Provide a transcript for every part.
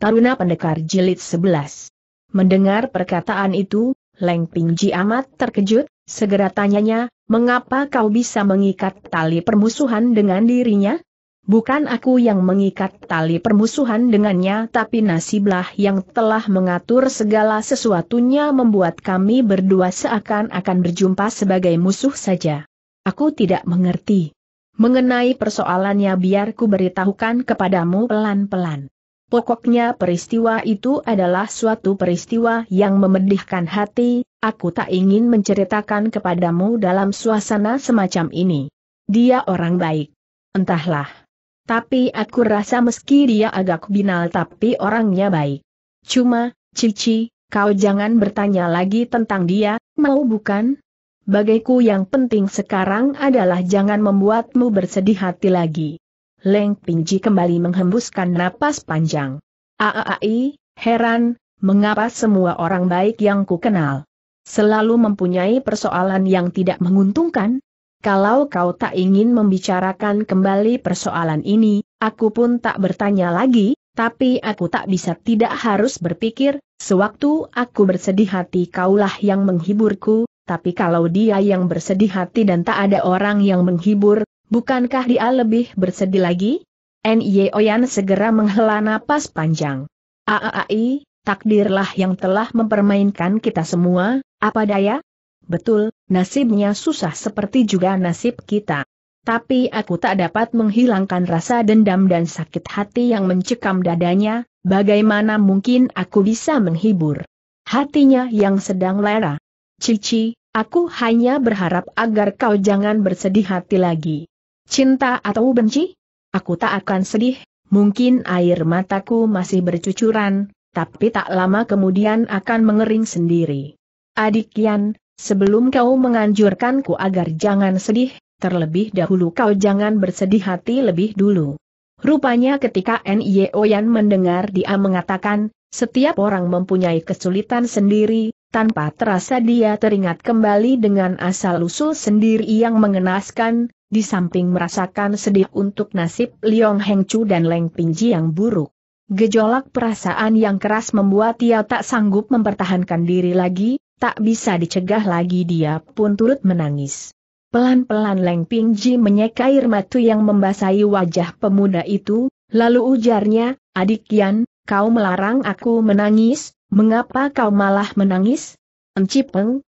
Taruna Pendekar Jilid 11. Mendengar perkataan itu, Leng Pingji amat terkejut, segera tanyanya, mengapa kau bisa mengikat tali permusuhan dengan dirinya? Bukan aku yang mengikat tali permusuhan dengannya tapi nasiblah yang telah mengatur segala sesuatunya membuat kami berdua seakan-akan berjumpa sebagai musuh saja. Aku tidak mengerti. Mengenai persoalannya biar ku beritahukan kepadamu pelan-pelan. Pokoknya peristiwa itu adalah suatu peristiwa yang memedihkan hati, aku tak ingin menceritakan kepadamu dalam suasana semacam ini. Dia orang baik. Entahlah. Tapi aku rasa meski dia agak binal tapi orangnya baik. Cuma, Cici, kau jangan bertanya lagi tentang dia, mau bukan? Bagiku yang penting sekarang adalah jangan membuatmu bersedih hati lagi. Leng Pingji kembali menghembuskan napas panjang. Aai, heran, mengapa semua orang baik yang ku kenal selalu mempunyai persoalan yang tidak menguntungkan? Kalau kau tak ingin membicarakan kembali persoalan ini, aku pun tak bertanya lagi, tapi aku tak bisa tidak harus berpikir, sewaktu aku bersedih hati kaulah yang menghiburku, tapi kalau dia yang bersedih hati dan tak ada orang yang menghibur, Bukankah dia lebih bersedih lagi? Nye Oyan segera menghela napas panjang. Aai, takdirlah yang telah mempermainkan kita semua, apa daya? Betul, nasibnya susah seperti juga nasib kita. Tapi aku tak dapat menghilangkan rasa dendam dan sakit hati yang mencekam dadanya, bagaimana mungkin aku bisa menghibur hatinya yang sedang lera. Cici, aku hanya berharap agar kau jangan bersedih hati lagi. Cinta atau benci? Aku tak akan sedih, mungkin air mataku masih bercucuran, tapi tak lama kemudian akan mengering sendiri. Adik Yan, sebelum kau menganjurkanku agar jangan sedih, terlebih dahulu kau jangan bersedih hati lebih dulu. Rupanya ketika N.Y.O. Yan mendengar dia mengatakan, setiap orang mempunyai kesulitan sendiri, tanpa terasa dia teringat kembali dengan asal-usul sendiri yang mengenaskan, di samping merasakan sedih untuk nasib Liong Heng dan Leng Pingji yang buruk. Gejolak perasaan yang keras membuat ia tak sanggup mempertahankan diri lagi, tak bisa dicegah lagi dia pun turut menangis. Pelan-pelan Leng Pingji menyeka air mata yang membasahi wajah pemuda itu, lalu ujarnya, Adik Yan, kau melarang aku menangis, mengapa kau malah menangis? Enci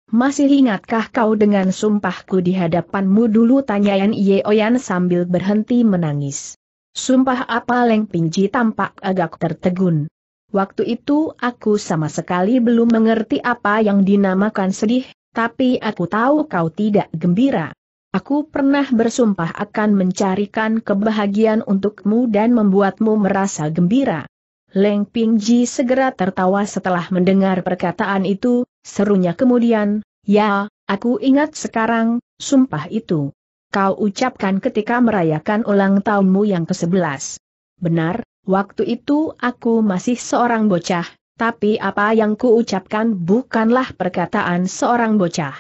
masih ingatkah kau dengan sumpahku di hadapanmu dulu tanya Yan Yeoyan sambil berhenti menangis. Sumpah apa Leng Pinji tampak agak tertegun. Waktu itu aku sama sekali belum mengerti apa yang dinamakan sedih, tapi aku tahu kau tidak gembira. Aku pernah bersumpah akan mencarikan kebahagiaan untukmu dan membuatmu merasa gembira. Leng Pingji segera tertawa setelah mendengar perkataan itu, serunya kemudian, ya, aku ingat sekarang, sumpah itu. Kau ucapkan ketika merayakan ulang tahunmu yang ke-11. Benar, waktu itu aku masih seorang bocah, tapi apa yang kuucapkan bukanlah perkataan seorang bocah.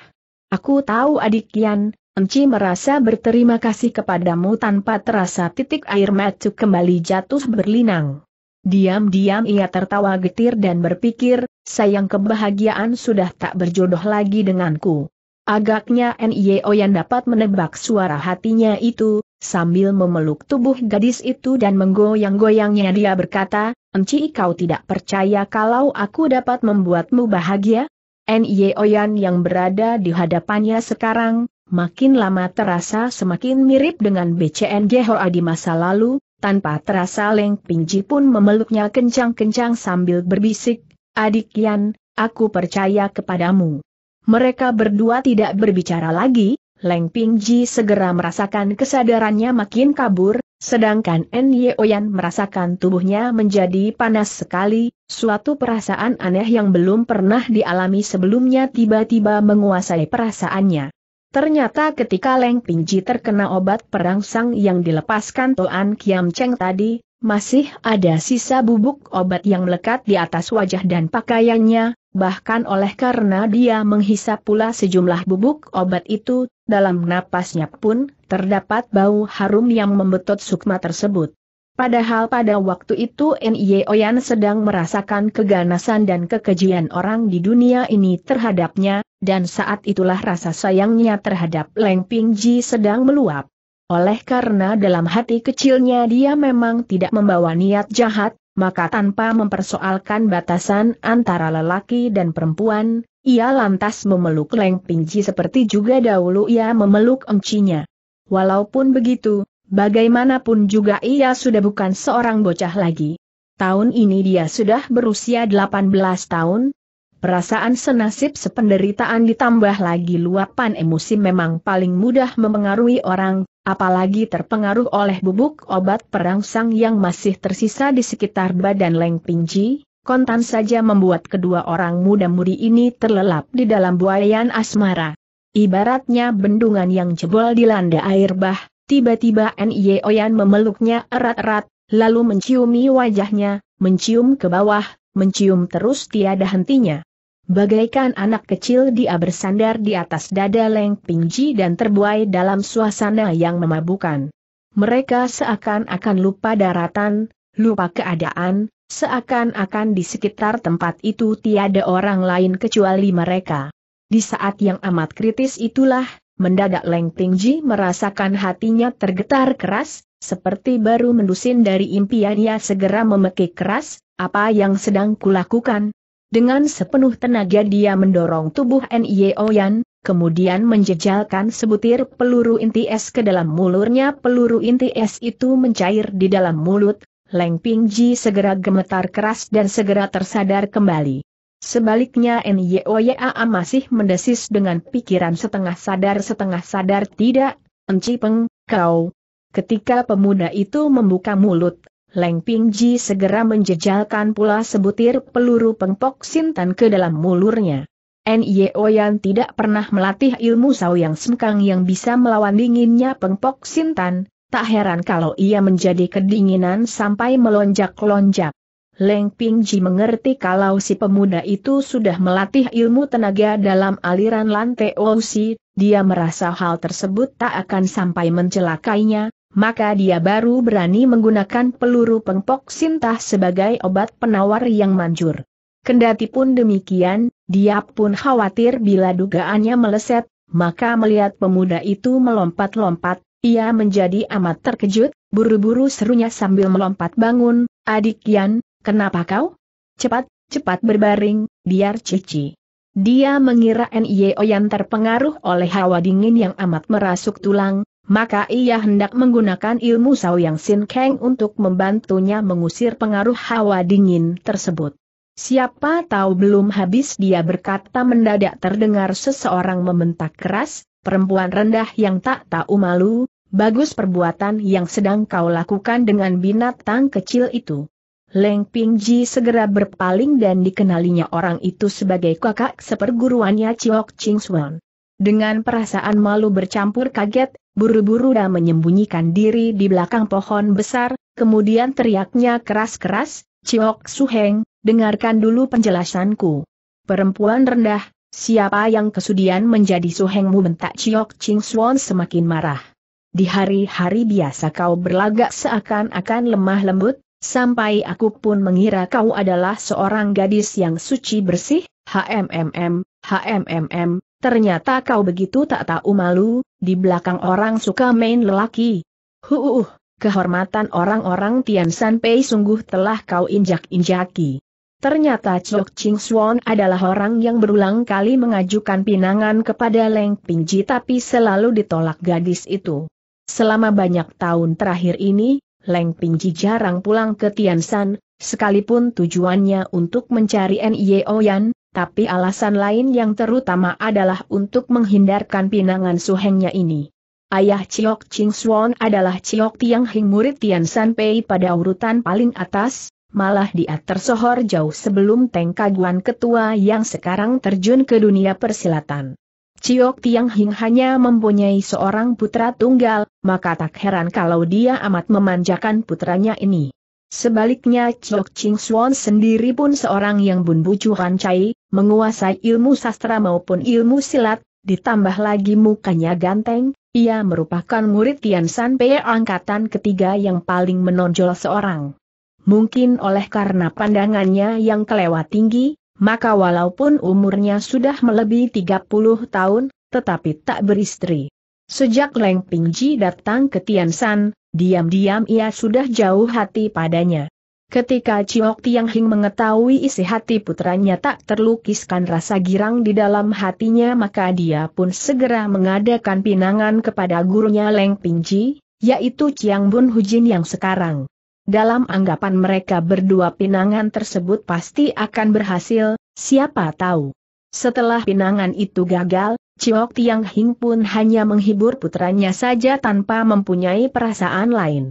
Aku tahu adik Yan, Enci merasa berterima kasih kepadamu tanpa terasa titik air mata kembali jatuh berlinang. Diam-diam ia tertawa getir dan berpikir, sayang kebahagiaan sudah tak berjodoh lagi denganku. Agaknya N.I.O. yang dapat menebak suara hatinya itu, sambil memeluk tubuh gadis itu dan menggoyang-goyangnya dia berkata, Enci kau tidak percaya kalau aku dapat membuatmu bahagia? N.I.O. yang berada di hadapannya sekarang, makin lama terasa semakin mirip dengan BCN Hoa di masa lalu, tanpa terasa Leng Pingji pun memeluknya kencang-kencang sambil berbisik, Adik Yan, aku percaya kepadamu. Mereka berdua tidak berbicara lagi, Leng Pingji segera merasakan kesadarannya makin kabur, sedangkan N. Oyan merasakan tubuhnya menjadi panas sekali, suatu perasaan aneh yang belum pernah dialami sebelumnya tiba-tiba menguasai perasaannya. Ternyata ketika Leng Pingji terkena obat perangsang yang dilepaskan Toan Kiam Cheng tadi, masih ada sisa bubuk obat yang melekat di atas wajah dan pakaiannya, bahkan oleh karena dia menghisap pula sejumlah bubuk obat itu, dalam napasnya pun terdapat bau harum yang membetot sukma tersebut. Padahal pada waktu itu N.I. Oyan sedang merasakan keganasan dan kekejian orang di dunia ini terhadapnya, dan saat itulah rasa sayangnya terhadap Leng Ping Ji sedang meluap. Oleh karena dalam hati kecilnya dia memang tidak membawa niat jahat, maka tanpa mempersoalkan batasan antara lelaki dan perempuan, ia lantas memeluk Leng Ping Ji seperti juga dahulu ia memeluk Engcinya. Walaupun begitu, Bagaimanapun juga ia sudah bukan seorang bocah lagi. Tahun ini dia sudah berusia 18 tahun. Perasaan senasib sependeritaan ditambah lagi luapan emosi memang paling mudah memengaruhi orang, apalagi terpengaruh oleh bubuk obat perangsang yang masih tersisa di sekitar badan Leng Pingji. kontan saja membuat kedua orang muda-mudi ini terlelap di dalam buayaan asmara. Ibaratnya bendungan yang jebol dilanda air bah, Tiba-tiba N.Y. Oyan memeluknya erat-erat, lalu menciumi wajahnya, mencium ke bawah, mencium terus tiada hentinya. Bagaikan anak kecil dia bersandar di atas dada Leng Pingji dan terbuai dalam suasana yang memabukan. Mereka seakan-akan lupa daratan, lupa keadaan, seakan-akan di sekitar tempat itu tiada orang lain kecuali mereka. Di saat yang amat kritis itulah, mendadak Leng Tingji merasakan hatinya tergetar keras, seperti baru mendusin dari impian ia segera memekik keras, apa yang sedang kulakukan. Dengan sepenuh tenaga dia mendorong tubuh Nye Yan, kemudian menjejalkan sebutir peluru inti es ke dalam mulurnya peluru inti es itu mencair di dalam mulut, Leng Pingji segera gemetar keras dan segera tersadar kembali. Sebaliknya Nyoya masih mendesis dengan pikiran setengah sadar setengah sadar tidak, Enci Peng, kau. Ketika pemuda itu membuka mulut, Leng Pingji segera menjejalkan pula sebutir peluru pengpok sintan ke dalam mulurnya. Nyoyan tidak pernah melatih ilmu saw yang semkang yang bisa melawan dinginnya pengpok sintan, tak heran kalau ia menjadi kedinginan sampai melonjak-lonjak. Leng Ji mengerti kalau si pemuda itu sudah melatih ilmu tenaga dalam aliran lantai Osi, dia merasa hal tersebut tak akan sampai mencelakainya, maka dia baru berani menggunakan peluru pengpok sintah sebagai obat penawar yang manjur. Kendati pun demikian, dia pun khawatir bila dugaannya meleset, maka melihat pemuda itu melompat-lompat, ia menjadi amat terkejut, buru-buru serunya sambil melompat bangun, adik Yan, Kenapa kau? Cepat, cepat berbaring, biar cici. Dia mengira N.I.O. yang terpengaruh oleh hawa dingin yang amat merasuk tulang, maka ia hendak menggunakan ilmu Sao Yang Sin Kang untuk membantunya mengusir pengaruh hawa dingin tersebut. Siapa tahu belum habis dia berkata mendadak terdengar seseorang membentak keras, perempuan rendah yang tak tahu malu, bagus perbuatan yang sedang kau lakukan dengan binatang kecil itu. Leng Pingji segera berpaling dan dikenalinya orang itu sebagai kakak seperguruannya Chiok Ching Swan. Dengan perasaan malu bercampur kaget, buru-buru dan menyembunyikan diri di belakang pohon besar, kemudian teriaknya keras-keras, Chiok Suheng, dengarkan dulu penjelasanku. Perempuan rendah, siapa yang kesudian menjadi Suhengmu bentak Chiok Ching Swan semakin marah. Di hari-hari biasa kau berlagak seakan-akan lemah lembut, Sampai aku pun mengira kau adalah seorang gadis yang suci bersih, HMMM, HMMM, ternyata kau begitu tak tahu malu, di belakang orang suka main lelaki. Huuh, kehormatan orang-orang Tian San Pei sungguh telah kau injak-injaki. Ternyata Chok Ching Swan adalah orang yang berulang kali mengajukan pinangan kepada Leng Pingji tapi selalu ditolak gadis itu. Selama banyak tahun terakhir ini, Leng Pingji jarang pulang ke Tiansan, sekalipun tujuannya untuk mencari N.I.O. Yan, tapi alasan lain yang terutama adalah untuk menghindarkan pinangan suhengnya ini. Ayah Chiok Ching Suan adalah Chiok Tiang Hing murid Tiansan Pei pada urutan paling atas, malah dia tersohor jauh sebelum Teng Kaguan ketua yang sekarang terjun ke dunia persilatan. Ciok Tiang Hing hanya mempunyai seorang putra tunggal, maka tak heran kalau dia amat memanjakan putranya ini. Sebaliknya Chok Ching Swan sendiri pun seorang yang bun bucu rancai, menguasai ilmu sastra maupun ilmu silat, ditambah lagi mukanya ganteng, ia merupakan murid Tian San Pei angkatan ketiga yang paling menonjol seorang. Mungkin oleh karena pandangannya yang kelewat tinggi, maka walaupun umurnya sudah melebihi 30 tahun, tetapi tak beristri. Sejak Leng Pingji datang ke Tiansan, diam-diam ia sudah jauh hati padanya. Ketika Chiok Tiang Hing mengetahui isi hati putranya tak terlukiskan rasa girang di dalam hatinya maka dia pun segera mengadakan pinangan kepada gurunya Leng Pingji, yaitu Chiang Bun Hujin yang sekarang dalam anggapan mereka berdua pinangan tersebut pasti akan berhasil, siapa tahu. Setelah pinangan itu gagal, Ciok Tiang Hing pun hanya menghibur putranya saja tanpa mempunyai perasaan lain.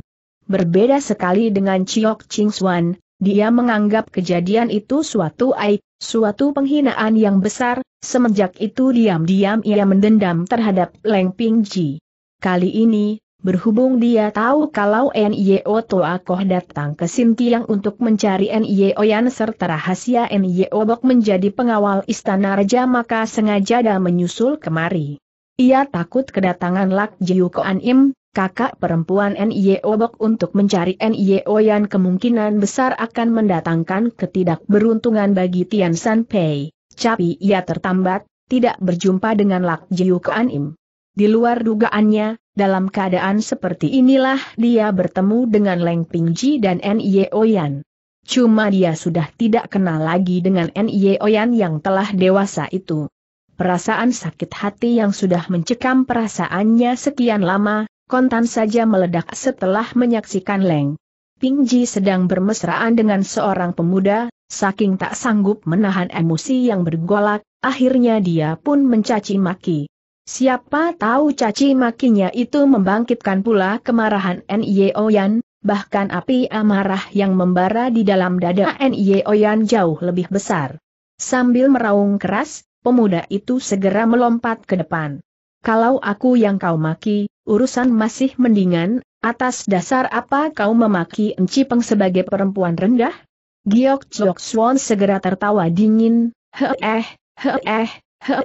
Berbeda sekali dengan Ciok Ching Xuan, dia menganggap kejadian itu suatu aib, suatu penghinaan yang besar, semenjak itu diam-diam ia mendendam terhadap Leng Ping Ji. Kali ini, Berhubung dia tahu kalau NIO Toakoh datang ke Sintiang untuk mencari N.Y.O. Yan serta rahasia N.Y.O. Bok menjadi pengawal istana raja maka sengaja dia menyusul kemari. Ia takut kedatangan Lak Jiu Koan Im, kakak perempuan N.Y.O. Bok untuk mencari N.Y.O. Yan kemungkinan besar akan mendatangkan ketidakberuntungan bagi Tian San Pei. Tapi ia tertambat, tidak berjumpa dengan Lak Jiu Koan Im. Di luar dugaannya, dalam keadaan seperti inilah dia bertemu dengan Leng Pingji dan Nye Oyan. Cuma dia sudah tidak kenal lagi dengan Nye Oyan yang telah dewasa itu. Perasaan sakit hati yang sudah mencekam perasaannya sekian lama, kontan saja meledak setelah menyaksikan Leng. Pingji sedang bermesraan dengan seorang pemuda, saking tak sanggup menahan emosi yang bergolak, akhirnya dia pun mencaci maki. Siapa tahu caci makinya itu membangkitkan pula kemarahan Nye Yan, bahkan api amarah yang membara di dalam dada Nye Yan jauh lebih besar. Sambil meraung keras, pemuda itu segera melompat ke depan. Kalau aku yang kau maki, urusan masih mendingan, atas dasar apa kau memaki Enci Peng sebagai perempuan rendah? Giok Chok Swan segera tertawa dingin, eh, he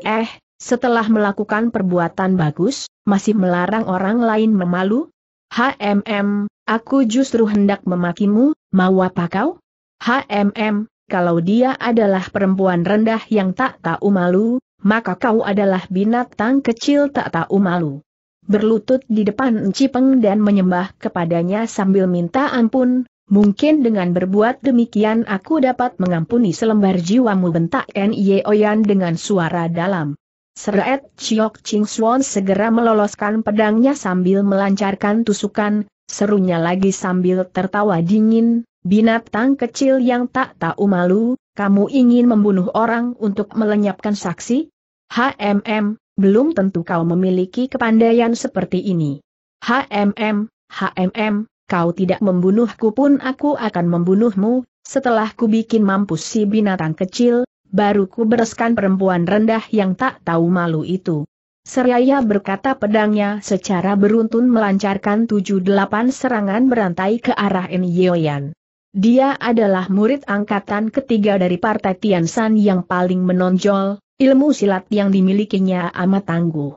eh. Setelah melakukan perbuatan bagus, masih melarang orang lain memalu? HMM, aku justru hendak memakimu, mau apa kau? HMM, kalau dia adalah perempuan rendah yang tak tahu malu, maka kau adalah binatang kecil tak tahu malu. Berlutut di depan cipeng dan menyembah kepadanya sambil minta ampun, Mungkin dengan berbuat demikian aku dapat mengampuni selembar jiwamu bentak N.Y. Oyan dengan suara dalam. Seret Chiok Ching Swan segera meloloskan pedangnya sambil melancarkan tusukan, serunya lagi sambil tertawa dingin, binatang kecil yang tak tahu malu, kamu ingin membunuh orang untuk melenyapkan saksi? HMM, belum tentu kau memiliki kepandaian seperti ini. HMM, HMM, kau tidak membunuhku pun aku akan membunuhmu, setelah ku bikin mampus si binatang kecil, baru ku bereskan perempuan rendah yang tak tahu malu itu. Seraya berkata pedangnya secara beruntun melancarkan tujuh delapan serangan berantai ke arah Enyoyan. Dia adalah murid angkatan ketiga dari Partai Tian San yang paling menonjol, ilmu silat yang dimilikinya amat tangguh.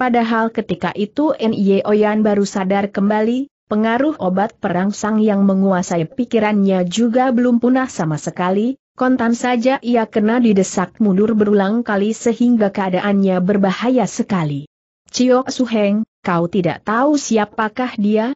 Padahal ketika itu Nyeoyan baru sadar kembali, pengaruh obat perangsang yang menguasai pikirannya juga belum punah sama sekali, Kontan saja ia kena didesak mundur berulang kali sehingga keadaannya berbahaya sekali. Ciok Suheng, kau tidak tahu siapakah dia?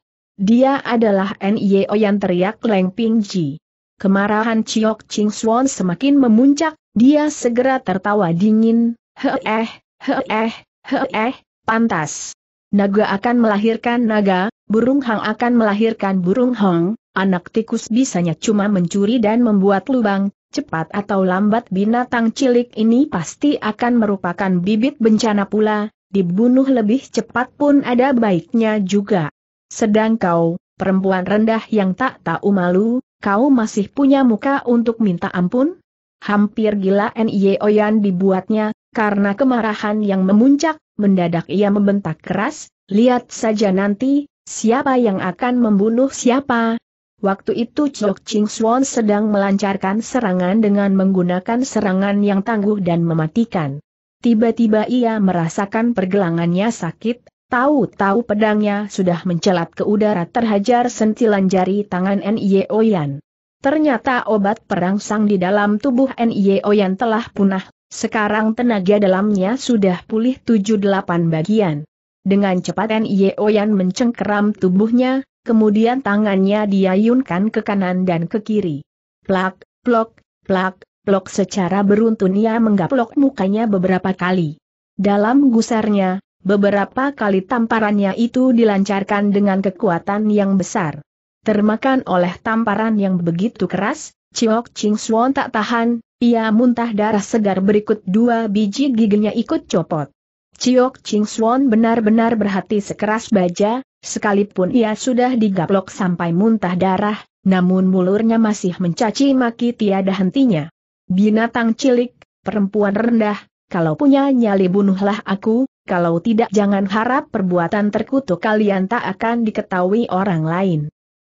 Dia adalah NIO yang teriak Leng Ping Ji. Kemarahan Ciok Ching Suan semakin memuncak, dia segera tertawa dingin, heeh, heeh, heeh, pantas. Naga akan melahirkan naga, burung hang akan melahirkan burung hang. anak tikus bisanya cuma mencuri dan membuat lubang, Cepat atau lambat binatang cilik ini pasti akan merupakan bibit bencana pula, dibunuh lebih cepat pun ada baiknya juga. Sedang kau, perempuan rendah yang tak tahu malu, kau masih punya muka untuk minta ampun? Hampir gila N.Y. Oyan dibuatnya, karena kemarahan yang memuncak, mendadak ia membentak keras, lihat saja nanti, siapa yang akan membunuh siapa, Waktu itu Chok Ching Swan sedang melancarkan serangan dengan menggunakan serangan yang tangguh dan mematikan. Tiba-tiba ia merasakan pergelangannya sakit, tahu-tahu pedangnya sudah mencelat ke udara terhajar sentilan jari tangan N.I.E. Oyan. Ternyata obat perangsang di dalam tubuh N.I.E. Oyan telah punah, sekarang tenaga dalamnya sudah pulih 7-8 bagian. Dengan cepat N.I.E. Oyan mencengkeram tubuhnya, kemudian tangannya diayunkan ke kanan dan ke kiri. Plak, plok, plak, plok secara beruntun ia menggaplok mukanya beberapa kali. Dalam gusarnya, beberapa kali tamparannya itu dilancarkan dengan kekuatan yang besar. Termakan oleh tamparan yang begitu keras, Chiok Ching Suan tak tahan, ia muntah darah segar berikut dua biji giginya ikut copot. Ciok Ching Swan benar-benar berhati sekeras baja, sekalipun ia sudah digaplok sampai muntah darah, namun mulurnya masih mencaci maki tiada hentinya. Binatang cilik, perempuan rendah, kalau punya nyali bunuhlah aku, kalau tidak jangan harap perbuatan terkutuk kalian tak akan diketahui orang lain.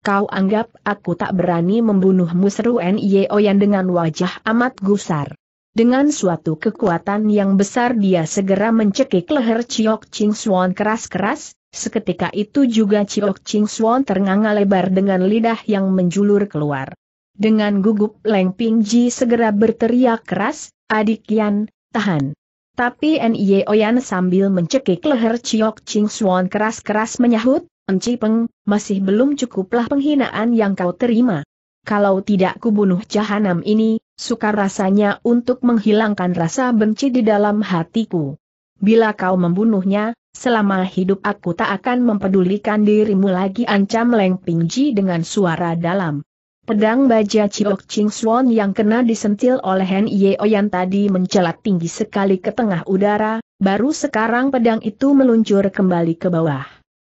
Kau anggap aku tak berani membunuhmu seru Nio yang dengan wajah amat gusar. Dengan suatu kekuatan yang besar dia segera mencekik leher Chiok Ching Suan keras-keras, seketika itu juga Chiok Ching Suan ternganga lebar dengan lidah yang menjulur keluar. Dengan gugup Leng Ping Ji segera berteriak keras, adik Yan, tahan. Tapi Nye Oyan sambil mencekik leher Chiok Ching Suan keras-keras menyahut, Enci Peng, masih belum cukuplah penghinaan yang kau terima kalau tidak kubunuh jahanam ini, sukar rasanya untuk menghilangkan rasa benci di dalam hatiku. Bila kau membunuhnya, selama hidup aku tak akan mempedulikan dirimu lagi ancam Leng Pingji dengan suara dalam. Pedang baja Ciok Ching Swan yang kena disentil oleh Hen Yeo yang tadi mencelat tinggi sekali ke tengah udara, baru sekarang pedang itu meluncur kembali ke bawah.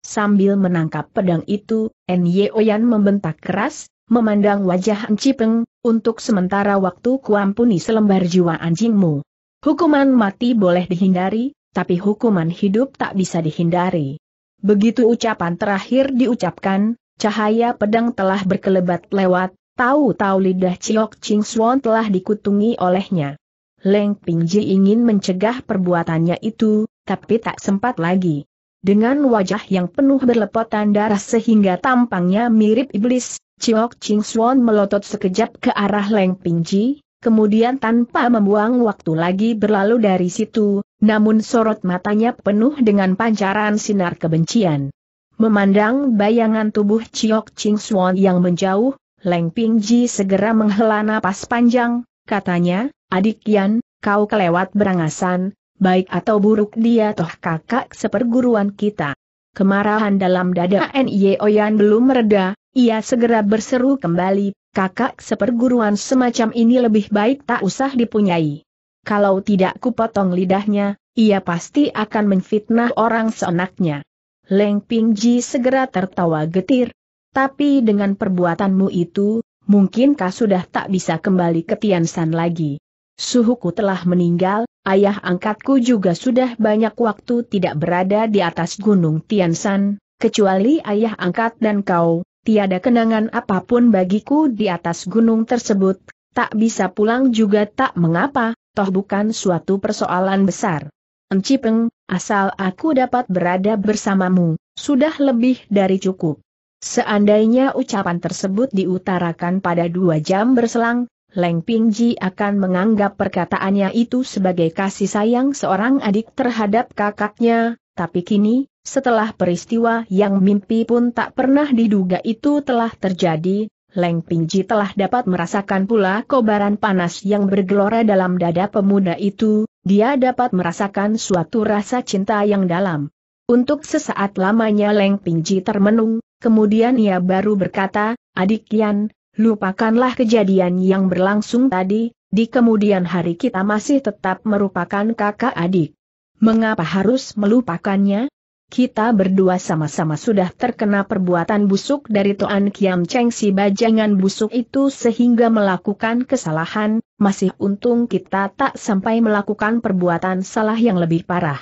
Sambil menangkap pedang itu, N. Oyan membentak keras, Memandang wajah Encipeng, untuk sementara waktu kuampuni selembar jiwa anjingmu. Hukuman mati boleh dihindari, tapi hukuman hidup tak bisa dihindari. Begitu ucapan terakhir diucapkan, cahaya pedang telah berkelebat lewat, tahu-tahu lidah Ciok Ching Suan telah dikutungi olehnya. Leng Pingji ingin mencegah perbuatannya itu, tapi tak sempat lagi. Dengan wajah yang penuh berlepotan darah sehingga tampangnya mirip iblis, Chiok Ching Suan melotot sekejap ke arah Leng Pingji, kemudian tanpa membuang waktu lagi berlalu dari situ, namun sorot matanya penuh dengan pancaran sinar kebencian. Memandang bayangan tubuh Chiok Ching Suan yang menjauh, Leng Pingji segera menghela napas panjang, katanya, Adik Yan, kau kelewat berangasan, baik atau buruk dia toh kakak seperguruan kita. Kemarahan dalam dada Nye Oyan belum mereda, ia segera berseru kembali, kakak seperguruan semacam ini lebih baik tak usah dipunyai. Kalau tidak kupotong lidahnya, ia pasti akan menfitnah orang seenaknya. Leng Pingji segera tertawa getir. Tapi dengan perbuatanmu itu, mungkinkah sudah tak bisa kembali ke Tiansan lagi? Suhuku telah meninggal, ayah angkatku juga sudah banyak waktu tidak berada di atas gunung Tiansan, kecuali ayah angkat dan kau, tiada kenangan apapun bagiku di atas gunung tersebut, tak bisa pulang juga tak mengapa, toh bukan suatu persoalan besar. Encipeng, asal aku dapat berada bersamamu, sudah lebih dari cukup. Seandainya ucapan tersebut diutarakan pada dua jam berselang, Leng Pingji akan menganggap perkataannya itu sebagai kasih sayang seorang adik terhadap kakaknya, tapi kini, setelah peristiwa yang mimpi pun tak pernah diduga itu telah terjadi, Leng Pingji telah dapat merasakan pula kobaran panas yang bergelora dalam dada pemuda itu, dia dapat merasakan suatu rasa cinta yang dalam. Untuk sesaat lamanya Leng Pingji termenung, kemudian ia baru berkata, Adik Yan, lupakanlah kejadian yang berlangsung tadi, di kemudian hari kita masih tetap merupakan kakak adik. Mengapa harus melupakannya? Kita berdua sama-sama sudah terkena perbuatan busuk dari Tuan Kiam Cheng si bajangan busuk itu sehingga melakukan kesalahan, masih untung kita tak sampai melakukan perbuatan salah yang lebih parah.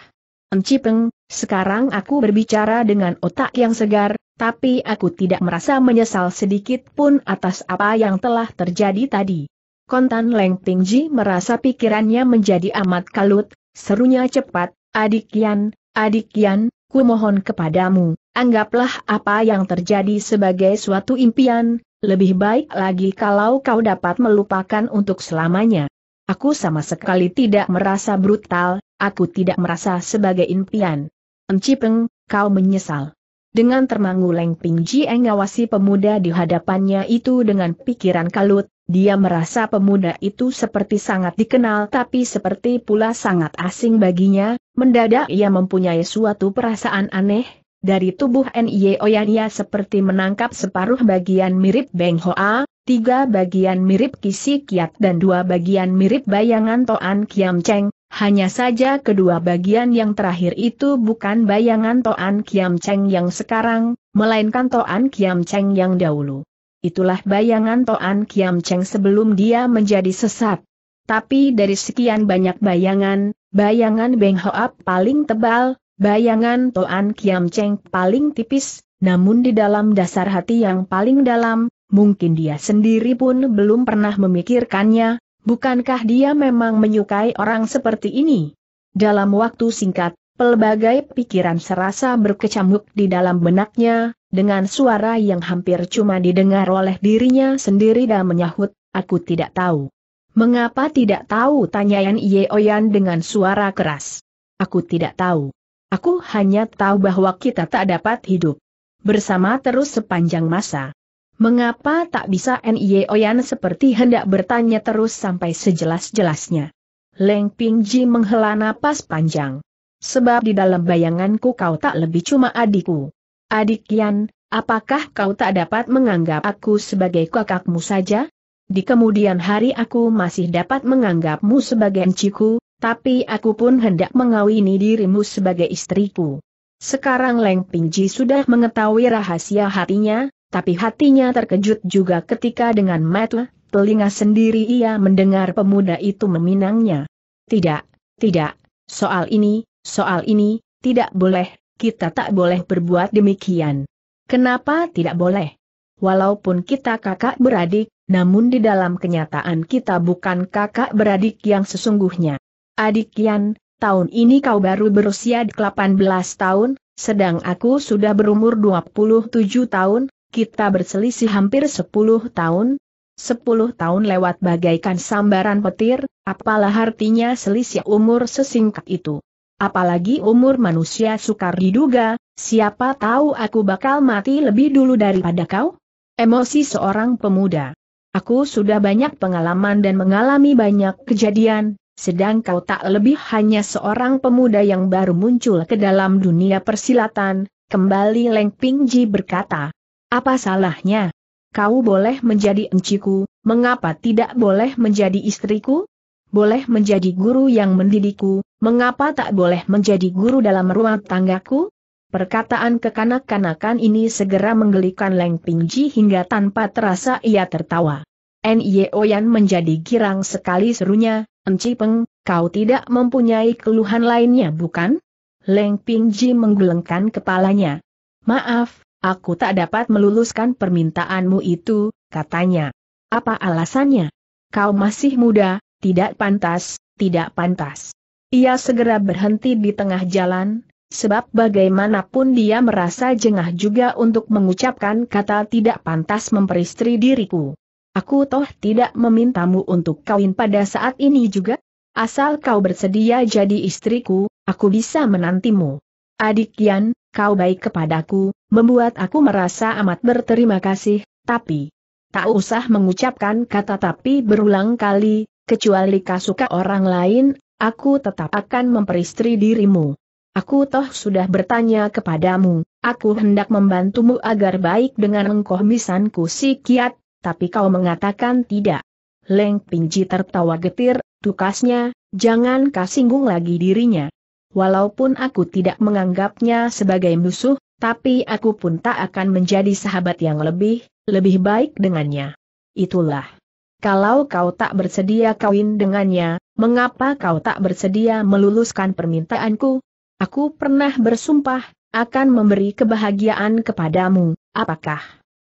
Encipeng, sekarang aku berbicara dengan otak yang segar, tapi aku tidak merasa menyesal sedikit pun atas apa yang telah terjadi tadi. Kontan Leng Tingji merasa pikirannya menjadi amat kalut, serunya cepat, adik Yan, adik Yan, mohon kepadamu, anggaplah apa yang terjadi sebagai suatu impian, lebih baik lagi kalau kau dapat melupakan untuk selamanya. Aku sama sekali tidak merasa brutal, aku tidak merasa sebagai impian. Encipeng, kau menyesal. Dengan termangu Leng Ping Ji ngawasi pemuda di hadapannya itu dengan pikiran kalut, dia merasa pemuda itu seperti sangat dikenal tapi seperti pula sangat asing baginya, mendadak ia mempunyai suatu perasaan aneh, dari tubuh N.Y.O. yang seperti menangkap separuh bagian mirip Beng Hoa, tiga bagian mirip Kisi Kiat dan dua bagian mirip bayangan Toan Kiam Cheng, hanya saja kedua bagian yang terakhir itu bukan bayangan Toan Kiam Cheng yang sekarang, melainkan Toan Kiam Cheng yang dahulu. Itulah bayangan Toan Kiam Cheng sebelum dia menjadi sesat. Tapi dari sekian banyak bayangan, bayangan Beng Hoap paling tebal, bayangan Toan Kiam Cheng paling tipis, namun di dalam dasar hati yang paling dalam, mungkin dia sendiri pun belum pernah memikirkannya, bukankah dia memang menyukai orang seperti ini? Dalam waktu singkat, pelbagai pikiran serasa berkecamuk di dalam benaknya, dengan suara yang hampir cuma didengar oleh dirinya sendiri dan menyahut, aku tidak tahu. Mengapa tidak tahu Yan Ye Oyan dengan suara keras. Aku tidak tahu. Aku hanya tahu bahwa kita tak dapat hidup bersama terus sepanjang masa. Mengapa tak bisa Nye Oyan seperti hendak bertanya terus sampai sejelas-jelasnya? Leng Ping Ji menghela napas panjang. Sebab di dalam bayanganku kau tak lebih cuma adikku. Adik Yan, apakah kau tak dapat menganggap aku sebagai kakakmu saja? Di kemudian hari aku masih dapat menganggapmu sebagai enciku, tapi aku pun hendak mengawini dirimu sebagai istriku. Sekarang Leng Pingji sudah mengetahui rahasia hatinya, tapi hatinya terkejut juga ketika dengan mata telinga sendiri ia mendengar pemuda itu meminangnya. Tidak, tidak, soal ini, soal ini, tidak boleh, kita tak boleh berbuat demikian. Kenapa tidak boleh? Walaupun kita kakak beradik, namun di dalam kenyataan kita bukan kakak beradik yang sesungguhnya. Adik Yan, tahun ini kau baru berusia 18 tahun, sedang aku sudah berumur 27 tahun, kita berselisih hampir 10 tahun. 10 tahun lewat bagaikan sambaran petir, apalah artinya selisih umur sesingkat itu. Apalagi umur manusia sukar diduga, siapa tahu aku bakal mati lebih dulu daripada kau? Emosi seorang pemuda. Aku sudah banyak pengalaman dan mengalami banyak kejadian, sedang kau tak lebih hanya seorang pemuda yang baru muncul ke dalam dunia persilatan, kembali Leng Pingji berkata. Apa salahnya? Kau boleh menjadi enciku, mengapa tidak boleh menjadi istriku? boleh menjadi guru yang mendidikku, mengapa tak boleh menjadi guru dalam rumah tanggaku? Perkataan kekanak-kanakan ini segera menggelikan Leng Pingji hingga tanpa terasa ia tertawa. Nio Yan menjadi girang sekali serunya, Enci Peng, kau tidak mempunyai keluhan lainnya bukan? Leng Pingji menggelengkan kepalanya. Maaf, aku tak dapat meluluskan permintaanmu itu, katanya. Apa alasannya? Kau masih muda, tidak pantas, tidak pantas. Ia segera berhenti di tengah jalan, sebab bagaimanapun dia merasa jengah juga untuk mengucapkan kata tidak pantas memperistri diriku. Aku toh tidak memintamu untuk kawin pada saat ini juga. Asal kau bersedia jadi istriku, aku bisa menantimu. Adik Yan, kau baik kepadaku, membuat aku merasa amat berterima kasih, tapi... Tak usah mengucapkan kata tapi berulang kali, Kecuali kasuka orang lain, aku tetap akan memperistri dirimu. Aku toh sudah bertanya kepadamu, aku hendak membantumu agar baik dengan misanku si kiat, tapi kau mengatakan tidak. Leng Pinji tertawa getir, tukasnya, jangan kau singgung lagi dirinya. Walaupun aku tidak menganggapnya sebagai musuh, tapi aku pun tak akan menjadi sahabat yang lebih, lebih baik dengannya. Itulah kalau kau tak bersedia kawin dengannya, mengapa kau tak bersedia meluluskan permintaanku? Aku pernah bersumpah, akan memberi kebahagiaan kepadamu, apakah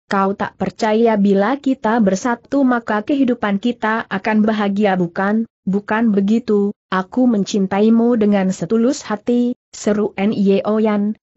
kau tak percaya bila kita bersatu maka kehidupan kita akan bahagia bukan? Bukan begitu, aku mencintaimu dengan setulus hati, seru N.I.O.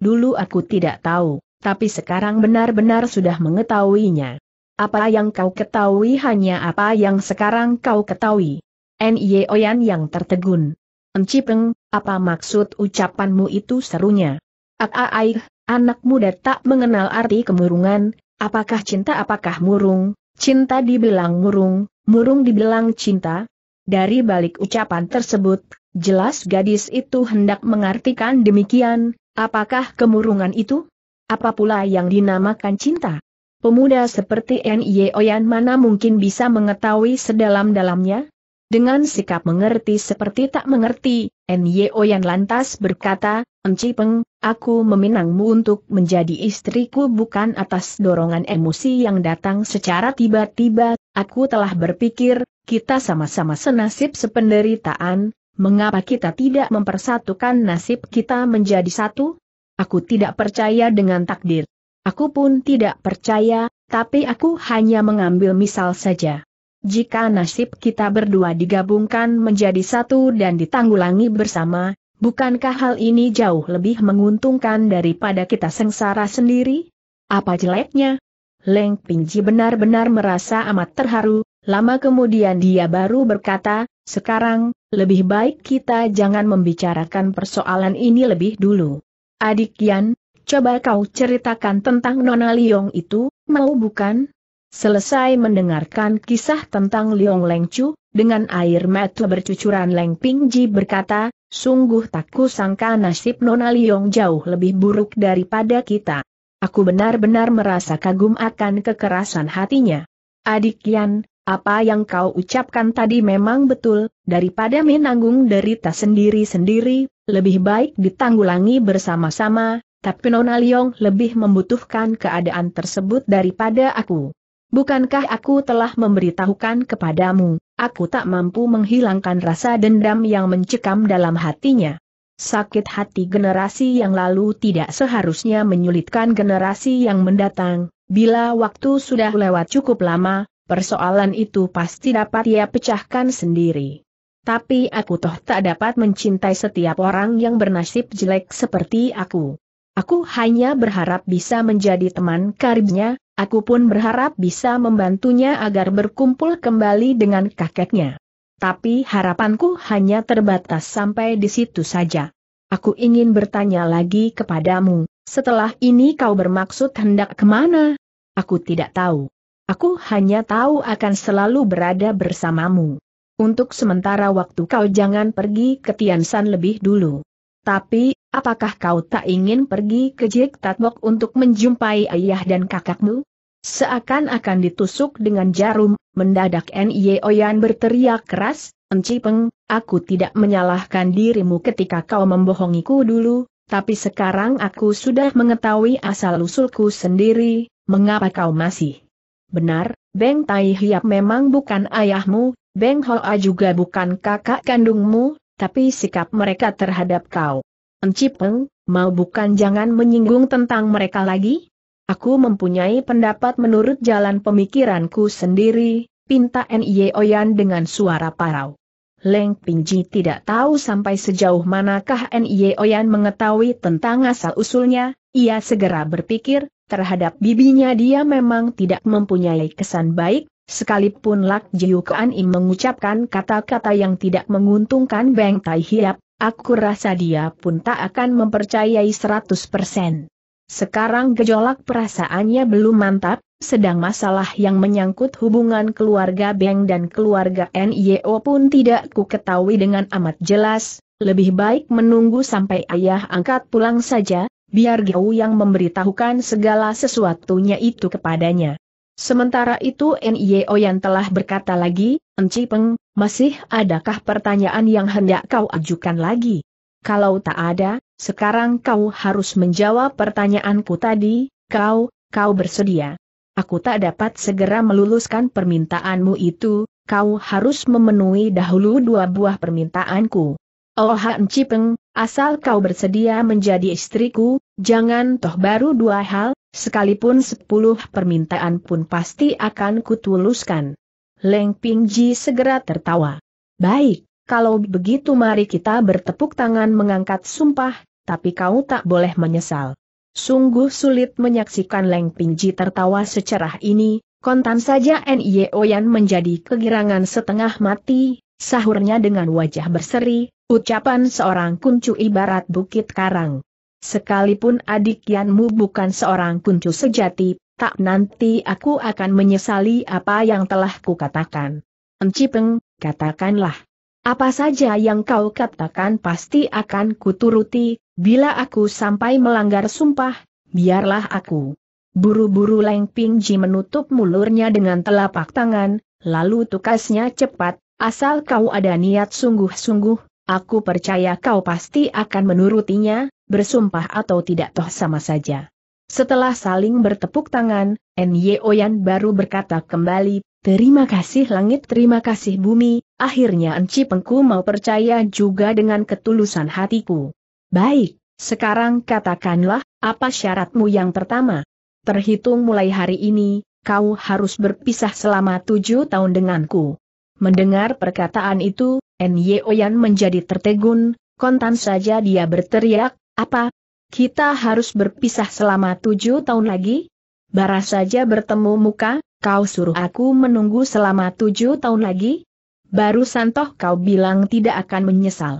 dulu aku tidak tahu, tapi sekarang benar-benar sudah mengetahuinya. Apa yang kau ketahui hanya apa yang sekarang kau ketahui. Nye Oyan yang tertegun. Encipeng, apa maksud ucapanmu itu serunya? Aaaih, anak muda tak mengenal arti kemurungan, apakah cinta apakah murung, cinta dibilang murung, murung dibilang cinta? Dari balik ucapan tersebut, jelas gadis itu hendak mengartikan demikian, apakah kemurungan itu? Apa pula yang dinamakan cinta? pemuda seperti N.Y. Oyan mana mungkin bisa mengetahui sedalam-dalamnya? Dengan sikap mengerti seperti tak mengerti, N.Y. Oyan lantas berkata, Enci Peng, aku meminangmu untuk menjadi istriku bukan atas dorongan emosi yang datang secara tiba-tiba, aku telah berpikir, kita sama-sama senasib sependeritaan, mengapa kita tidak mempersatukan nasib kita menjadi satu? Aku tidak percaya dengan takdir. Aku pun tidak percaya, tapi aku hanya mengambil misal saja. Jika nasib kita berdua digabungkan menjadi satu dan ditanggulangi bersama, bukankah hal ini jauh lebih menguntungkan daripada kita sengsara sendiri? Apa jeleknya? Leng Pinji benar-benar merasa amat terharu, lama kemudian dia baru berkata, sekarang, lebih baik kita jangan membicarakan persoalan ini lebih dulu. Adik Yan, Coba kau ceritakan tentang Nona Liong itu, mau bukan? Selesai mendengarkan kisah tentang Liong Lengcu, dengan air mata bercucuran Leng Pingji berkata, sungguh tak kusangka nasib Nona Liong jauh lebih buruk daripada kita. Aku benar-benar merasa kagum akan kekerasan hatinya. Adik Yan, apa yang kau ucapkan tadi memang betul, daripada menanggung derita sendiri-sendiri, lebih baik ditanggulangi bersama-sama, tapi Nona Liong lebih membutuhkan keadaan tersebut daripada aku. Bukankah aku telah memberitahukan kepadamu, aku tak mampu menghilangkan rasa dendam yang mencekam dalam hatinya. Sakit hati generasi yang lalu tidak seharusnya menyulitkan generasi yang mendatang, bila waktu sudah lewat cukup lama, persoalan itu pasti dapat ia pecahkan sendiri. Tapi aku toh tak dapat mencintai setiap orang yang bernasib jelek seperti aku. Aku hanya berharap bisa menjadi teman karibnya, aku pun berharap bisa membantunya agar berkumpul kembali dengan kakeknya. Tapi harapanku hanya terbatas sampai di situ saja. Aku ingin bertanya lagi kepadamu, setelah ini kau bermaksud hendak kemana? Aku tidak tahu. Aku hanya tahu akan selalu berada bersamamu. Untuk sementara waktu kau jangan pergi ke Tiansan lebih dulu. Tapi, apakah kau tak ingin pergi ke Jek Tatbok untuk menjumpai ayah dan kakakmu? Seakan-akan ditusuk dengan jarum, mendadak Nye Oyan berteriak keras, Enci Peng, aku tidak menyalahkan dirimu ketika kau membohongiku dulu, tapi sekarang aku sudah mengetahui asal-usulku sendiri, mengapa kau masih? Benar, Beng Tai Hiap memang bukan ayahmu, Beng Hoa juga bukan kakak kandungmu, tapi sikap mereka terhadap kau. Encipeng, mau bukan jangan menyinggung tentang mereka lagi? Aku mempunyai pendapat menurut jalan pemikiranku sendiri, pinta N.I. Oyan dengan suara parau. Leng Pingji tidak tahu sampai sejauh manakah N.I. Oyan mengetahui tentang asal-usulnya, ia segera berpikir, terhadap bibinya dia memang tidak mempunyai kesan baik, Sekalipun Lak Jiu Kuan Im mengucapkan kata-kata yang tidak menguntungkan Beng Tai Hiap, aku rasa dia pun tak akan mempercayai 100%. Sekarang gejolak perasaannya belum mantap, sedang masalah yang menyangkut hubungan keluarga Beng dan keluarga NIO pun tidak ku ketahui dengan amat jelas, lebih baik menunggu sampai ayah angkat pulang saja, biar Gau yang memberitahukan segala sesuatunya itu kepadanya. Sementara itu N.I.O. yang telah berkata lagi, Enci Peng, masih adakah pertanyaan yang hendak kau ajukan lagi? Kalau tak ada, sekarang kau harus menjawab pertanyaanku tadi, kau, kau bersedia. Aku tak dapat segera meluluskan permintaanmu itu, kau harus memenuhi dahulu dua buah permintaanku. Oh Enci Peng, asal kau bersedia menjadi istriku, jangan toh baru dua hal, Sekalipun sepuluh permintaan pun pasti akan kutuluskan. Leng Pingji segera tertawa. Baik, kalau begitu mari kita bertepuk tangan mengangkat sumpah, tapi kau tak boleh menyesal. Sungguh sulit menyaksikan Leng Pingji tertawa secerah ini, kontan saja Nye Oyan menjadi kegirangan setengah mati, sahurnya dengan wajah berseri, ucapan seorang kuncu ibarat bukit karang. Sekalipun adik Yanmu bukan seorang kuncu sejati, tak nanti aku akan menyesali apa yang telah kukatakan. Encipeng, katakanlah. Apa saja yang kau katakan pasti akan kuturuti, bila aku sampai melanggar sumpah, biarlah aku. Buru-buru Leng Pingji menutup mulurnya dengan telapak tangan, lalu tukasnya cepat, asal kau ada niat sungguh-sungguh, aku percaya kau pasti akan menurutinya, bersumpah atau tidak toh sama saja. Setelah saling bertepuk tangan, Nye Oyan baru berkata kembali, Terima kasih langit terima kasih bumi, akhirnya Enci Pengku mau percaya juga dengan ketulusan hatiku. Baik, sekarang katakanlah, apa syaratmu yang pertama? Terhitung mulai hari ini, kau harus berpisah selama tujuh tahun denganku. Mendengar perkataan itu, Nye Oyan menjadi tertegun, kontan saja dia berteriak, apa? Kita harus berpisah selama tujuh tahun lagi? Bara saja bertemu muka, kau suruh aku menunggu selama tujuh tahun lagi? Baru santoh kau bilang tidak akan menyesal.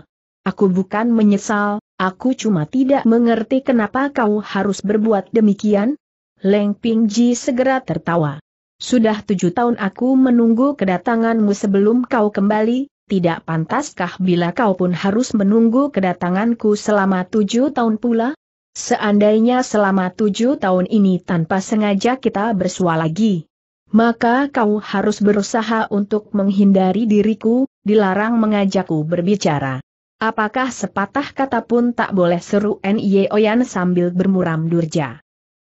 Aku bukan menyesal, aku cuma tidak mengerti kenapa kau harus berbuat demikian? Leng Ping Ji segera tertawa. Sudah tujuh tahun aku menunggu kedatanganmu sebelum kau kembali, tidak pantaskah bila kau pun harus menunggu kedatanganku selama tujuh tahun pula? Seandainya selama tujuh tahun ini tanpa sengaja kita bersua lagi, maka kau harus berusaha untuk menghindari diriku, dilarang mengajakku berbicara. Apakah sepatah kata pun tak boleh seru Nye Oyan sambil bermuram durja.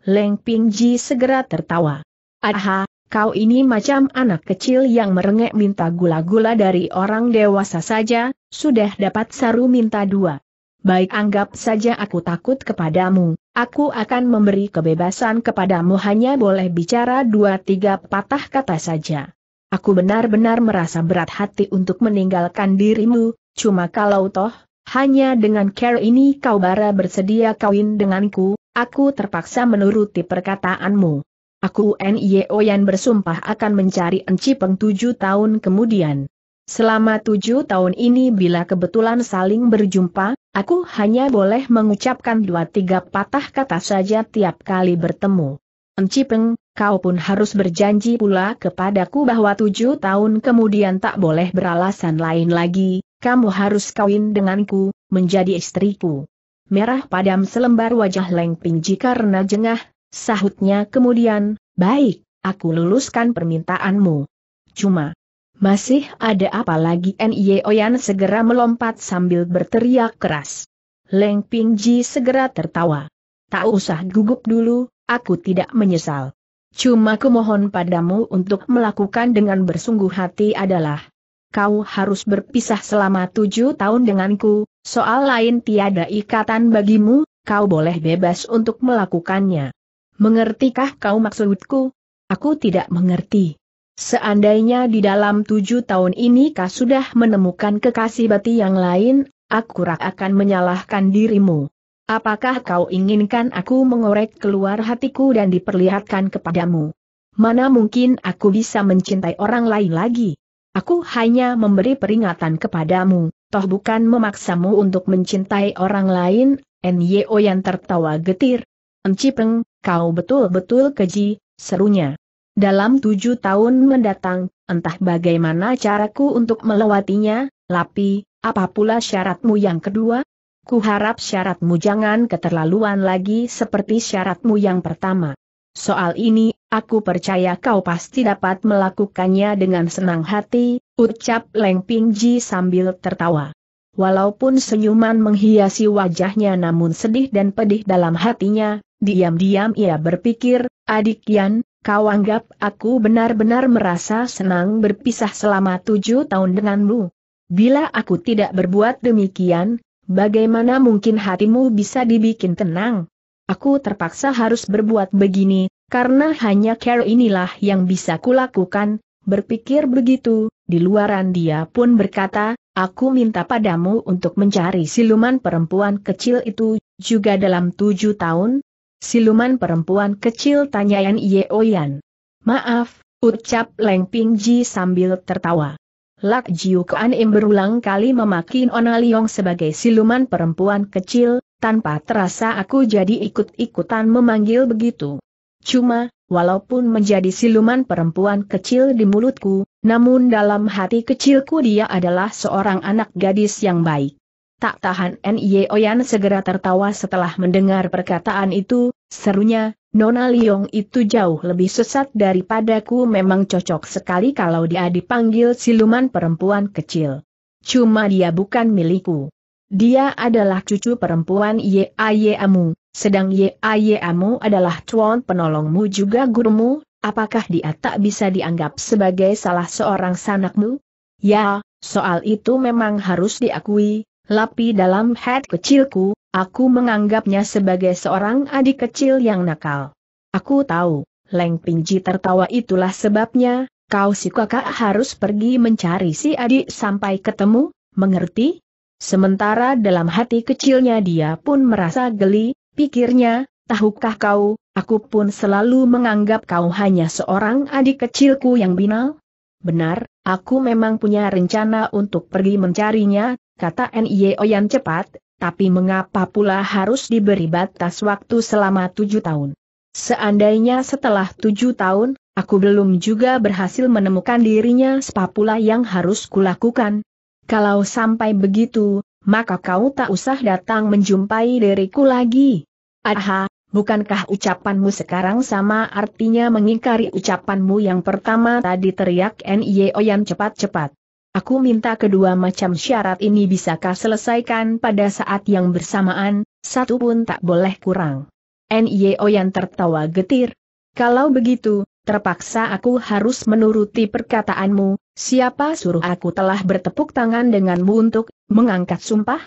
Leng Pingji segera tertawa. Aha, kau ini macam anak kecil yang merengek minta gula-gula dari orang dewasa saja, sudah dapat saru minta dua. Baik anggap saja aku takut kepadamu, aku akan memberi kebebasan kepadamu hanya boleh bicara dua tiga patah kata saja. Aku benar-benar merasa berat hati untuk meninggalkan dirimu, cuma kalau toh, hanya dengan care ini kau bara bersedia kawin denganku, aku terpaksa menuruti perkataanmu. Aku Nye yang bersumpah akan mencari Enci Peng tujuh tahun kemudian. Selama tujuh tahun ini bila kebetulan saling berjumpa, aku hanya boleh mengucapkan dua tiga patah kata saja tiap kali bertemu. Enci Peng, kau pun harus berjanji pula kepadaku bahwa tujuh tahun kemudian tak boleh beralasan lain lagi, kamu harus kawin denganku, menjadi istriku. Merah padam selembar wajah Leng Pingji karena jengah, Sahutnya kemudian, baik, aku luluskan permintaanmu. Cuma, masih ada apa lagi N.I.E. Oyan segera melompat sambil berteriak keras. Leng Pingji segera tertawa. Tak usah gugup dulu, aku tidak menyesal. Cuma kemohon padamu untuk melakukan dengan bersungguh hati adalah, kau harus berpisah selama tujuh tahun denganku, soal lain tiada ikatan bagimu, kau boleh bebas untuk melakukannya. Mengertikah kau maksudku? Aku tidak mengerti. Seandainya di dalam tujuh tahun ini kau sudah menemukan kekasih bati yang lain, aku rak akan menyalahkan dirimu. Apakah kau inginkan aku mengorek keluar hatiku dan diperlihatkan kepadamu? Mana mungkin aku bisa mencintai orang lain lagi? Aku hanya memberi peringatan kepadamu, toh bukan memaksamu untuk mencintai orang lain, Nyo yang tertawa getir, Encipeng, kau betul-betul keji, serunya. Dalam tujuh tahun mendatang, entah bagaimana caraku untuk melewatinya, Lapi, apa pula syaratmu yang kedua? Kuharap syaratmu jangan keterlaluan lagi seperti syaratmu yang pertama. Soal ini, aku percaya kau pasti dapat melakukannya dengan senang hati, ucap Leng Pingji sambil tertawa. Walaupun senyuman menghiasi wajahnya namun sedih dan pedih dalam hatinya, diam-diam ia berpikir, adik Yan, kau anggap aku benar-benar merasa senang berpisah selama tujuh tahun denganmu. Bila aku tidak berbuat demikian, bagaimana mungkin hatimu bisa dibikin tenang? Aku terpaksa harus berbuat begini, karena hanya care inilah yang bisa kulakukan, berpikir begitu, di luaran dia pun berkata, aku minta padamu untuk mencari siluman perempuan kecil itu, juga dalam tujuh tahun? Siluman perempuan kecil Ye Yeoyan. Maaf, ucap Leng Ping Ji sambil tertawa. Lak Jiu Kuan Im berulang kali memaki Ona Liong sebagai siluman perempuan kecil, tanpa terasa aku jadi ikut-ikutan memanggil begitu. Cuma, walaupun menjadi siluman perempuan kecil di mulutku, namun dalam hati kecilku dia adalah seorang anak gadis yang baik. Tak tahan Nie Oyan segera tertawa setelah mendengar perkataan itu, serunya, Nona Liong itu jauh lebih sesat daripadaku memang cocok sekali kalau dia dipanggil siluman perempuan kecil. Cuma dia bukan milikku. Dia adalah cucu perempuan Ye Amu, sedang Ye Amu adalah cuan penolongmu juga gurumu, Apakah dia tak bisa dianggap sebagai salah seorang sanakmu? Ya, soal itu memang harus diakui, Lapi dalam head kecilku, aku menganggapnya sebagai seorang adik kecil yang nakal. Aku tahu, Leng Pinji tertawa itulah sebabnya, kau si kakak harus pergi mencari si adik sampai ketemu, mengerti? Sementara dalam hati kecilnya dia pun merasa geli, pikirnya, tahukah kau, Aku pun selalu menganggap kau hanya seorang adik kecilku yang binal. Benar, aku memang punya rencana untuk pergi mencarinya, kata N.I.O. yang cepat, tapi mengapa pula harus diberi batas waktu selama tujuh tahun? Seandainya setelah tujuh tahun, aku belum juga berhasil menemukan dirinya sepapula yang harus kulakukan. Kalau sampai begitu, maka kau tak usah datang menjumpai diriku lagi. Aha, bukankah ucapanmu sekarang sama artinya mengingkari ucapanmu yang pertama tadi teriak N.I.O. yang cepat-cepat. Aku minta kedua macam syarat ini bisakah selesaikan pada saat yang bersamaan, satu pun tak boleh kurang. N.I.O. yang tertawa getir. Kalau begitu, terpaksa aku harus menuruti perkataanmu, siapa suruh aku telah bertepuk tangan denganmu untuk mengangkat sumpah?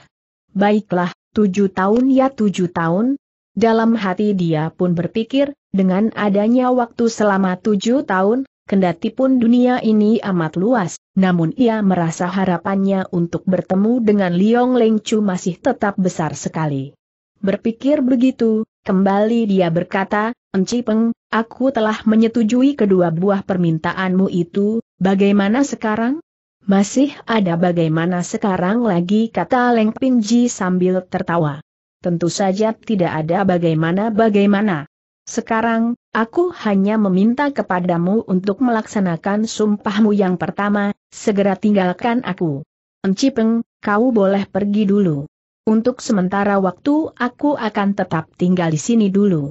Baiklah, tujuh tahun ya tujuh tahun, dalam hati dia pun berpikir, dengan adanya waktu selama tujuh tahun, kendati pun dunia ini amat luas, namun ia merasa harapannya untuk bertemu dengan Liong Lengchu masih tetap besar sekali. Berpikir begitu, kembali dia berkata, Enci Peng, aku telah menyetujui kedua buah permintaanmu itu, bagaimana sekarang? Masih ada bagaimana sekarang lagi kata Leng Pinji sambil tertawa tentu saja tidak ada bagaimana-bagaimana. Sekarang, aku hanya meminta kepadamu untuk melaksanakan sumpahmu yang pertama, segera tinggalkan aku. Encipeng, kau boleh pergi dulu. Untuk sementara waktu aku akan tetap tinggal di sini dulu.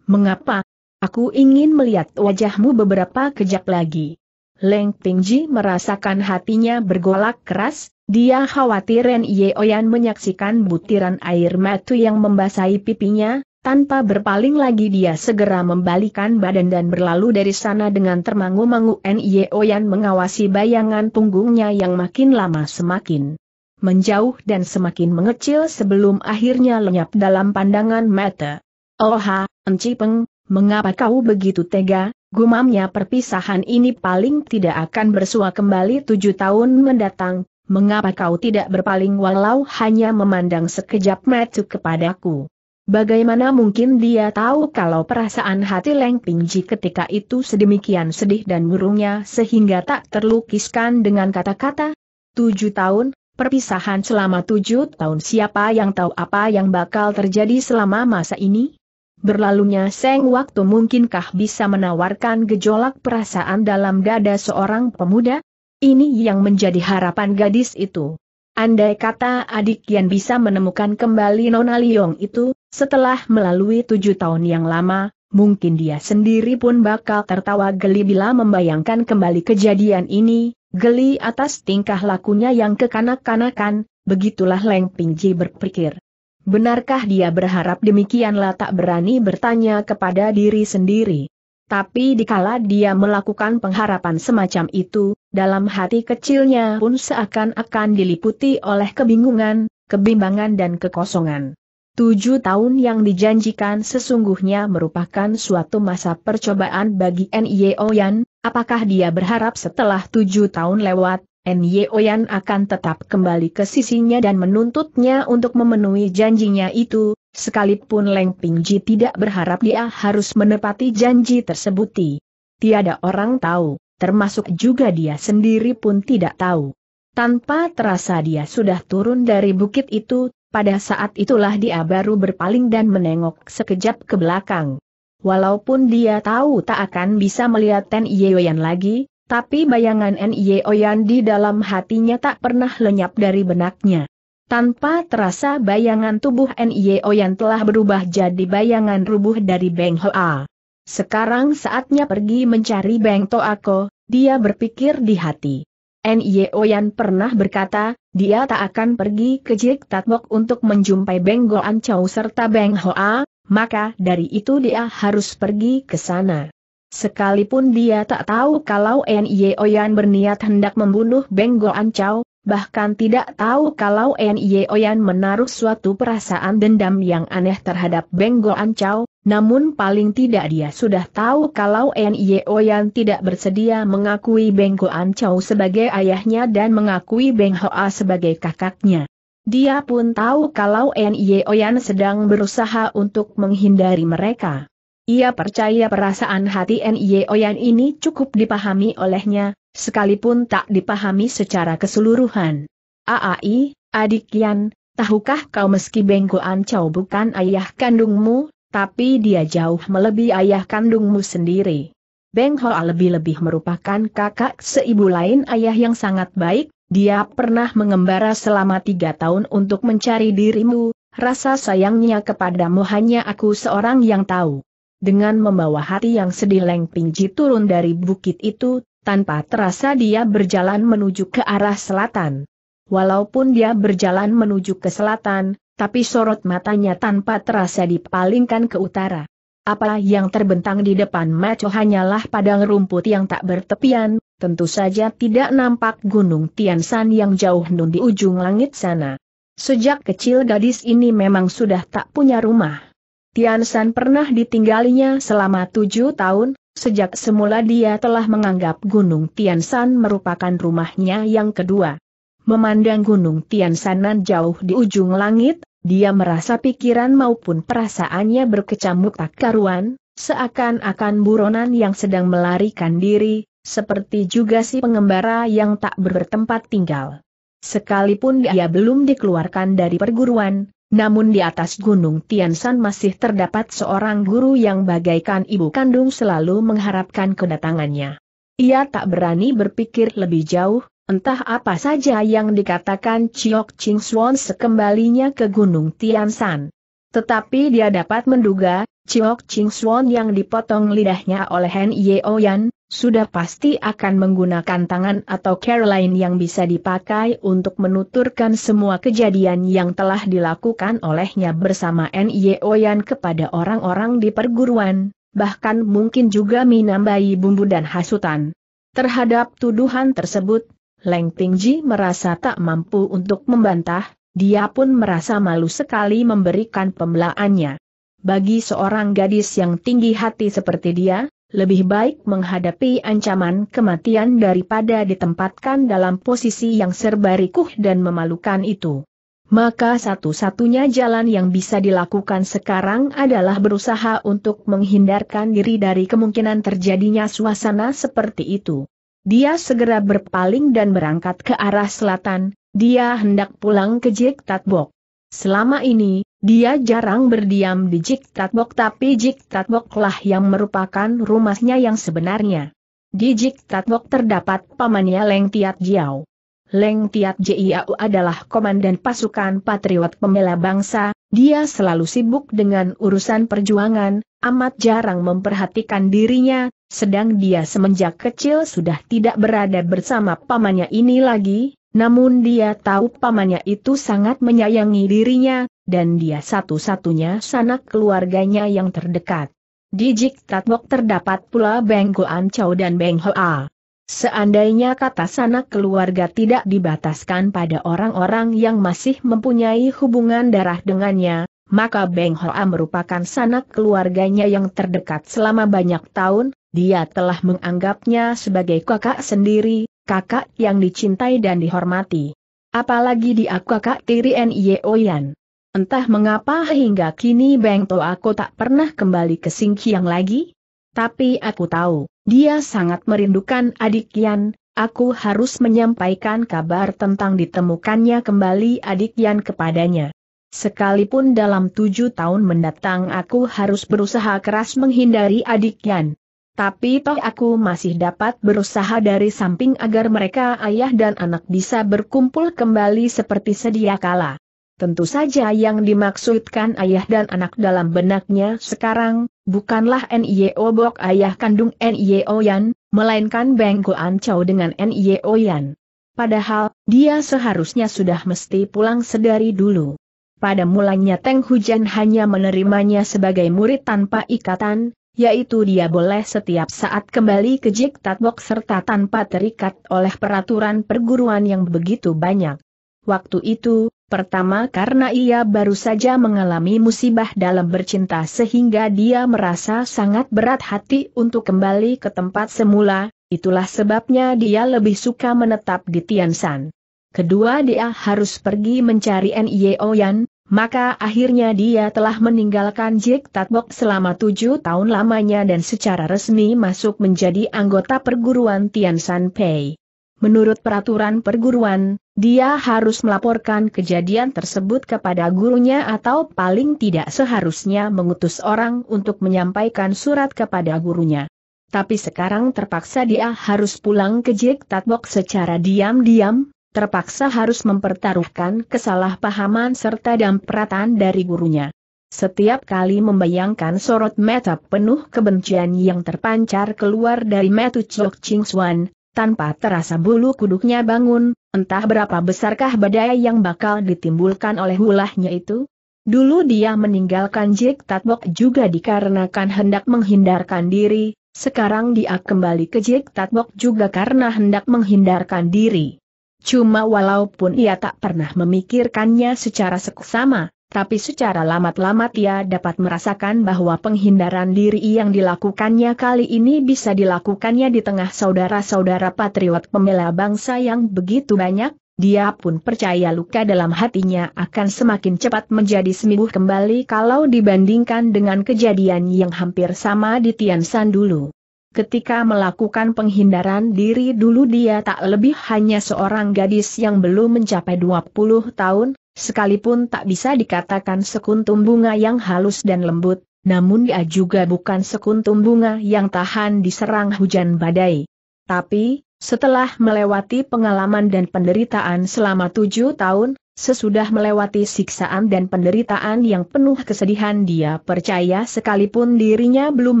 Mengapa? Aku ingin melihat wajahmu beberapa kejap lagi. Leng Pingji merasakan hatinya bergolak keras, dia khawatir Ren Yeoyan menyaksikan butiran air matu yang membasahi pipinya, tanpa berpaling lagi dia segera membalikan badan dan berlalu dari sana dengan termangu-mangu Ren Yeoyan mengawasi bayangan punggungnya yang makin lama semakin menjauh dan semakin mengecil sebelum akhirnya lenyap dalam pandangan mata. Oha, Enci Peng, mengapa kau begitu tega? Gumamnya perpisahan ini paling tidak akan bersua kembali tujuh tahun mendatang, mengapa kau tidak berpaling walau hanya memandang sekejap mata kepadaku? Bagaimana mungkin dia tahu kalau perasaan hati Leng Pingji ketika itu sedemikian sedih dan murungnya sehingga tak terlukiskan dengan kata-kata? Tujuh tahun, perpisahan selama tujuh tahun siapa yang tahu apa yang bakal terjadi selama masa ini? Berlalunya seng waktu mungkinkah bisa menawarkan gejolak perasaan dalam dada seorang pemuda? Ini yang menjadi harapan gadis itu. Andai kata adik Yan bisa menemukan kembali Nona Liong itu, setelah melalui tujuh tahun yang lama, mungkin dia sendiri pun bakal tertawa geli bila membayangkan kembali kejadian ini, geli atas tingkah lakunya yang kekanak-kanakan, begitulah Leng Pingji berpikir. Benarkah dia berharap demikianlah tak berani bertanya kepada diri sendiri? Tapi dikala dia melakukan pengharapan semacam itu, dalam hati kecilnya pun seakan-akan diliputi oleh kebingungan, kebimbangan dan kekosongan. Tujuh tahun yang dijanjikan sesungguhnya merupakan suatu masa percobaan bagi N.Y.O. Oyan, apakah dia berharap setelah tujuh tahun lewat, N.Y.O. Oyan akan tetap kembali ke sisinya dan menuntutnya untuk memenuhi janjinya itu, sekalipun Leng Pingji tidak berharap dia harus menepati janji tersebut. Tiada orang tahu termasuk juga dia sendiri pun tidak tahu. Tanpa terasa dia sudah turun dari bukit itu, pada saat itulah dia baru berpaling dan menengok sekejap ke belakang. Walaupun dia tahu tak akan bisa melihat Ten Yeoyan lagi, tapi bayangan N Yeoyan di dalam hatinya tak pernah lenyap dari benaknya. Tanpa terasa bayangan tubuh N Yeoyan telah berubah jadi bayangan rubuh dari Beng Hoa. Sekarang saatnya pergi mencari Beng Toako, dia berpikir di hati. N.Y.O. Yan pernah berkata, dia tak akan pergi ke Jik Tatmok untuk menjumpai Beng Goan Chow serta Beng Hoa, maka dari itu dia harus pergi ke sana. Sekalipun dia tak tahu kalau N.Y.O. Yan berniat hendak membunuh Beng Goan Chow, bahkan tidak tahu kalau N.Y.O. Yan menaruh suatu perasaan dendam yang aneh terhadap Beng Goan Chow, namun paling tidak dia sudah tahu kalau Nye Oyan tidak bersedia mengakui Beng Goan Chow sebagai ayahnya dan mengakui Beng Hoa sebagai kakaknya. Dia pun tahu kalau Nye Oyan sedang berusaha untuk menghindari mereka. Ia percaya perasaan hati Nye Oyan ini cukup dipahami olehnya, sekalipun tak dipahami secara keseluruhan. Aai, adik Yan, tahukah kau meski Beng Goan Chow bukan ayah kandungmu, tapi dia jauh melebihi ayah kandungmu sendiri. Beng Hoa lebih-lebih merupakan kakak seibu lain ayah yang sangat baik, dia pernah mengembara selama tiga tahun untuk mencari dirimu, rasa sayangnya kepadamu hanya aku seorang yang tahu. Dengan membawa hati yang sedih Leng Pingji turun dari bukit itu, tanpa terasa dia berjalan menuju ke arah selatan. Walaupun dia berjalan menuju ke selatan, tapi sorot matanya tanpa terasa dipalingkan ke utara. Apa yang terbentang di depan Maco hanyalah padang rumput yang tak bertepian, tentu saja tidak nampak gunung Tiansan yang jauh nun di ujung langit sana. Sejak kecil gadis ini memang sudah tak punya rumah. Tiansan pernah ditinggalinya selama tujuh tahun, sejak semula dia telah menganggap gunung Tiansan merupakan rumahnya yang kedua. Memandang gunung Tian Sanan jauh di ujung langit, dia merasa pikiran maupun perasaannya berkecamuk tak karuan, seakan-akan buronan yang sedang melarikan diri, seperti juga si pengembara yang tak bertempat tinggal. Sekalipun dia belum dikeluarkan dari perguruan, namun di atas gunung Tian San masih terdapat seorang guru yang bagaikan ibu kandung selalu mengharapkan kedatangannya. Ia tak berani berpikir lebih jauh, Entah apa saja yang dikatakan Chiok Ching Suan sekembalinya ke Gunung Tian Tiansan. Tetapi dia dapat menduga, Chiok Ching Suan yang dipotong lidahnya oleh Hen Yan, sudah pasti akan menggunakan tangan atau Caroline yang bisa dipakai untuk menuturkan semua kejadian yang telah dilakukan olehnya bersama Hen Yan kepada orang-orang di perguruan, bahkan mungkin juga menambahi bumbu dan hasutan. Terhadap tuduhan tersebut, Leng Tingji merasa tak mampu untuk membantah, dia pun merasa malu sekali memberikan pembelaannya. Bagi seorang gadis yang tinggi hati seperti dia, lebih baik menghadapi ancaman kematian daripada ditempatkan dalam posisi yang serba rikuh dan memalukan itu. Maka satu-satunya jalan yang bisa dilakukan sekarang adalah berusaha untuk menghindarkan diri dari kemungkinan terjadinya suasana seperti itu. Dia segera berpaling dan berangkat ke arah selatan, dia hendak pulang ke Jik Tatbok. Selama ini, dia jarang berdiam di Jik Tatbok tapi Jik Tatbok lah yang merupakan rumahnya yang sebenarnya. Di Jik Tatbok terdapat pamannya Leng Tiat Jiao. Leng Tiat Jiao adalah komandan pasukan patriot pembela bangsa, dia selalu sibuk dengan urusan perjuangan, amat jarang memperhatikan dirinya, sedang dia semenjak kecil sudah tidak berada bersama pamannya ini lagi, namun dia tahu pamannya itu sangat menyayangi dirinya, dan dia satu-satunya sanak keluarganya yang terdekat. Di Jik terdapat pula Beng Goan Chow dan Beng Hoa. Seandainya kata sanak keluarga tidak dibataskan pada orang-orang yang masih mempunyai hubungan darah dengannya, maka Beng Hoa merupakan sanak keluarganya yang terdekat selama banyak tahun, dia telah menganggapnya sebagai kakak sendiri, kakak yang dicintai dan dihormati. Apalagi dia kakak tiri N.I.E. Yan. Entah mengapa hingga kini Beng To aku tak pernah kembali ke Singkiang lagi. Tapi aku tahu, dia sangat merindukan adik Yan, aku harus menyampaikan kabar tentang ditemukannya kembali adik Yan kepadanya. Sekalipun dalam tujuh tahun mendatang aku harus berusaha keras menghindari adik Yan. Tapi toh aku masih dapat berusaha dari samping agar mereka ayah dan anak bisa berkumpul kembali seperti sedia kala. Tentu saja yang dimaksudkan ayah dan anak dalam benaknya sekarang, bukanlah NIO Bok ayah kandung NIO Yan, melainkan Bengko Ancau dengan NIO Yan. Padahal, dia seharusnya sudah mesti pulang sedari dulu. Pada mulanya Teng Hujan hanya menerimanya sebagai murid tanpa ikatan, yaitu dia boleh setiap saat kembali ke Jiktat tatbox serta tanpa terikat oleh peraturan perguruan yang begitu banyak. Waktu itu, pertama karena ia baru saja mengalami musibah dalam bercinta sehingga dia merasa sangat berat hati untuk kembali ke tempat semula, itulah sebabnya dia lebih suka menetap di Tiansan. Kedua dia harus pergi mencari Nye Oyan, maka akhirnya dia telah meninggalkan Jik Tatbok selama tujuh tahun lamanya dan secara resmi masuk menjadi anggota perguruan Tian San Pei. Menurut peraturan perguruan, dia harus melaporkan kejadian tersebut kepada gurunya atau paling tidak seharusnya mengutus orang untuk menyampaikan surat kepada gurunya. Tapi sekarang terpaksa dia harus pulang ke Jik Tatbok secara diam-diam, terpaksa harus mempertaruhkan kesalahpahaman serta dampratan dari gurunya. Setiap kali membayangkan sorot mata penuh kebencian yang terpancar keluar dari metu Chok Ching Suan, tanpa terasa bulu kuduknya bangun, entah berapa besarkah badai yang bakal ditimbulkan oleh ulahnya itu. Dulu dia meninggalkan Jik Tatbok juga dikarenakan hendak menghindarkan diri, sekarang dia kembali ke Jik Tatbok juga karena hendak menghindarkan diri. Cuma walaupun ia tak pernah memikirkannya secara seksama, tapi secara lamat-lamat ia dapat merasakan bahwa penghindaran diri yang dilakukannya kali ini bisa dilakukannya di tengah saudara-saudara patriot pembela bangsa yang begitu banyak, dia pun percaya luka dalam hatinya akan semakin cepat menjadi sembuh kembali kalau dibandingkan dengan kejadian yang hampir sama di Tiansan dulu ketika melakukan penghindaran diri dulu dia tak lebih hanya seorang gadis yang belum mencapai 20 tahun, sekalipun tak bisa dikatakan sekuntum bunga yang halus dan lembut, namun dia juga bukan sekuntum bunga yang tahan diserang hujan badai. Tapi, setelah melewati pengalaman dan penderitaan selama tujuh tahun, Sesudah melewati siksaan dan penderitaan yang penuh kesedihan dia percaya sekalipun dirinya belum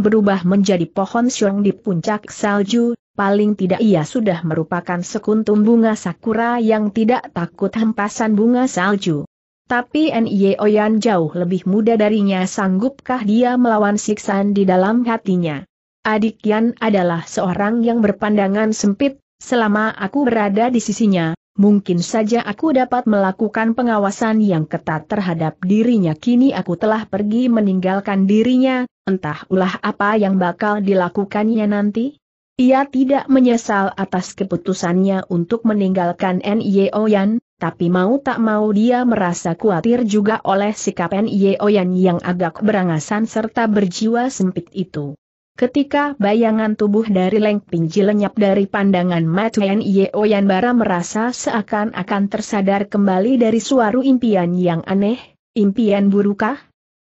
berubah menjadi pohon syong di puncak salju, paling tidak ia sudah merupakan sekuntum bunga sakura yang tidak takut hempasan bunga salju. Tapi Nye Oyan jauh lebih muda darinya sanggupkah dia melawan siksaan di dalam hatinya. Adik Yan adalah seorang yang berpandangan sempit, selama aku berada di sisinya, mungkin saja aku dapat melakukan pengawasan yang ketat terhadap dirinya kini aku telah pergi meninggalkan dirinya, entah ulah apa yang bakal dilakukannya nanti. Ia tidak menyesal atas keputusannya untuk meninggalkan Nye Yan, tapi mau tak mau dia merasa khawatir juga oleh sikap Nye Yan yang agak berangasan serta berjiwa sempit itu. Ketika bayangan tubuh dari Leng Pingji lenyap dari pandangan Ye Oyan Yanbara merasa seakan-akan tersadar kembali dari suara impian yang aneh, impian burukah?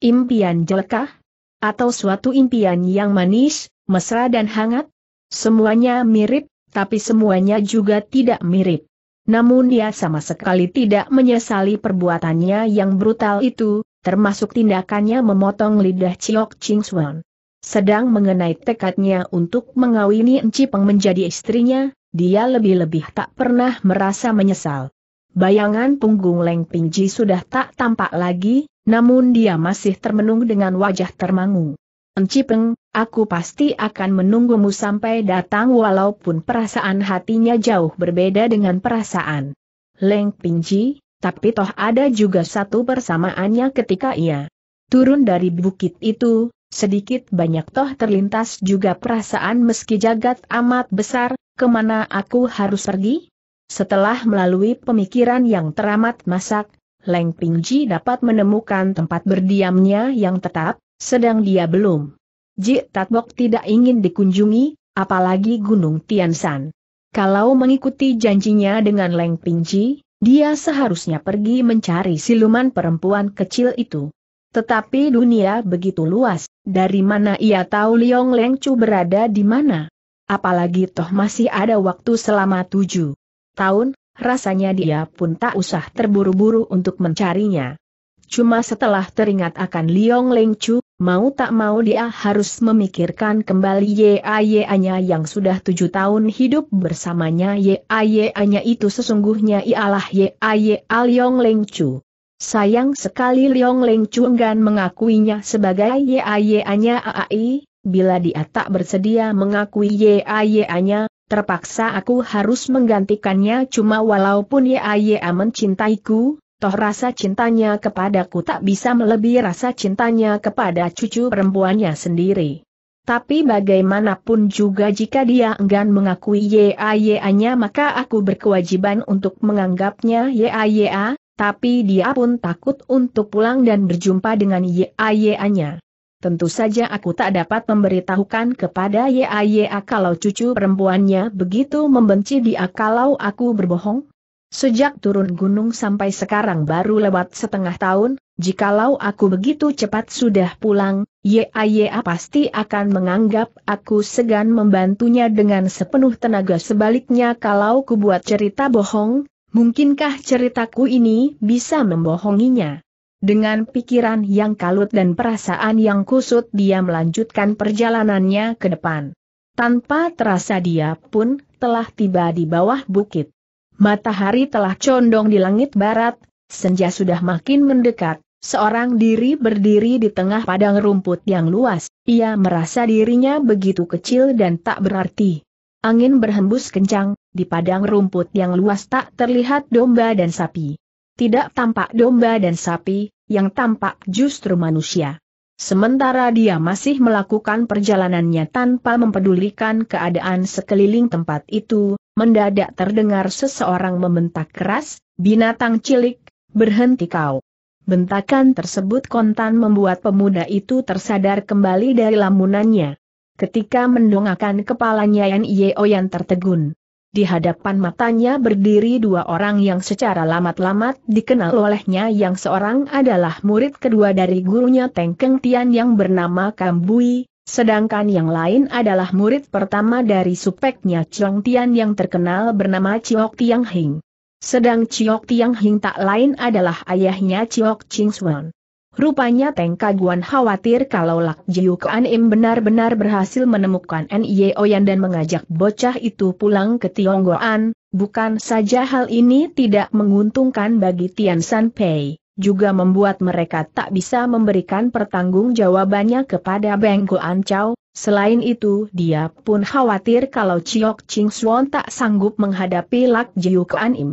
Impian jelekah? Atau suatu impian yang manis, mesra dan hangat? Semuanya mirip, tapi semuanya juga tidak mirip. Namun dia sama sekali tidak menyesali perbuatannya yang brutal itu, termasuk tindakannya memotong lidah Chiok Ching Swan. Sedang mengenai tekadnya untuk mengawini Encipeng menjadi istrinya, dia lebih-lebih tak pernah merasa menyesal. Bayangan punggung Leng Pingji sudah tak tampak lagi, namun dia masih termenung dengan wajah termangu. Encipeng, aku pasti akan menunggumu sampai datang walaupun perasaan hatinya jauh berbeda dengan perasaan. Leng Pingji, tapi toh ada juga satu persamaannya ketika ia turun dari bukit itu, Sedikit banyak toh terlintas juga perasaan meski jagat amat besar, kemana aku harus pergi? Setelah melalui pemikiran yang teramat masak, Leng Pingji dapat menemukan tempat berdiamnya yang tetap, sedang dia belum. Ji Tatbok tidak ingin dikunjungi, apalagi Gunung Tiansan. Kalau mengikuti janjinya dengan Leng Pingji, dia seharusnya pergi mencari siluman perempuan kecil itu. Tetapi dunia begitu luas, dari mana ia tahu Liong Leng Chu berada di mana? Apalagi toh masih ada waktu selama tujuh tahun, rasanya dia pun tak usah terburu-buru untuk mencarinya. Cuma setelah teringat akan Liong Leng Chu, mau tak mau dia harus memikirkan kembali YAYA-nya yang sudah tujuh tahun hidup bersamanya YAYA-nya itu sesungguhnya ialah YAYA Liong Leng Chu. Sayang sekali Liong Leng Chunggan mengakuinya sebagai YAYA-nya AAI, bila dia tak bersedia mengakui YAYA-nya, terpaksa aku harus menggantikannya cuma walaupun YAYA mencintaiku, toh rasa cintanya kepadaku tak bisa melebihi rasa cintanya kepada cucu perempuannya sendiri. Tapi bagaimanapun juga jika dia enggan mengakui YAYA-nya maka aku berkewajiban untuk menganggapnya YAYA, tapi dia pun takut untuk pulang dan berjumpa dengan YAYA-nya. Tentu saja aku tak dapat memberitahukan kepada YAYA kalau cucu perempuannya begitu membenci dia kalau aku berbohong. Sejak turun gunung sampai sekarang baru lewat setengah tahun, jikalau aku begitu cepat sudah pulang, YAYA pasti akan menganggap aku segan membantunya dengan sepenuh tenaga sebaliknya kalau ku buat cerita bohong, Mungkinkah ceritaku ini bisa membohonginya? Dengan pikiran yang kalut dan perasaan yang kusut dia melanjutkan perjalanannya ke depan. Tanpa terasa dia pun telah tiba di bawah bukit. Matahari telah condong di langit barat, senja sudah makin mendekat, seorang diri berdiri di tengah padang rumput yang luas, ia merasa dirinya begitu kecil dan tak berarti. Angin berhembus kencang, di padang rumput yang luas tak terlihat domba dan sapi. Tidak tampak domba dan sapi, yang tampak justru manusia. Sementara dia masih melakukan perjalanannya tanpa mempedulikan keadaan sekeliling tempat itu, mendadak terdengar seseorang membentak keras, binatang cilik, berhenti kau. Bentakan tersebut kontan membuat pemuda itu tersadar kembali dari lamunannya. Ketika mendongakkan kepalanya Yan Yeo yang tertegun. Di hadapan matanya berdiri dua orang yang secara lamat-lamat dikenal olehnya yang seorang adalah murid kedua dari gurunya Tengkeng Tian yang bernama Kambui, sedangkan yang lain adalah murid pertama dari supeknya Chong Tian yang terkenal bernama Chiok Tiang Hing. Sedang Chiok Tiang Hing tak lain adalah ayahnya Chiok Ching Suan. Rupanya Teng Kaguan khawatir kalau Lak Jiu Kuan Im benar-benar berhasil menemukan Nie Oyan dan mengajak bocah itu pulang ke Tionggoan, bukan saja hal ini tidak menguntungkan bagi Tian San Pei, juga membuat mereka tak bisa memberikan pertanggung jawabannya kepada Beng Goan Chow, selain itu dia pun khawatir kalau Chiok Ching Suan tak sanggup menghadapi Lak Jiu Kuan Im.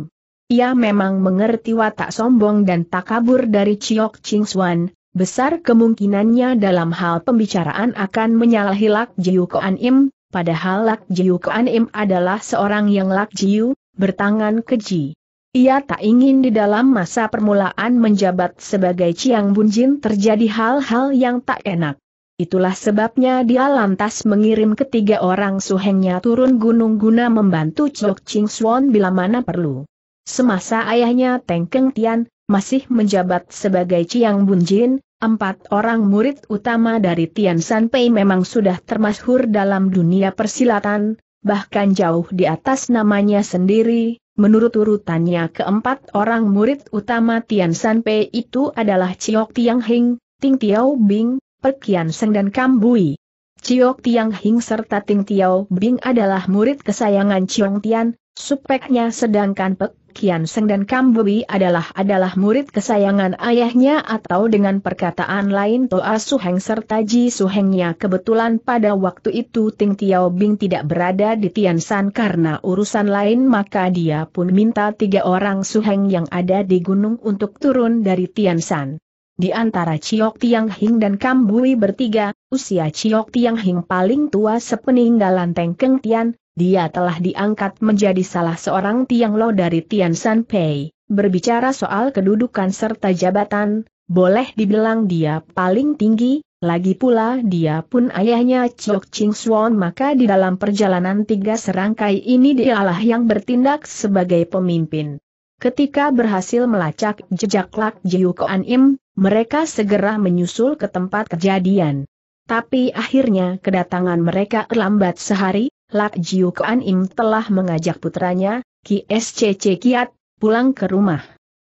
Ia memang mengerti watak sombong dan takabur dari Chiok Ching Suan, besar kemungkinannya dalam hal pembicaraan akan menyalahi Lak Jiu Koan Im, padahal Lak Jiu Koan Im adalah seorang yang Lak Jiu, bertangan keji. Ia tak ingin di dalam masa permulaan menjabat sebagai Chiang Bunjin terjadi hal-hal yang tak enak. Itulah sebabnya dia lantas mengirim ketiga orang suhengnya turun gunung guna membantu Chok Ching Suan bila mana perlu. Semasa ayahnya Teng Keng Tian, masih menjabat sebagai Chiang Bun Jin, Empat orang murid utama dari Tian San Pei memang sudah termasyhur dalam dunia persilatan, bahkan jauh di atas namanya sendiri. Menurut urutannya keempat orang murid utama Tian San Pei itu adalah Chiok Tiang Hing, Ting Tiao Bing, Perkian Seng dan Kam Bui. Chiok Tiang Hing serta Ting Tiao Bing adalah murid kesayangan Chiong Tian, supeknya sedangkan Pek Kian Seng dan Kambui adalah adalah murid kesayangan ayahnya atau dengan perkataan lain Toa Suheng serta Ji Suhengnya kebetulan pada waktu itu Ting Tiao Bing tidak berada di Tiansan karena urusan lain maka dia pun minta tiga orang Suheng yang ada di gunung untuk turun dari Tiansan. Di antara Ciok Tiang Hing dan Kambui bertiga, usia Ciok Tiang Hing paling tua sepeninggalan Tengkeng Tian, dia telah diangkat menjadi salah seorang Tiang Lo dari Tian San Pei. Berbicara soal kedudukan serta jabatan, boleh dibilang dia paling tinggi, lagi pula dia pun ayahnya Chok Ching Suan maka di dalam perjalanan tiga serangkai ini dialah yang bertindak sebagai pemimpin. Ketika berhasil melacak jejak Lak Jiu Koan Im, mereka segera menyusul ke tempat kejadian. Tapi akhirnya kedatangan mereka terlambat sehari, Lak Jiu Kuan Im telah mengajak putranya, Ki SCC Kiat, pulang ke rumah.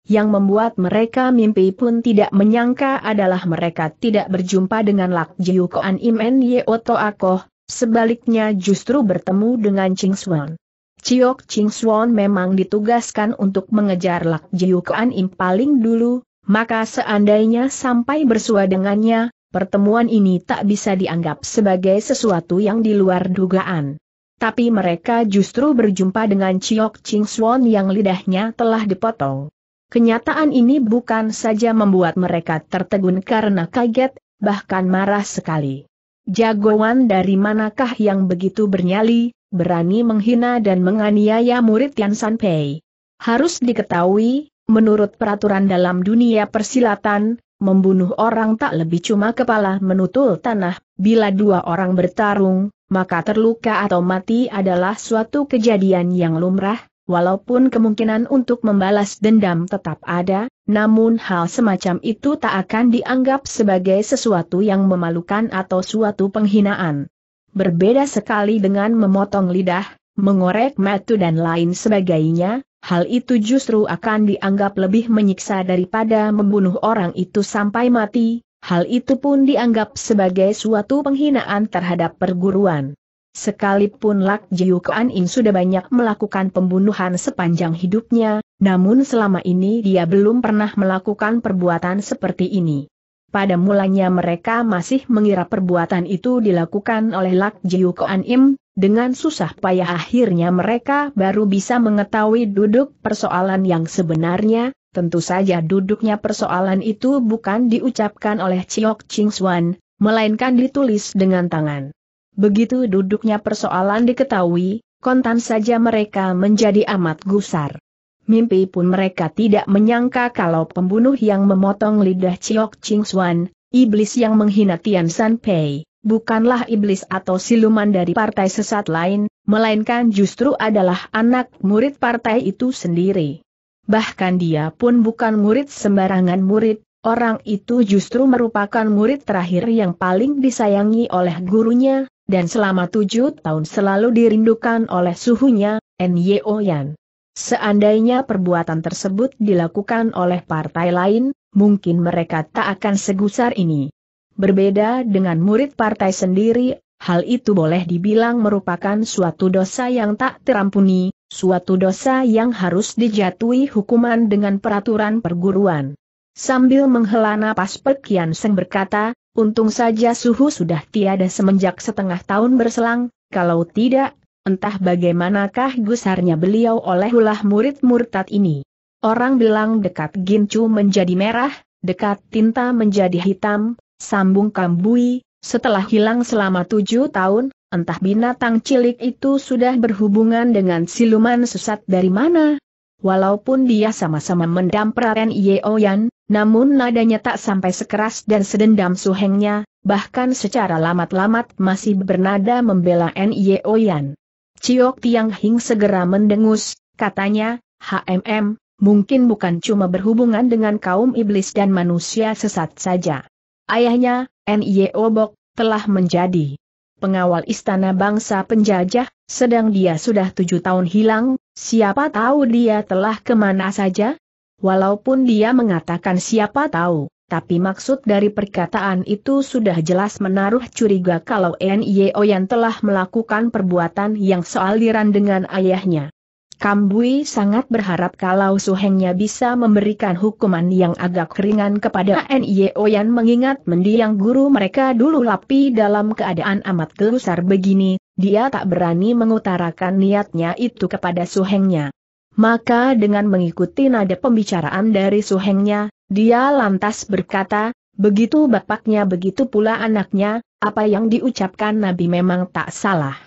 Yang membuat mereka mimpi pun tidak menyangka adalah mereka tidak berjumpa dengan Lak Jiu Kuan Im N Yeoto Akoh, sebaliknya justru bertemu dengan Ching Suan. Chiok Ching Suan memang ditugaskan untuk mengejar Lak Jiu Kuan Im paling dulu, maka seandainya sampai bersua dengannya, pertemuan ini tak bisa dianggap sebagai sesuatu yang di luar dugaan tapi mereka justru berjumpa dengan Chiok Ching Swan yang lidahnya telah dipotong. Kenyataan ini bukan saja membuat mereka tertegun karena kaget, bahkan marah sekali. Jagoan dari manakah yang begitu bernyali, berani menghina dan menganiaya murid Tian Sanpei? Harus diketahui, menurut peraturan dalam dunia persilatan, membunuh orang tak lebih cuma kepala menutul tanah, bila dua orang bertarung, maka terluka atau mati adalah suatu kejadian yang lumrah, walaupun kemungkinan untuk membalas dendam tetap ada, namun hal semacam itu tak akan dianggap sebagai sesuatu yang memalukan atau suatu penghinaan. Berbeda sekali dengan memotong lidah, mengorek matu dan lain sebagainya, hal itu justru akan dianggap lebih menyiksa daripada membunuh orang itu sampai mati, Hal itu pun dianggap sebagai suatu penghinaan terhadap perguruan. Sekalipun Lak Jiu Kuan In sudah banyak melakukan pembunuhan sepanjang hidupnya, namun selama ini dia belum pernah melakukan perbuatan seperti ini. Pada mulanya mereka masih mengira perbuatan itu dilakukan oleh Lak Jiu Kuan Im, dengan susah payah akhirnya mereka baru bisa mengetahui duduk persoalan yang sebenarnya, Tentu saja duduknya persoalan itu bukan diucapkan oleh Chiok Ching Suan, melainkan ditulis dengan tangan. Begitu duduknya persoalan diketahui, kontan saja mereka menjadi amat gusar. Mimpi pun mereka tidak menyangka kalau pembunuh yang memotong lidah Chiok Ching Suan, iblis yang menghina Tian San Pei, bukanlah iblis atau siluman dari partai sesat lain, melainkan justru adalah anak murid partai itu sendiri bahkan dia pun bukan murid sembarangan murid, orang itu justru merupakan murid terakhir yang paling disayangi oleh gurunya, dan selama tujuh tahun selalu dirindukan oleh suhunya, Nyo Yan. Seandainya perbuatan tersebut dilakukan oleh partai lain, mungkin mereka tak akan segusar ini. Berbeda dengan murid partai sendiri, Hal itu boleh dibilang merupakan suatu dosa yang tak terampuni, suatu dosa yang harus dijatuhi hukuman dengan peraturan perguruan. Sambil menghela napas Perkian Seng berkata, untung saja suhu sudah tiada semenjak setengah tahun berselang, kalau tidak, entah bagaimanakah gusarnya beliau oleh ulah murid murtad ini. Orang bilang dekat gincu menjadi merah, dekat tinta menjadi hitam, sambung kambui, setelah hilang selama tujuh tahun, entah binatang cilik itu sudah berhubungan dengan siluman sesat dari mana. Walaupun dia sama-sama mendam Praren Yeoyan, namun nadanya tak sampai sekeras dan sedendam suhengnya, bahkan secara lamat-lamat masih bernada membela Yeoyan. Ciok Tiang Hing segera mendengus, katanya, HMM, mungkin bukan cuma berhubungan dengan kaum iblis dan manusia sesat saja. Ayahnya, N.I.O. Obok, telah menjadi pengawal istana bangsa penjajah, sedang dia sudah tujuh tahun hilang, siapa tahu dia telah kemana saja? Walaupun dia mengatakan siapa tahu, tapi maksud dari perkataan itu sudah jelas menaruh curiga kalau NIO Oyan telah melakukan perbuatan yang soaliran dengan ayahnya. Kambui sangat berharap kalau suhengnya bisa memberikan hukuman yang agak ringan kepada Nye Oyan mengingat mendiang guru mereka dulu Lapi dalam keadaan amat gelusar begini, dia tak berani mengutarakan niatnya itu kepada suhengnya. Maka dengan mengikuti nada pembicaraan dari suhengnya, dia lantas berkata, begitu bapaknya begitu pula anaknya, apa yang diucapkan Nabi memang tak salah.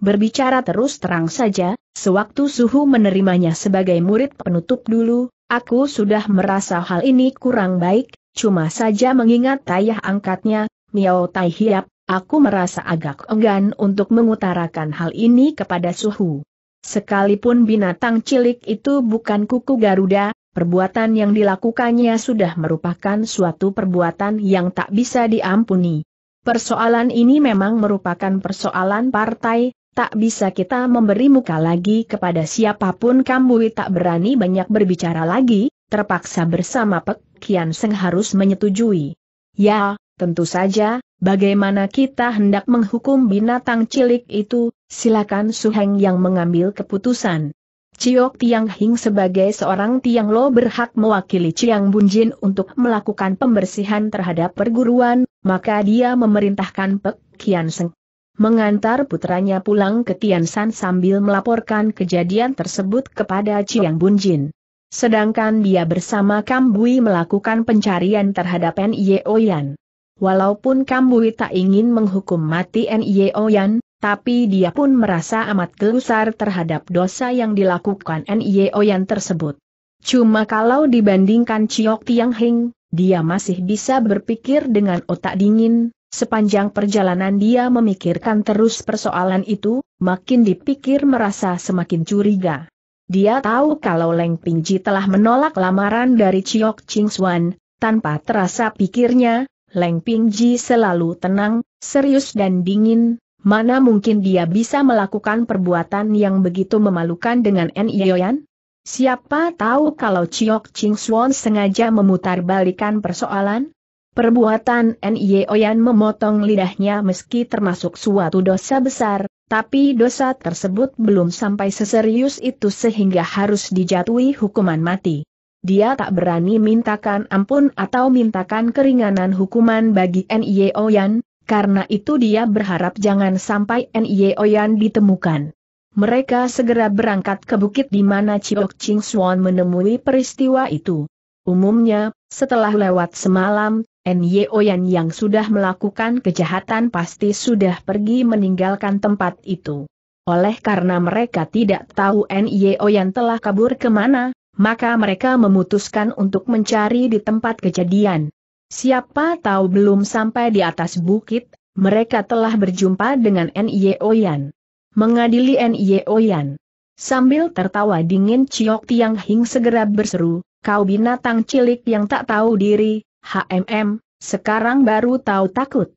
Berbicara terus terang saja, sewaktu Suhu menerimanya sebagai murid penutup dulu, aku sudah merasa hal ini kurang baik, cuma saja mengingat ayah angkatnya, Miao Tai Hiap, aku merasa agak enggan untuk mengutarakan hal ini kepada Suhu. Sekalipun binatang cilik itu bukan kuku Garuda, perbuatan yang dilakukannya sudah merupakan suatu perbuatan yang tak bisa diampuni. Persoalan ini memang merupakan persoalan partai, Tak bisa kita memberi muka lagi kepada siapapun Kambui tak berani banyak berbicara lagi, terpaksa bersama Pek Kian Seng harus menyetujui. Ya, tentu saja, bagaimana kita hendak menghukum binatang cilik itu, silakan Su Heng yang mengambil keputusan. Ciok Tiang Hing sebagai seorang Tiang Lo berhak mewakili Ciang Bunjin untuk melakukan pembersihan terhadap perguruan, maka dia memerintahkan Pek Kian Seng mengantar putranya pulang ke Tiansan sambil melaporkan kejadian tersebut kepada Chiang Bunjin. Sedangkan dia bersama Kambui melakukan pencarian terhadap Nye Oyan. Walaupun Kambui tak ingin menghukum mati Nye Oyan, tapi dia pun merasa amat gelusar terhadap dosa yang dilakukan Nye Oyan tersebut. Cuma kalau dibandingkan Chiok Tiang Hing, dia masih bisa berpikir dengan otak dingin, Sepanjang perjalanan dia memikirkan terus persoalan itu, makin dipikir merasa semakin curiga. Dia tahu kalau Leng Pingji telah menolak lamaran dari Chiok Ching Suan, tanpa terasa pikirnya, Leng Pingji selalu tenang, serius dan dingin, mana mungkin dia bisa melakukan perbuatan yang begitu memalukan dengan Nioyan? Siapa tahu kalau Chiok Ching Suan sengaja memutar persoalan? Perbuatan N.Y. Oyan memotong lidahnya meski termasuk suatu dosa besar, tapi dosa tersebut belum sampai seserius itu sehingga harus dijatuhi hukuman mati. Dia tak berani mintakan ampun atau mintakan keringanan hukuman bagi N.Y. Oyan, karena itu dia berharap jangan sampai N.Y. Oyan ditemukan. Mereka segera berangkat ke bukit di mana Chiok Ching Suan menemui peristiwa itu. Umumnya, setelah lewat semalam, Nyo Yan yang sudah melakukan kejahatan pasti sudah pergi meninggalkan tempat itu. Oleh karena mereka tidak tahu Nyo Yan telah kabur kemana, maka mereka memutuskan untuk mencari di tempat kejadian. Siapa tahu belum sampai di atas bukit, mereka telah berjumpa dengan Nyo Yan. Mengadili Nyo Yan. Sambil tertawa dingin Chiok Tiang Hing segera berseru, kau binatang cilik yang tak tahu diri, HMM, sekarang baru tahu takut.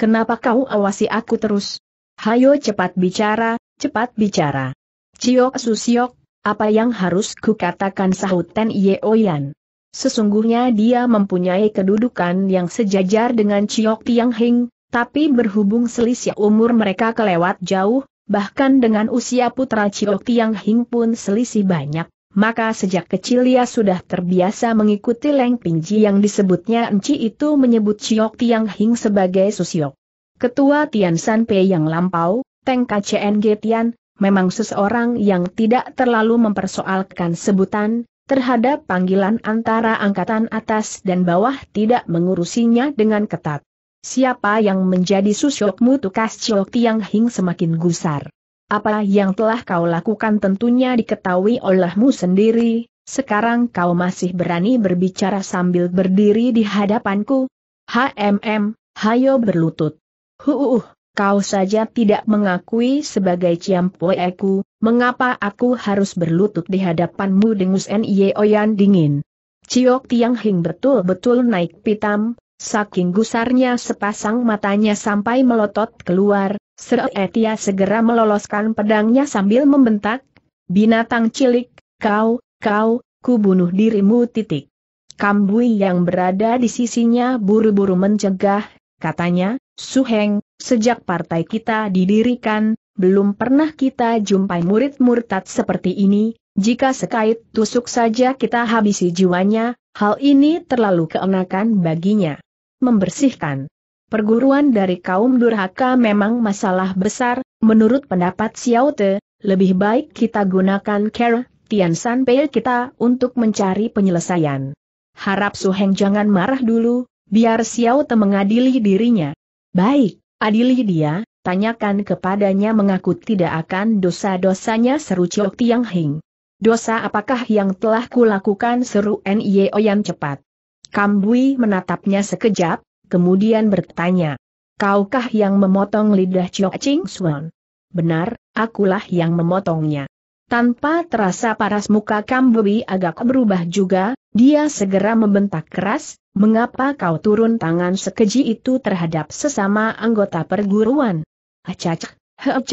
Kenapa kau awasi aku terus? Hayo cepat bicara, cepat bicara. Ciok Susiok, apa yang harus kukatakan sahut Ten Yeoyan. Sesungguhnya dia mempunyai kedudukan yang sejajar dengan Ciok Tiang Hing, tapi berhubung selisih umur mereka kelewat jauh, bahkan dengan usia putra Ciok Tiang Hing pun selisih banyak maka sejak kecil ia sudah terbiasa mengikuti Leng Pinji yang disebutnya Enci itu menyebut Chiok Tiang Hing sebagai Susiok. Ketua Tian San Pei yang lampau, Teng KCNG Tian, memang seseorang yang tidak terlalu mempersoalkan sebutan, terhadap panggilan antara angkatan atas dan bawah tidak mengurusinya dengan ketat. Siapa yang menjadi susyokmu tukas Chiok Tiang Hing semakin gusar. Apa yang telah kau lakukan tentunya diketahui olehmu sendiri, sekarang kau masih berani berbicara sambil berdiri di hadapanku? HMM, hayo berlutut. Huuh, kau saja tidak mengakui sebagai ciampueku, mengapa aku harus berlutut di hadapanmu dengus Nye dingin. Ciok Tiang Hing betul-betul naik pitam, Saking gusarnya sepasang matanya sampai melotot keluar, Seretia segera meloloskan pedangnya sambil membentak, Binatang cilik, kau, kau, ku bunuh dirimu titik. Kambui yang berada di sisinya buru-buru mencegah, katanya, Suheng, sejak partai kita didirikan, belum pernah kita jumpai murid murtad seperti ini, jika sekait tusuk saja kita habisi jiwanya, hal ini terlalu keenakan baginya membersihkan. Perguruan dari kaum durhaka memang masalah besar, menurut pendapat Xiao Te, lebih baik kita gunakan care Tian San Pei kita untuk mencari penyelesaian. Harap Su Heng jangan marah dulu, biar Xiao Te mengadili dirinya. Baik, adili dia, tanyakan kepadanya mengaku tidak akan dosa-dosanya seru Chiok Tiang Hing. Dosa apakah yang telah kulakukan seru N.I.O. yang cepat. Kambui menatapnya sekejap, kemudian bertanya. Kaukah yang memotong lidah Chok Ching Suan? Benar, akulah yang memotongnya. Tanpa terasa paras muka Kambui agak berubah juga, dia segera membentak keras, mengapa kau turun tangan sekeji itu terhadap sesama anggota perguruan? Acak,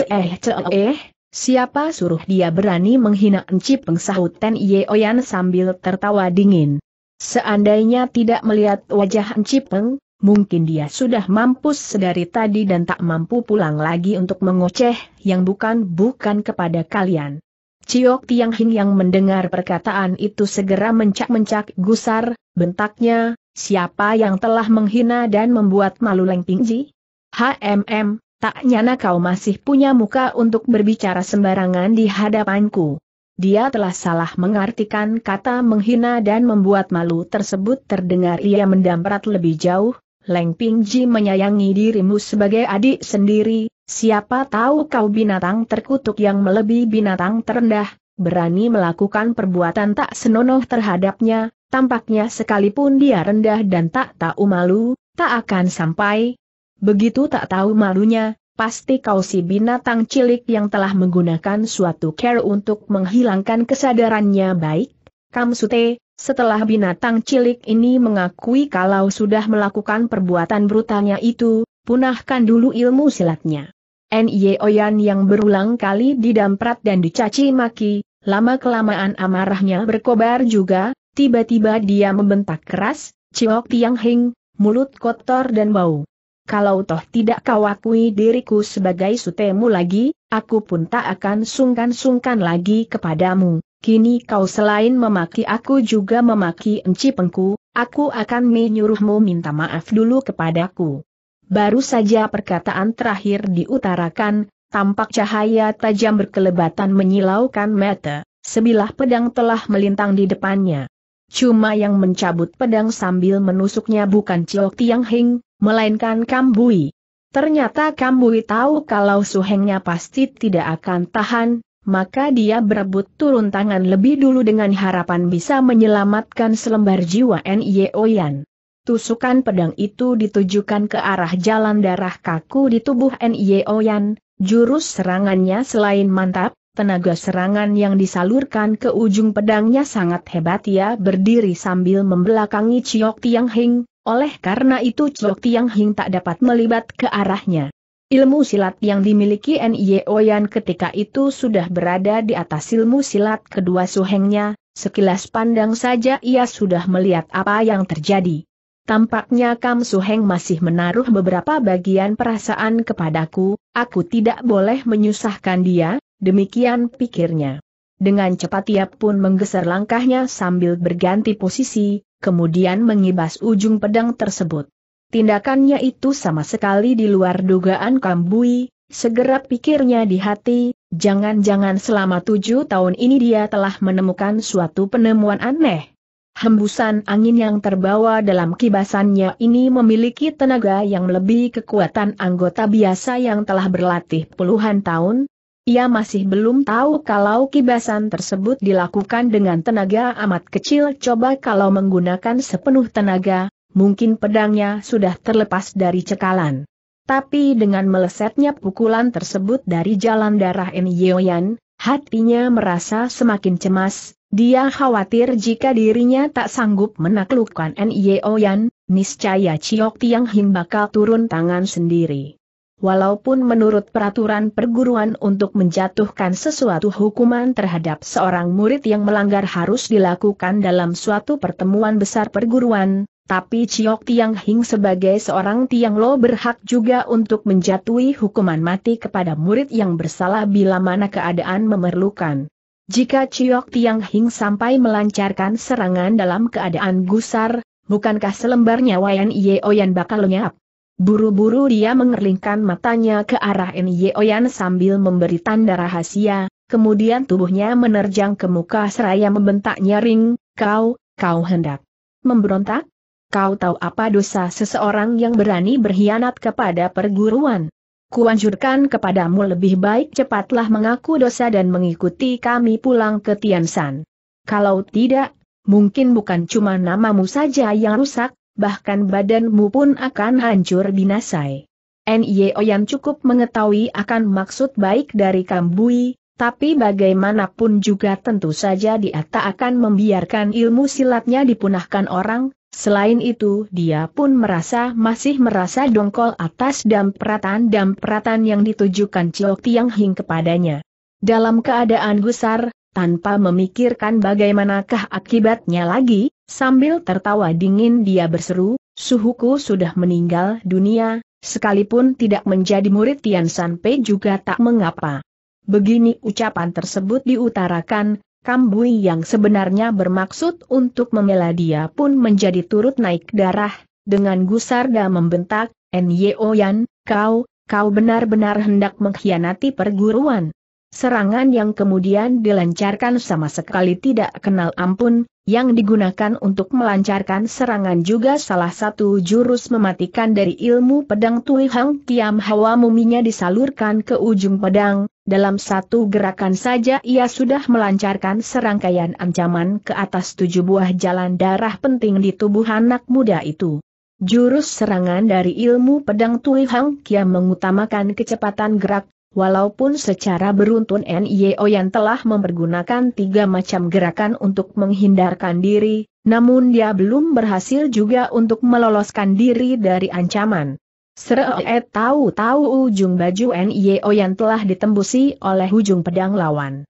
eh eh, siapa suruh dia berani menghina Enci Peng Yeoyan sambil tertawa dingin. Seandainya tidak melihat wajah Encipeng, mungkin dia sudah mampus sedari tadi dan tak mampu pulang lagi untuk mengoceh yang bukan-bukan kepada kalian. Ciok Tiang Hing yang mendengar perkataan itu segera mencak-mencak gusar, bentaknya, siapa yang telah menghina dan membuat malu Leng Pingji? HMM, tak nyana kau masih punya muka untuk berbicara sembarangan di hadapanku dia telah salah mengartikan kata menghina dan membuat malu tersebut terdengar ia mendamprat lebih jauh, Leng Pingji menyayangi dirimu sebagai adik sendiri, siapa tahu kau binatang terkutuk yang melebihi binatang terendah, berani melakukan perbuatan tak senonoh terhadapnya, tampaknya sekalipun dia rendah dan tak tahu malu, tak akan sampai. Begitu tak tahu malunya, pasti kau si binatang cilik yang telah menggunakan suatu care untuk menghilangkan kesadarannya baik, Kamsute, setelah binatang cilik ini mengakui kalau sudah melakukan perbuatan brutalnya itu, punahkan dulu ilmu silatnya. Nye Oyan yang berulang kali didamprat dan dicaci maki, lama-kelamaan amarahnya berkobar juga, tiba-tiba dia membentak keras, Ciok Tiang Hing, mulut kotor dan bau kalau toh tidak kau akui diriku sebagai sutemu lagi, aku pun tak akan sungkan-sungkan lagi kepadamu. Kini kau selain memaki aku juga memaki enci pengku, aku akan menyuruhmu minta maaf dulu kepadaku. Baru saja perkataan terakhir diutarakan, tampak cahaya tajam berkelebatan menyilaukan mata, sebilah pedang telah melintang di depannya. Cuma yang mencabut pedang sambil menusuknya bukan Chiok Tiang Hing, melainkan Kambui. Ternyata Kambui tahu kalau suhengnya pasti tidak akan tahan, maka dia berebut turun tangan lebih dulu dengan harapan bisa menyelamatkan selembar jiwa Oyan. Tusukan pedang itu ditujukan ke arah jalan darah kaku di tubuh Oyan, jurus serangannya selain mantap, Tenaga serangan yang disalurkan ke ujung pedangnya sangat hebat ia berdiri sambil membelakangi Chiok Tiang Hing, oleh karena itu Chiok Tiang Hing tak dapat melibat ke arahnya. Ilmu silat yang dimiliki Nye Oyan ketika itu sudah berada di atas ilmu silat kedua suhengnya, sekilas pandang saja ia sudah melihat apa yang terjadi. Tampaknya Kam Suheng masih menaruh beberapa bagian perasaan kepadaku, aku tidak boleh menyusahkan dia, Demikian pikirnya. Dengan cepat ia pun menggeser langkahnya sambil berganti posisi, kemudian mengibas ujung pedang tersebut. Tindakannya itu sama sekali di luar dugaan Kambui, segera pikirnya di hati, jangan-jangan selama tujuh tahun ini dia telah menemukan suatu penemuan aneh. Hembusan angin yang terbawa dalam kibasannya ini memiliki tenaga yang lebih kekuatan anggota biasa yang telah berlatih puluhan tahun, ia masih belum tahu kalau kibasan tersebut dilakukan dengan tenaga amat kecil coba kalau menggunakan sepenuh tenaga, mungkin pedangnya sudah terlepas dari cekalan. Tapi dengan melesetnya pukulan tersebut dari jalan darah Enyoyan, hatinya merasa semakin cemas, dia khawatir jika dirinya tak sanggup menaklukkan Enyoyan, niscaya Chiok Tiang Hing bakal turun tangan sendiri. Walaupun menurut peraturan perguruan untuk menjatuhkan sesuatu hukuman terhadap seorang murid yang melanggar harus dilakukan dalam suatu pertemuan besar perguruan, tapi Ciok Tiang Hing sebagai seorang Tiang Lo berhak juga untuk menjatuhi hukuman mati kepada murid yang bersalah bila mana keadaan memerlukan. Jika Ciok Tiang Hing sampai melancarkan serangan dalam keadaan gusar, bukankah selembar Ye Oyan bakal lenyap? Buru-buru dia mengerlingkan matanya ke arah Nyeoyan sambil memberi tanda rahasia, kemudian tubuhnya menerjang ke muka seraya membentak nyaring, kau, kau hendak memberontak? Kau tahu apa dosa seseorang yang berani berkhianat kepada perguruan? Kuanjurkan kepadamu lebih baik cepatlah mengaku dosa dan mengikuti kami pulang ke Tiansan. Kalau tidak, mungkin bukan cuma namamu saja yang rusak, bahkan badanmu pun akan hancur binasai. Nio yang cukup mengetahui akan maksud baik dari Kambui, tapi bagaimanapun juga tentu saja dia tak akan membiarkan ilmu silatnya dipunahkan orang, selain itu dia pun merasa masih merasa dongkol atas dampratan-dampratan yang ditujukan Ciok Tiang Hing kepadanya. Dalam keadaan gusar, tanpa memikirkan bagaimanakah akibatnya lagi, sambil tertawa dingin dia berseru, suhuku sudah meninggal dunia, sekalipun tidak menjadi murid Tian San Pei juga tak mengapa. Begini ucapan tersebut diutarakan, Kambui yang sebenarnya bermaksud untuk membela dia pun menjadi turut naik darah, dengan gusarda membentak, Nyo Yan, kau, kau benar-benar hendak mengkhianati perguruan. Serangan yang kemudian dilancarkan sama sekali tidak kenal ampun, yang digunakan untuk melancarkan serangan juga salah satu jurus mematikan dari ilmu pedang Tui Hang Tiam Hawa muminya disalurkan ke ujung pedang, dalam satu gerakan saja ia sudah melancarkan serangkaian ancaman ke atas tujuh buah jalan darah penting di tubuh anak muda itu. Jurus serangan dari ilmu pedang Tui Hang Kiam mengutamakan kecepatan gerak, Walaupun secara beruntun NIO yang telah mempergunakan tiga macam gerakan untuk menghindarkan diri, namun dia belum berhasil juga untuk meloloskan diri dari ancaman. Seroet e tahu-tahu ujung baju NIO yang telah ditembusi oleh ujung pedang lawan.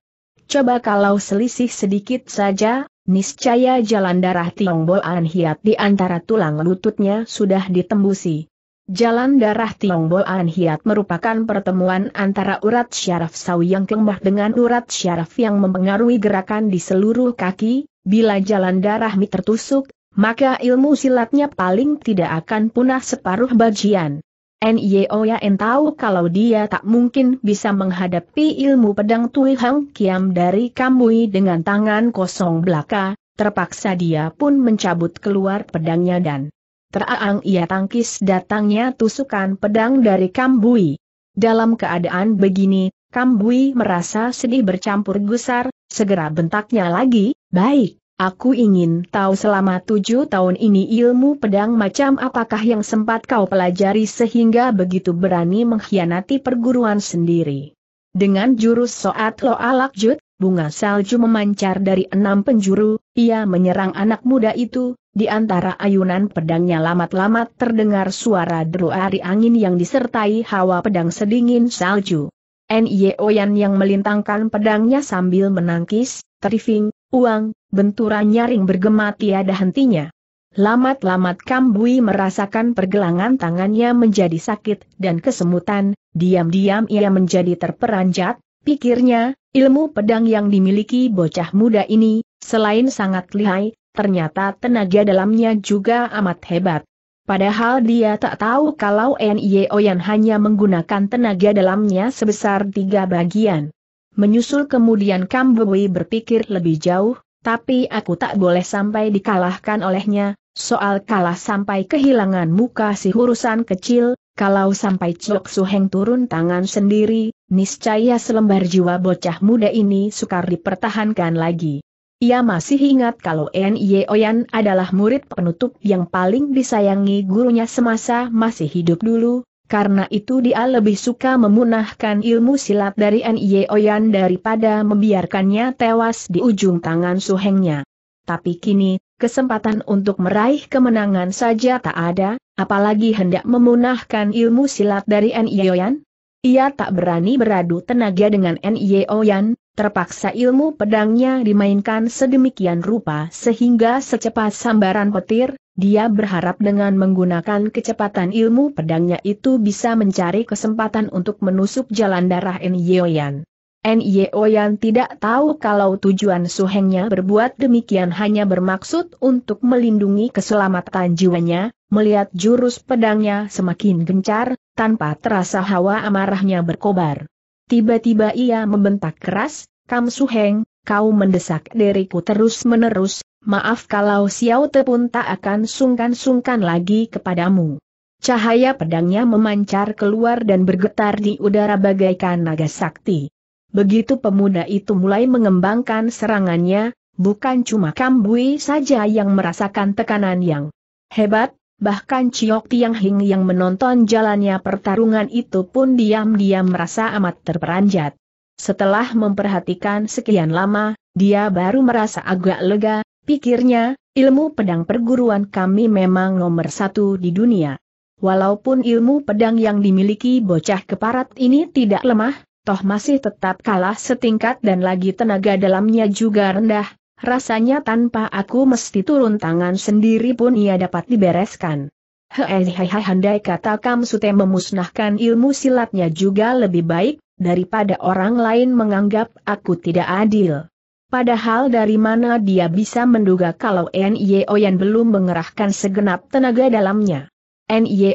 Coba kalau selisih sedikit saja, niscaya jalan darah Tiongboan Hiat di antara tulang lututnya sudah ditembusi. Jalan darah Boan Hiat merupakan pertemuan antara urat syaraf sawi yang kembah dengan urat syaraf yang mempengaruhi gerakan di seluruh kaki, bila jalan darah mi tertusuk, maka ilmu silatnya paling tidak akan punah separuh bagian. Nio Yaen tahu kalau dia tak mungkin bisa menghadapi ilmu pedang Tui Hang Kiam dari Kamui dengan tangan kosong belaka, terpaksa dia pun mencabut keluar pedangnya dan terang ia tangkis datangnya tusukan pedang dari Kambui. Dalam keadaan begini, Kambui merasa sedih bercampur gusar, segera bentaknya lagi, baik, aku ingin tahu selama tujuh tahun ini ilmu pedang macam apakah yang sempat kau pelajari sehingga begitu berani mengkhianati perguruan sendiri. Dengan jurus soat lo alakjut, bunga salju memancar dari enam penjuru, ia menyerang anak muda itu, di antara ayunan pedangnya lamat-lamat terdengar suara deruari angin yang disertai hawa pedang sedingin salju. N.I.O. yang melintangkan pedangnya sambil menangkis, terifing, uang, benturan nyaring bergema tiada hentinya. Lamat-lamat Kambui merasakan pergelangan tangannya menjadi sakit dan kesemutan, diam-diam ia menjadi terperanjat, Pikirnya, ilmu pedang yang dimiliki bocah muda ini, selain sangat lihai, ternyata tenaga dalamnya juga amat hebat. Padahal dia tak tahu kalau N.I.E. Oyan hanya menggunakan tenaga dalamnya sebesar tiga bagian. Menyusul kemudian Kambuwi berpikir lebih jauh, tapi aku tak boleh sampai dikalahkan olehnya, soal kalah sampai kehilangan muka si urusan kecil, kalau sampai Chok Suheng turun tangan sendiri, niscaya selembar jiwa bocah muda ini sukar dipertahankan lagi. Ia masih ingat kalau N.Y. Oyan adalah murid penutup yang paling disayangi gurunya semasa masih hidup dulu, karena itu dia lebih suka memunahkan ilmu silat dari N.Y. Oyan daripada membiarkannya tewas di ujung tangan Suhengnya. Tapi kini, kesempatan untuk meraih kemenangan saja tak ada, apalagi hendak memunahkan ilmu silat dari N.I.O.Yan? Ia tak berani beradu tenaga dengan N.I.O.Yan, terpaksa ilmu pedangnya dimainkan sedemikian rupa sehingga secepat sambaran petir, dia berharap dengan menggunakan kecepatan ilmu pedangnya itu bisa mencari kesempatan untuk menusuk jalan darah N.I.O.Yan. NIO yang tidak tahu kalau tujuan Suhengnya berbuat demikian hanya bermaksud untuk melindungi keselamatan jiwanya, melihat jurus pedangnya semakin gencar, tanpa terasa hawa amarahnya berkobar. Tiba-tiba ia membentak keras, Kam Suheng, kau mendesak diriku terus-menerus, maaf kalau Xiao Te pun tak akan sungkan-sungkan lagi kepadamu. Cahaya pedangnya memancar keluar dan bergetar di udara bagaikan naga sakti. Begitu pemuda itu mulai mengembangkan serangannya, bukan cuma Kambui saja yang merasakan tekanan yang hebat, bahkan Chiok Tiang Hing yang menonton jalannya pertarungan itu pun diam-diam merasa amat terperanjat. Setelah memperhatikan sekian lama, dia baru merasa agak lega, pikirnya, ilmu pedang perguruan kami memang nomor satu di dunia. Walaupun ilmu pedang yang dimiliki bocah keparat ini tidak lemah, toh masih tetap kalah setingkat dan lagi tenaga dalamnya juga rendah, rasanya tanpa aku mesti turun tangan sendiri pun ia dapat dibereskan. Hehehe eh, handai kata Kamsute memusnahkan ilmu silatnya juga lebih baik, daripada orang lain menganggap aku tidak adil. Padahal dari mana dia bisa menduga kalau Oyan belum mengerahkan segenap tenaga dalamnya.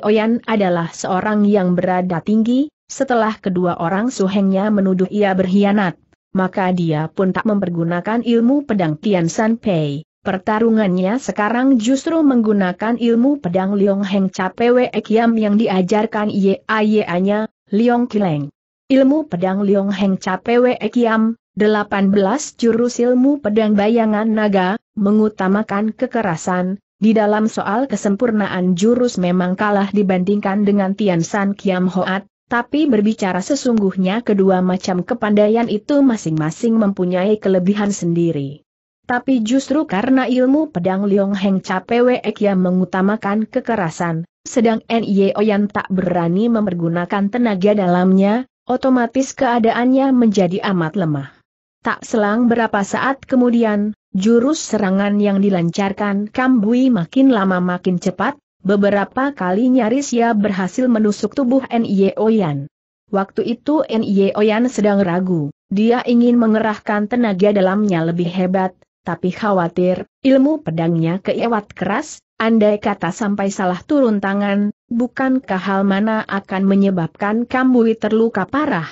Oyan adalah seorang yang berada tinggi, setelah kedua orang suhengnya menuduh ia berkhianat, maka dia pun tak mempergunakan ilmu pedang Tian San Pei. Pertarungannya sekarang justru menggunakan ilmu pedang Liong Heng Capewe Ekiam yang diajarkan IAYA-nya, Liong Kileng. Ilmu pedang Liong Heng Capewe Ekiam, 18 jurus ilmu pedang bayangan naga, mengutamakan kekerasan, di dalam soal kesempurnaan jurus memang kalah dibandingkan dengan Tian San Kiam Hoat, tapi berbicara sesungguhnya kedua macam kepandaian itu masing-masing mempunyai kelebihan sendiri. Tapi justru karena ilmu pedang Liong Heng Capewek yang mengutamakan kekerasan, sedang N.Y. Oyan tak berani mempergunakan tenaga dalamnya, otomatis keadaannya menjadi amat lemah. Tak selang berapa saat kemudian, jurus serangan yang dilancarkan Kambui makin lama makin cepat, Beberapa kali nyaris ia berhasil menusuk tubuh Nye Oyan. Waktu itu Nye Oyan sedang ragu, dia ingin mengerahkan tenaga dalamnya lebih hebat, tapi khawatir, ilmu pedangnya keiwat keras, andai kata sampai salah turun tangan, bukankah hal mana akan menyebabkan Kambui terluka parah?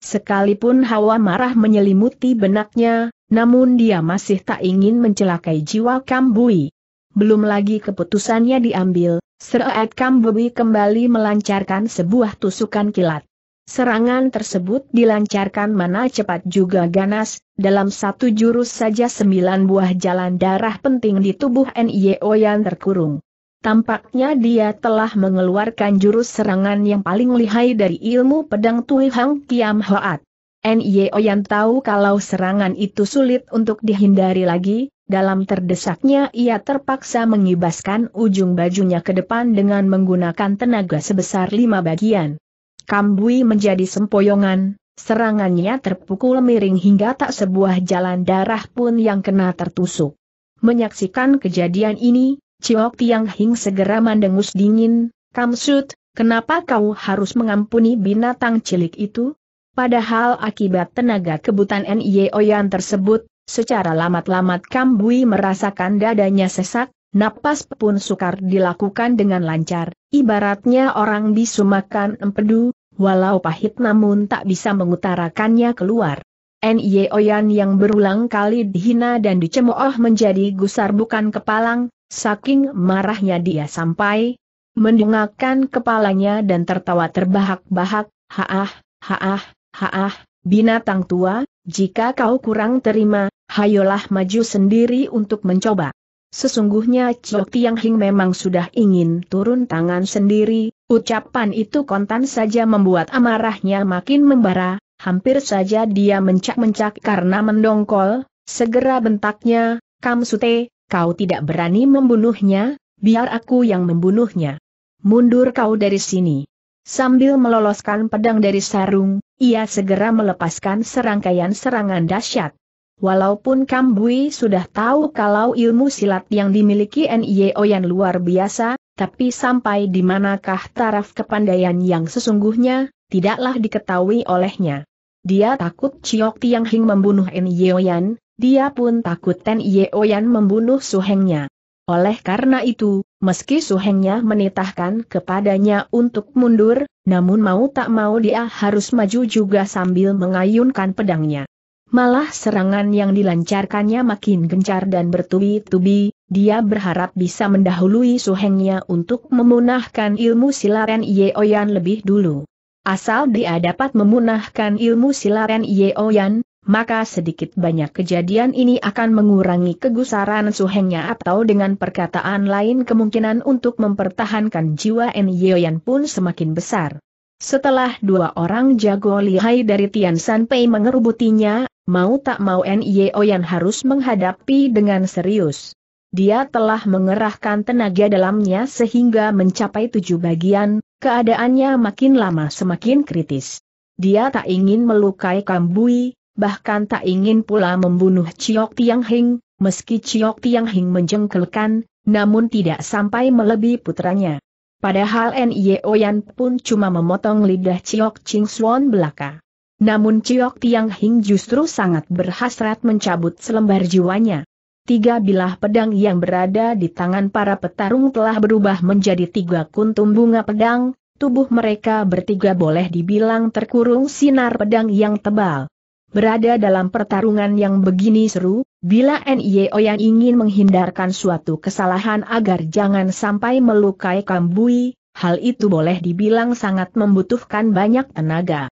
Sekalipun hawa marah menyelimuti benaknya, namun dia masih tak ingin mencelakai jiwa Kambui belum lagi keputusannya diambil, Seraed Kambubi kembali melancarkan sebuah tusukan kilat. Serangan tersebut dilancarkan mana cepat juga ganas, dalam satu jurus saja sembilan buah jalan darah penting di tubuh N.I.O. yang terkurung. Tampaknya dia telah mengeluarkan jurus serangan yang paling lihai dari ilmu pedang Tui Hang Kiam Hoat. N.I.O. yang tahu kalau serangan itu sulit untuk dihindari lagi, dalam terdesaknya ia terpaksa mengibaskan ujung bajunya ke depan dengan menggunakan tenaga sebesar lima bagian. Kambui menjadi sempoyongan, serangannya terpukul miring hingga tak sebuah jalan darah pun yang kena tertusuk. Menyaksikan kejadian ini, Ciok Tiang Hing segera mendengus dingin, Kamsut, kenapa kau harus mengampuni binatang cilik itu? Padahal akibat tenaga kebutan NIO yang tersebut, Secara lamat-lamat Kambui merasakan dadanya sesak, napas pun sukar dilakukan dengan lancar, ibaratnya orang bisu makan empedu, walau pahit namun tak bisa mengutarakannya keluar. Nye Oyan yang berulang kali dihina dan dicemooh menjadi gusar bukan kepalang, saking marahnya dia sampai mendongakkan kepalanya dan tertawa terbahak-bahak, haah, haah, haah, binatang tua, jika kau kurang terima, hayolah maju sendiri untuk mencoba. Sesungguhnya Chio Tiang Hing memang sudah ingin turun tangan sendiri, ucapan itu kontan saja membuat amarahnya makin membara, hampir saja dia mencak-mencak karena mendongkol, segera bentaknya, Kam Sute, kau tidak berani membunuhnya, biar aku yang membunuhnya. Mundur kau dari sini. Sambil meloloskan pedang dari sarung, ia segera melepaskan serangkaian serangan dahsyat. Walaupun Kambui sudah tahu kalau ilmu silat yang dimiliki yang luar biasa, tapi sampai di manakah taraf kepandaian yang sesungguhnya, tidaklah diketahui olehnya. Dia takut Chiok Tiang Hing membunuh Yan, dia pun takut Ten Yan membunuh suhengnya. Oleh karena itu, meski suhengnya menitahkan kepadanya untuk mundur, namun mau tak mau dia harus maju juga sambil mengayunkan pedangnya. Malah serangan yang dilancarkannya makin gencar dan bertubi-tubi, dia berharap bisa mendahului suhengnya untuk memunahkan ilmu silaren Yeoyan lebih dulu. Asal dia dapat memunahkan ilmu silaren Yeoyan, maka sedikit banyak kejadian ini akan mengurangi kegusaran suhengnya atau dengan perkataan lain kemungkinan untuk mempertahankan jiwa Yeoyan pun semakin besar. Setelah dua orang jago lihai dari Tian Sanpei mengerubutinya, mau tak mau NIO e yang harus menghadapi dengan serius. Dia telah mengerahkan tenaga dalamnya sehingga mencapai tujuh bagian, keadaannya makin lama semakin kritis. Dia tak ingin melukai Kambui, bahkan tak ingin pula membunuh Chiok Tiang Hing, meski Chiok Tiang Hing menjengkelkan, namun tidak sampai melebihi putranya. Padahal Nio e Yan pun cuma memotong lidah Chiok Ching Suan belaka. Namun Ciok Tiang Hing justru sangat berhasrat mencabut selembar jiwanya. Tiga bilah pedang yang berada di tangan para petarung telah berubah menjadi tiga kuntum bunga pedang, tubuh mereka bertiga boleh dibilang terkurung sinar pedang yang tebal. Berada dalam pertarungan yang begini seru, bila NIO e yang ingin menghindarkan suatu kesalahan agar jangan sampai melukai Kambui, hal itu boleh dibilang sangat membutuhkan banyak tenaga.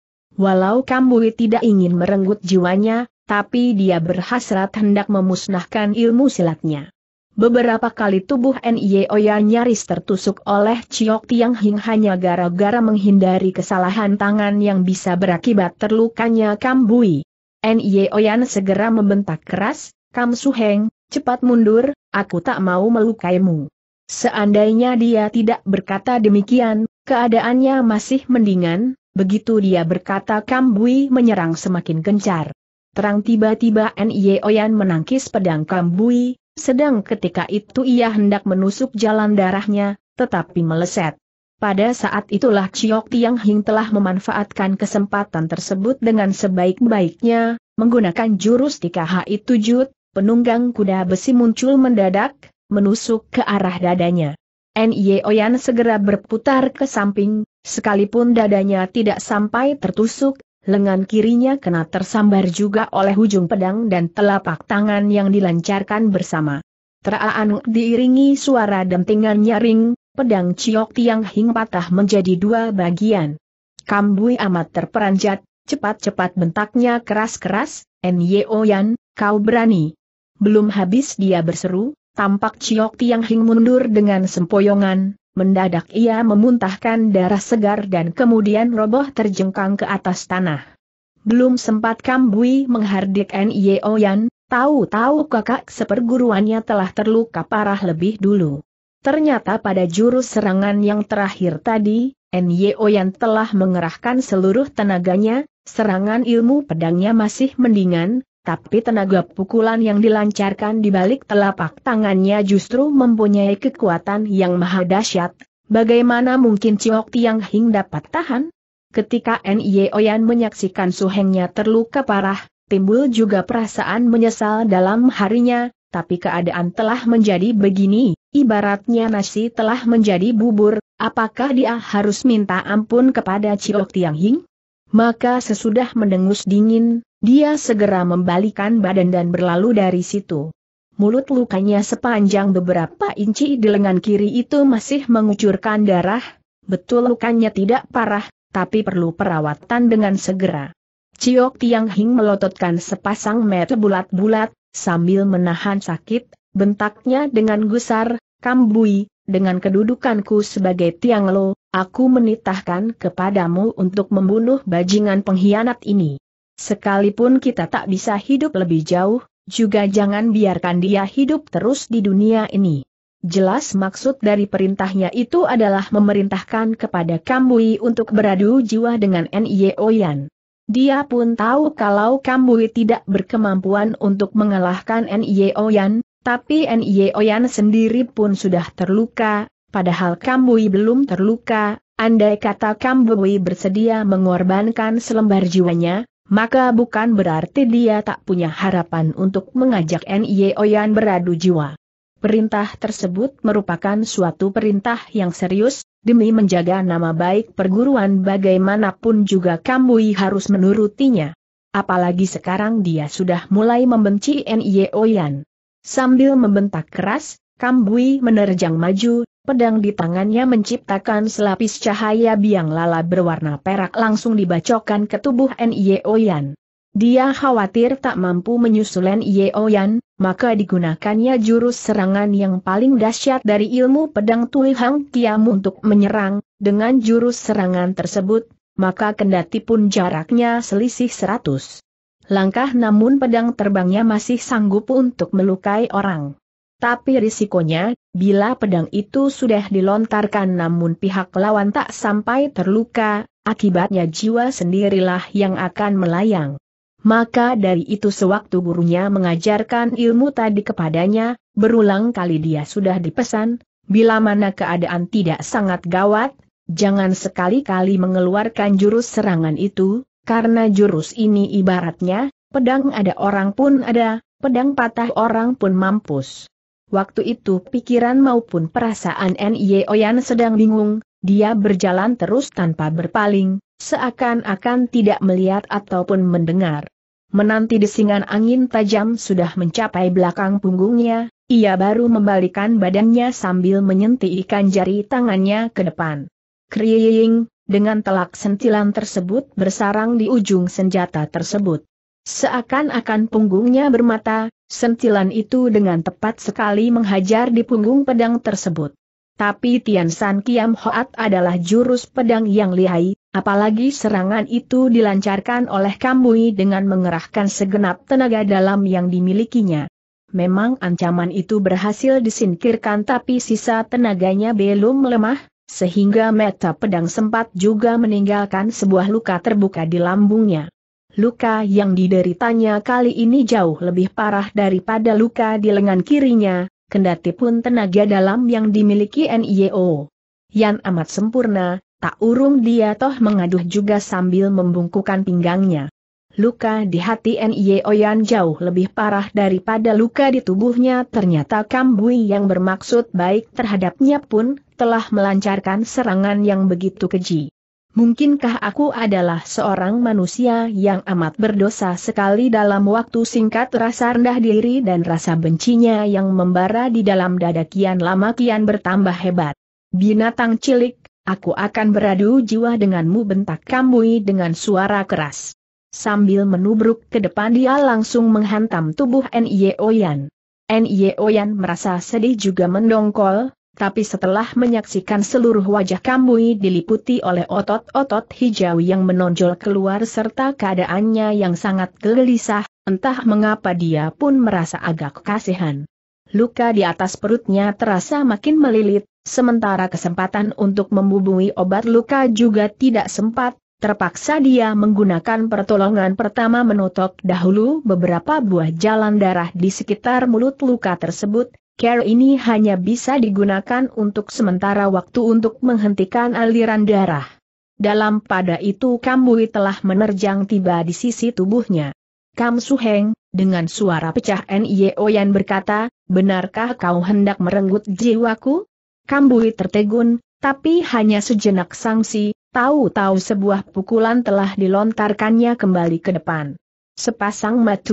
Walau Kambui tidak ingin merenggut jiwanya, tapi dia berhasrat hendak memusnahkan ilmu silatnya. Beberapa kali tubuh Oya nyaris tertusuk oleh Ciok Tiang Hing hanya gara-gara menghindari kesalahan tangan yang bisa berakibat terlukanya Kambui. Oya segera membentak keras, Kam Suheng, cepat mundur, aku tak mau melukaimu. Seandainya dia tidak berkata demikian, keadaannya masih mendingan, Begitu dia berkata Kambui menyerang semakin gencar. Terang tiba-tiba Nye Oyan menangkis pedang Kambui, sedang ketika itu ia hendak menusuk jalan darahnya, tetapi meleset. Pada saat itulah Chiok Tiang Hing telah memanfaatkan kesempatan tersebut dengan sebaik-baiknya, menggunakan jurus tika hi 7, penunggang kuda besi muncul mendadak, menusuk ke arah dadanya. Nye Oyan segera berputar ke samping, sekalipun dadanya tidak sampai tertusuk, lengan kirinya kena tersambar juga oleh ujung pedang dan telapak tangan yang dilancarkan bersama. Teraan diiringi suara dentingan nyaring, pedang Ciok Tiang Hing patah menjadi dua bagian. Kambui amat terperanjat, cepat-cepat bentaknya keras-keras, Nye Oyan, kau berani. Belum habis dia berseru, Tampak Chiok Tiang Hing mundur dengan sempoyongan, mendadak ia memuntahkan darah segar dan kemudian roboh terjengkang ke atas tanah. Belum sempat Kambui menghardik N.I.O. Yan, tahu-tahu kakak seperguruannya telah terluka parah lebih dulu. Ternyata pada jurus serangan yang terakhir tadi, N.Y.O. Yan telah mengerahkan seluruh tenaganya, serangan ilmu pedangnya masih mendingan, tapi tenaga pukulan yang dilancarkan di balik telapak tangannya justru mempunyai kekuatan yang maha dahsyat. Bagaimana mungkin Ciok Tiang Hing dapat tahan? Ketika Nye Oyan menyaksikan suhengnya terluka parah, timbul juga perasaan menyesal dalam harinya, tapi keadaan telah menjadi begini, ibaratnya nasi telah menjadi bubur, apakah dia harus minta ampun kepada Ciok Tiang Hing? Maka sesudah mendengus dingin, dia segera membalikan badan dan berlalu dari situ. Mulut lukanya sepanjang beberapa inci di lengan kiri itu masih mengucurkan darah, betul lukanya tidak parah, tapi perlu perawatan dengan segera. Ciok Tiang Hing melototkan sepasang mata bulat-bulat, sambil menahan sakit, bentaknya dengan gusar, Kambui, dengan kedudukanku sebagai Tiang Lo, aku menitahkan kepadamu untuk membunuh bajingan pengkhianat ini. Sekalipun kita tak bisa hidup lebih jauh, juga jangan biarkan dia hidup terus di dunia ini. Jelas maksud dari perintahnya itu adalah memerintahkan kepada Kambui untuk beradu jiwa dengan N.I.E. Oyan. Dia pun tahu kalau Kambui tidak berkemampuan untuk mengalahkan N.I.E. Oyan, tapi N.I.E. Oyan sendiri pun sudah terluka, padahal Kambui belum terluka, andai kata Kambui bersedia mengorbankan selembar jiwanya, maka bukan berarti dia tak punya harapan untuk mengajak NIE Oyan beradu jiwa. Perintah tersebut merupakan suatu perintah yang serius, demi menjaga nama baik perguruan bagaimanapun juga Kambui harus menurutinya. Apalagi sekarang dia sudah mulai membenci NIE Oyan. Sambil membentak keras, Kambui menerjang maju, Pedang di tangannya menciptakan selapis cahaya biang lala berwarna perak langsung dibacokan ke tubuh N.Y.O. Yan. Dia khawatir tak mampu menyusul N.Y.O. Yan, maka digunakannya jurus serangan yang paling dahsyat dari ilmu pedang Tui Hang Kiam untuk menyerang, dengan jurus serangan tersebut, maka kendati pun jaraknya selisih seratus langkah namun pedang terbangnya masih sanggup untuk melukai orang. Tapi risikonya, bila pedang itu sudah dilontarkan namun pihak lawan tak sampai terluka, akibatnya jiwa sendirilah yang akan melayang. Maka dari itu sewaktu gurunya mengajarkan ilmu tadi kepadanya, berulang kali dia sudah dipesan, bila mana keadaan tidak sangat gawat, jangan sekali-kali mengeluarkan jurus serangan itu, karena jurus ini ibaratnya, pedang ada orang pun ada, pedang patah orang pun mampus. Waktu itu pikiran maupun perasaan Nye Oyan sedang bingung, dia berjalan terus tanpa berpaling, seakan-akan tidak melihat ataupun mendengar. Menanti desingan angin tajam sudah mencapai belakang punggungnya, ia baru membalikan badannya sambil ikan jari tangannya ke depan. Kriing, dengan telak sentilan tersebut bersarang di ujung senjata tersebut. Seakan-akan punggungnya bermata, Sentilan itu dengan tepat sekali menghajar di punggung pedang tersebut. Tapi Tian San Kiam Hoat adalah jurus pedang yang lihai, apalagi serangan itu dilancarkan oleh Kambui dengan mengerahkan segenap tenaga dalam yang dimilikinya. Memang ancaman itu berhasil disingkirkan tapi sisa tenaganya belum melemah, sehingga meta pedang sempat juga meninggalkan sebuah luka terbuka di lambungnya. Luka yang dideritanya kali ini jauh lebih parah daripada luka di lengan kirinya, kendati pun tenaga dalam yang dimiliki NIO. Yan amat sempurna, tak urung dia toh mengaduh juga sambil membungkukan pinggangnya. Luka di hati NIO Yan jauh lebih parah daripada luka di tubuhnya ternyata Kambui yang bermaksud baik terhadapnya pun telah melancarkan serangan yang begitu keji. Mungkinkah aku adalah seorang manusia yang amat berdosa sekali dalam waktu singkat rasa rendah diri dan rasa bencinya yang membara di dalam dada kian lama kian bertambah hebat. Binatang cilik, aku akan beradu jiwa denganmu bentak Kambui dengan suara keras. Sambil menubruk ke depan dia langsung menghantam tubuh Nye Oyan. Nye Oyan merasa sedih juga mendongkol, tapi setelah menyaksikan seluruh wajah Kambui diliputi oleh otot-otot hijau yang menonjol keluar serta keadaannya yang sangat gelisah, entah mengapa dia pun merasa agak kasihan. Luka di atas perutnya terasa makin melilit, sementara kesempatan untuk membubungi obat luka juga tidak sempat, terpaksa dia menggunakan pertolongan pertama menotok dahulu beberapa buah jalan darah di sekitar mulut luka tersebut, Care ini hanya bisa digunakan untuk sementara waktu untuk menghentikan aliran darah. Dalam pada itu Kamui telah menerjang tiba di sisi tubuhnya. Kam Suheng, dengan suara pecah Oyan berkata, benarkah kau hendak merenggut jiwaku? Kambui tertegun, tapi hanya sejenak sangsi, tahu-tahu sebuah pukulan telah dilontarkannya kembali ke depan. Sepasang mata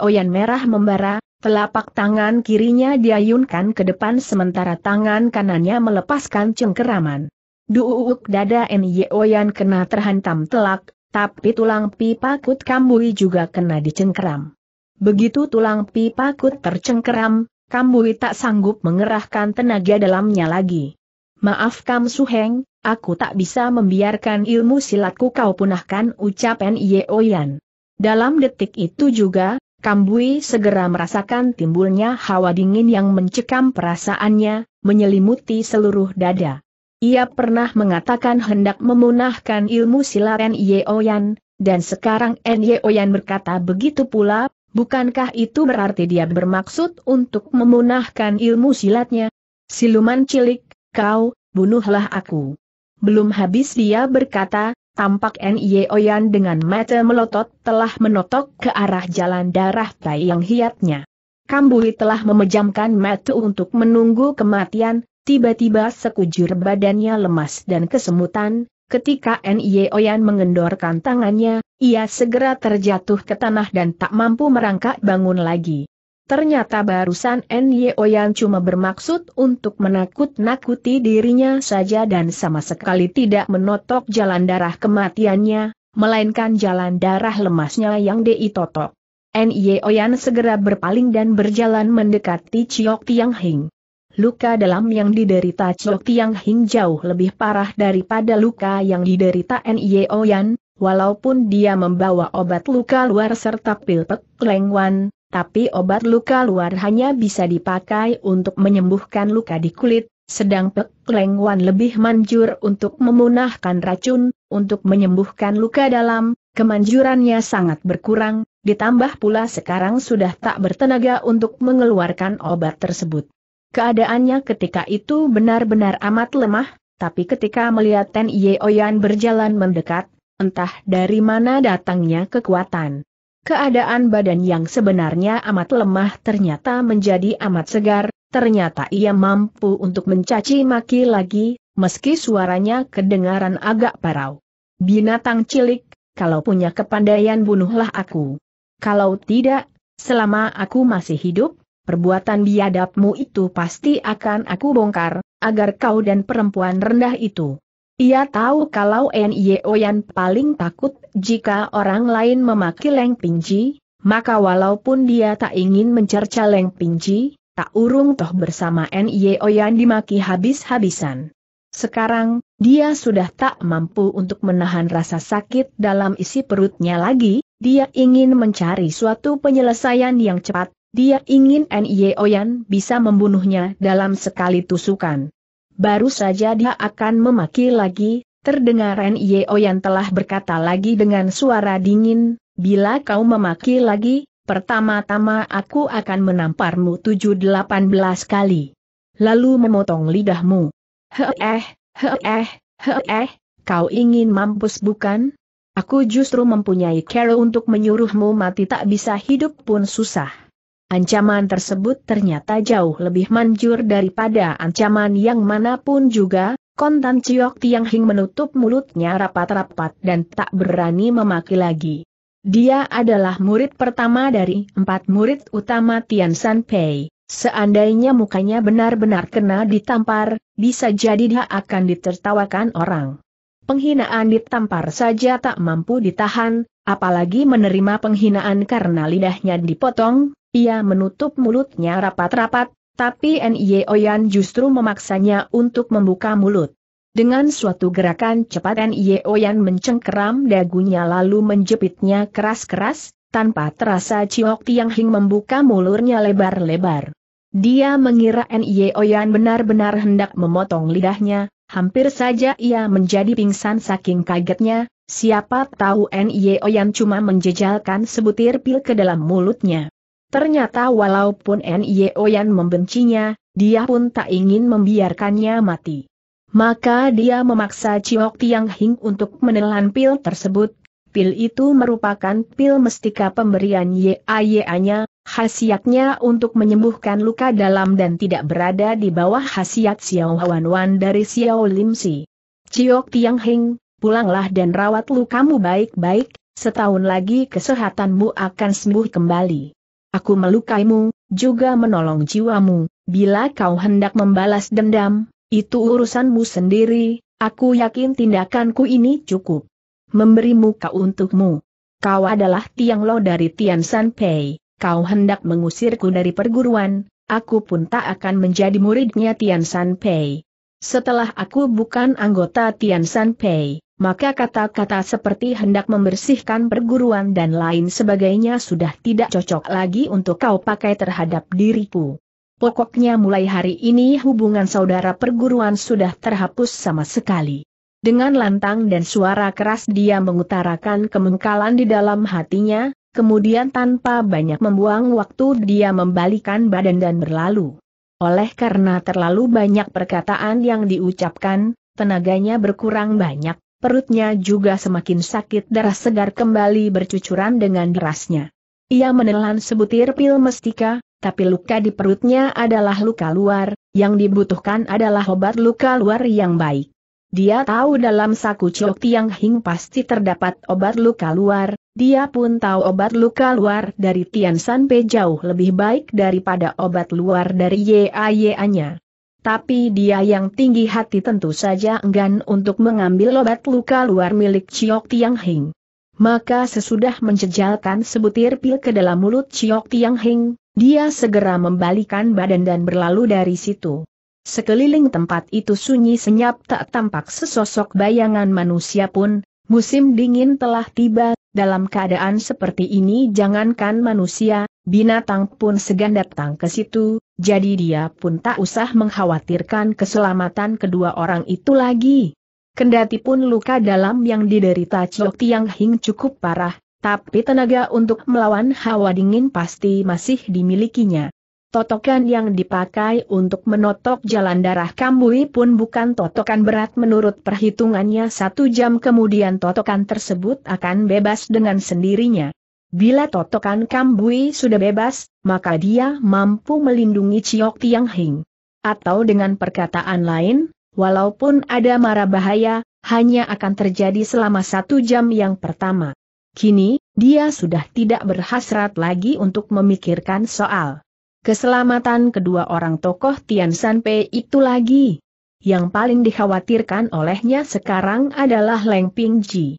Oyan merah membara, Telapak tangan kirinya diayunkan ke depan sementara tangan kanannya melepaskan cengkeraman. Duuk dada Nyeoyan kena terhantam telak, tapi tulang pipa Kut Kambui juga kena dicengkeram. Begitu tulang pipa Kut tercengkeram, Kambui tak sanggup mengerahkan tenaga dalamnya lagi. Maaf Kam Suheng, aku tak bisa membiarkan ilmu silatku kau punahkan ucap Oyan. Dalam detik itu juga, Kambui segera merasakan timbulnya hawa dingin yang mencekam perasaannya, menyelimuti seluruh dada. Ia pernah mengatakan hendak memunahkan ilmu silaren Oyan, dan sekarang Oyan berkata begitu pula, bukankah itu berarti dia bermaksud untuk memunahkan ilmu silatnya? Siluman cilik, kau, bunuhlah aku. Belum habis dia berkata, Tampak N.I.E. Oyan dengan mata melotot telah menotok ke arah jalan darah Tai yang hiatnya. Kambui telah memejamkan mata untuk menunggu kematian, tiba-tiba sekujur badannya lemas dan kesemutan, ketika N.I.E. Oyan mengendorkan tangannya, ia segera terjatuh ke tanah dan tak mampu merangkak bangun lagi. Ternyata barusan Nyo yang cuma bermaksud untuk menakut-nakuti dirinya saja dan sama sekali tidak menotok jalan darah kematiannya, melainkan jalan darah lemasnya yang diitotok. Nyo yang segera berpaling dan berjalan mendekati Chiok Tiang Hing. Luka dalam yang diderita Chiok Tiang Hing jauh lebih parah daripada luka yang diderita Nyo Yan, walaupun dia membawa obat luka luar serta pil pek lengwan, tapi obat luka luar hanya bisa dipakai untuk menyembuhkan luka di kulit, sedang Pek lebih manjur untuk memunahkan racun, untuk menyembuhkan luka dalam, kemanjurannya sangat berkurang, ditambah pula sekarang sudah tak bertenaga untuk mengeluarkan obat tersebut. Keadaannya ketika itu benar-benar amat lemah, tapi ketika melihat Ten Ye Oyan berjalan mendekat, entah dari mana datangnya kekuatan. Keadaan badan yang sebenarnya amat lemah ternyata menjadi amat segar, ternyata ia mampu untuk mencaci maki lagi, meski suaranya kedengaran agak parau. Binatang cilik, kalau punya kepandaian bunuhlah aku. Kalau tidak, selama aku masih hidup, perbuatan biadabmu itu pasti akan aku bongkar, agar kau dan perempuan rendah itu ia tahu kalau Nye Oyan paling takut jika orang lain memaki Leng Pingji, maka walaupun dia tak ingin mencerca Leng Pingji, tak urung toh bersama Nye Oyan dimaki habis-habisan. Sekarang, dia sudah tak mampu untuk menahan rasa sakit dalam isi perutnya lagi, dia ingin mencari suatu penyelesaian yang cepat, dia ingin Nye Oyan bisa membunuhnya dalam sekali tusukan. Baru saja dia akan memaki lagi, terdengar N.Y.O. yang telah berkata lagi dengan suara dingin, bila kau memaki lagi, pertama-tama aku akan menamparmu tujuh delapan belas kali. Lalu memotong lidahmu. Heh eh, heh heh eh, kau ingin mampus bukan? Aku justru mempunyai cara untuk menyuruhmu mati tak bisa hidup pun susah. Ancaman tersebut ternyata jauh lebih manjur daripada ancaman yang manapun juga, kontan Ciok Tiang Hing menutup mulutnya rapat-rapat dan tak berani memaki lagi. Dia adalah murid pertama dari empat murid utama Tian San Pei. Seandainya mukanya benar-benar kena ditampar, bisa jadi dia akan ditertawakan orang. Penghinaan ditampar saja tak mampu ditahan, apalagi menerima penghinaan karena lidahnya dipotong, ia menutup mulutnya rapat-rapat, tapi Nye Oyan justru memaksanya untuk membuka mulut. Dengan suatu gerakan cepat Nye Oyan mencengkeram dagunya lalu menjepitnya keras-keras, tanpa terasa Ciok Tiang Hing membuka mulurnya lebar-lebar. Dia mengira Nye Oyan benar-benar hendak memotong lidahnya, hampir saja ia menjadi pingsan saking kagetnya, siapa tahu Nye Oyan cuma menjejalkan sebutir pil ke dalam mulutnya. Ternyata walaupun N.I.O. Yan membencinya, dia pun tak ingin membiarkannya mati. Maka dia memaksa Ciok Tiang Hing untuk menelan pil tersebut. Pil itu merupakan pil mestika pemberian YAYA-nya, khasiatnya untuk menyembuhkan luka dalam dan tidak berada di bawah khasiat Xiao Wan Wan dari Xiao Lim Si. Ciok Tiang Hing, pulanglah dan rawat lukamu baik-baik, setahun lagi kesehatanmu akan sembuh kembali. Aku melukaimu, juga menolong jiwamu, bila kau hendak membalas dendam, itu urusanmu sendiri, aku yakin tindakanku ini cukup. memberimu muka untukmu. Kau adalah Tiang Lo dari Tian San Pei, kau hendak mengusirku dari perguruan, aku pun tak akan menjadi muridnya Tian San Pei. Setelah aku bukan anggota Tian San Pei, maka kata-kata seperti hendak membersihkan perguruan dan lain sebagainya sudah tidak cocok lagi untuk kau pakai terhadap diriku. Pokoknya mulai hari ini hubungan saudara perguruan sudah terhapus sama sekali. Dengan lantang dan suara keras dia mengutarakan kemengkalan di dalam hatinya, kemudian tanpa banyak membuang waktu dia membalikan badan dan berlalu. Oleh karena terlalu banyak perkataan yang diucapkan, tenaganya berkurang banyak, perutnya juga semakin sakit darah segar kembali bercucuran dengan derasnya. Ia menelan sebutir pil mestika, tapi luka di perutnya adalah luka luar, yang dibutuhkan adalah obat luka luar yang baik. Dia tahu dalam saku Chok Tiang Hing pasti terdapat obat luka luar, dia pun tahu obat luka luar dari Tian San Pe jauh lebih baik daripada obat luar dari YAYA-nya tapi dia yang tinggi hati tentu saja enggan untuk mengambil obat luka luar milik Chiok Tiang Hing. Maka sesudah menjejalkan sebutir pil ke dalam mulut Chiok Tiang Hing, dia segera membalikan badan dan berlalu dari situ. Sekeliling tempat itu sunyi senyap tak tampak sesosok bayangan manusia pun, musim dingin telah tiba, dalam keadaan seperti ini jangankan manusia, binatang pun segan datang ke situ, jadi dia pun tak usah mengkhawatirkan keselamatan kedua orang itu lagi. Kendati pun luka dalam yang diderita Chok Tiang Hing cukup parah, tapi tenaga untuk melawan hawa dingin pasti masih dimilikinya. Totokan yang dipakai untuk menotok jalan darah Kambui pun bukan totokan berat menurut perhitungannya satu jam kemudian totokan tersebut akan bebas dengan sendirinya. Bila totokan Kambui sudah bebas, maka dia mampu melindungi Ciok Tiang Hing. Atau dengan perkataan lain, walaupun ada mara bahaya, hanya akan terjadi selama satu jam yang pertama. Kini, dia sudah tidak berhasrat lagi untuk memikirkan soal keselamatan kedua orang tokoh Tian Sanpei itu lagi. Yang paling dikhawatirkan olehnya sekarang adalah Leng Ping Ji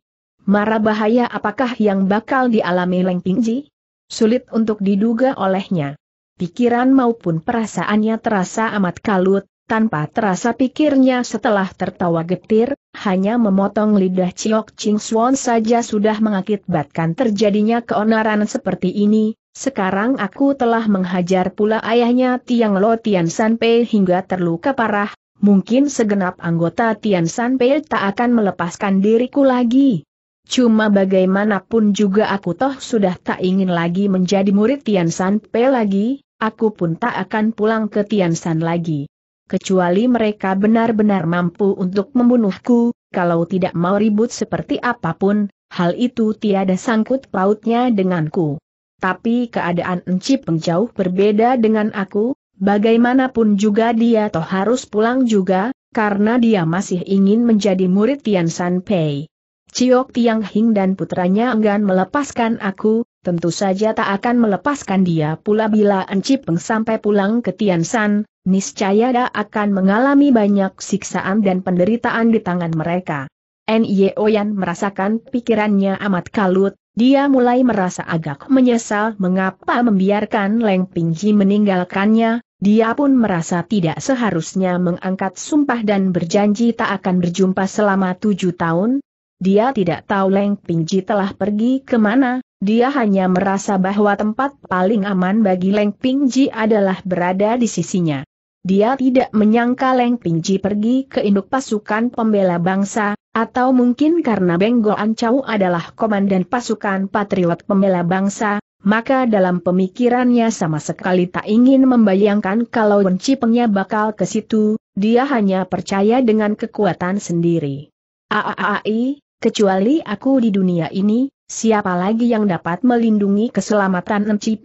mara bahaya apakah yang bakal dialami Leng Pingji? Sulit untuk diduga olehnya. Pikiran maupun perasaannya terasa amat kalut, tanpa terasa pikirnya setelah tertawa getir, hanya memotong lidah Ciok Ching Swan saja sudah mengakibatkan terjadinya keonaran seperti ini, sekarang aku telah menghajar pula ayahnya Tiang Lo Tian Sanpei hingga terluka parah, mungkin segenap anggota Tian Sanpei tak akan melepaskan diriku lagi. Cuma bagaimanapun juga aku toh sudah tak ingin lagi menjadi murid Tian San Pe lagi, aku pun tak akan pulang ke Tian San lagi. Kecuali mereka benar-benar mampu untuk membunuhku, kalau tidak mau ribut seperti apapun, hal itu tiada sangkut pautnya denganku. Tapi keadaan Enci Peng jauh berbeda dengan aku, bagaimanapun juga dia toh harus pulang juga, karena dia masih ingin menjadi murid Tian San Pei. Ciok Tiang Hing dan putranya enggan melepaskan aku, tentu saja tak akan melepaskan dia pula bila Enci Peng sampai pulang ke Tian San, niscaya dia akan mengalami banyak siksaan dan penderitaan di tangan mereka. N.Y.O.Yan merasakan pikirannya amat kalut, dia mulai merasa agak menyesal mengapa membiarkan Leng Pingji meninggalkannya, dia pun merasa tidak seharusnya mengangkat sumpah dan berjanji tak akan berjumpa selama tujuh tahun, dia tidak tahu Leng Pingji telah pergi kemana, dia hanya merasa bahwa tempat paling aman bagi Leng Pingji adalah berada di sisinya. Dia tidak menyangka Leng Pingji pergi ke induk pasukan pembela bangsa, atau mungkin karena Benggo Ancau adalah komandan pasukan patriot pembela bangsa, maka dalam pemikirannya sama sekali tak ingin membayangkan kalau Wenci Pengnya bakal ke situ, dia hanya percaya dengan kekuatan sendiri. Aaai, Kecuali aku di dunia ini, siapa lagi yang dapat melindungi keselamatan Enci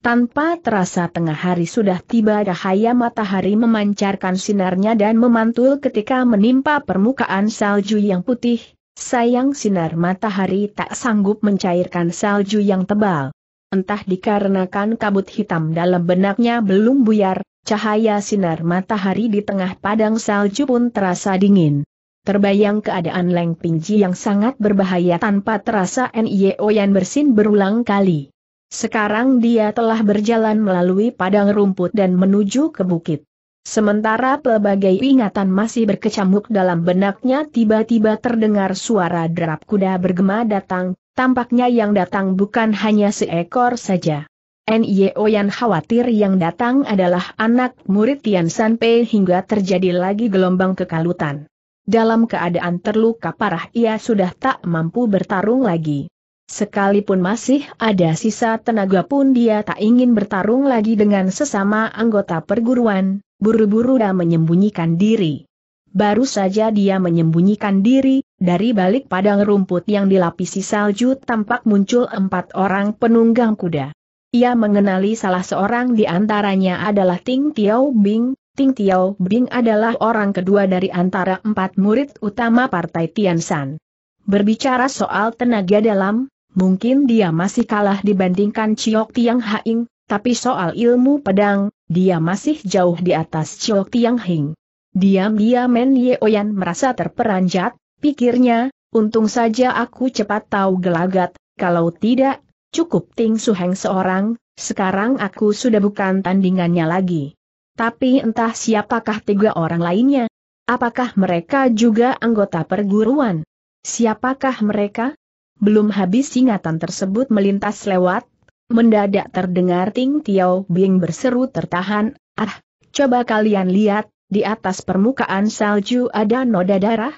Tanpa terasa tengah hari sudah tiba cahaya matahari memancarkan sinarnya dan memantul ketika menimpa permukaan salju yang putih, sayang sinar matahari tak sanggup mencairkan salju yang tebal. Entah dikarenakan kabut hitam dalam benaknya belum buyar, cahaya sinar matahari di tengah padang salju pun terasa dingin. Terbayang keadaan Leng Pingji yang sangat berbahaya tanpa terasa NIO yang bersin berulang kali. Sekarang dia telah berjalan melalui padang rumput dan menuju ke bukit. Sementara pelbagai ingatan masih berkecamuk dalam benaknya tiba-tiba terdengar suara derap kuda bergema datang, tampaknya yang datang bukan hanya seekor saja. NIO yang khawatir yang datang adalah anak murid Tian Sanpei hingga terjadi lagi gelombang kekalutan. Dalam keadaan terluka parah ia sudah tak mampu bertarung lagi. Sekalipun masih ada sisa tenaga pun dia tak ingin bertarung lagi dengan sesama anggota perguruan, buru-buru dia menyembunyikan diri. Baru saja dia menyembunyikan diri, dari balik padang rumput yang dilapisi salju tampak muncul empat orang penunggang kuda. Ia mengenali salah seorang di antaranya adalah Ting Tiao Bing, Ting Tiao Bing adalah orang kedua dari antara empat murid utama Partai Tian San. Berbicara soal tenaga dalam, mungkin dia masih kalah dibandingkan Chiok Tiang Haing, tapi soal ilmu pedang, dia masih jauh di atas Chiok Tiang Haing. Diam-diam Men Oyan merasa terperanjat, pikirnya, untung saja aku cepat tahu gelagat, kalau tidak, cukup Ting Suheng seorang, sekarang aku sudah bukan tandingannya lagi. Tapi entah siapakah tiga orang lainnya? Apakah mereka juga anggota perguruan? Siapakah mereka? Belum habis ingatan tersebut melintas lewat, mendadak terdengar Ting Tiao Bing berseru tertahan, ah, coba kalian lihat, di atas permukaan salju ada noda darah?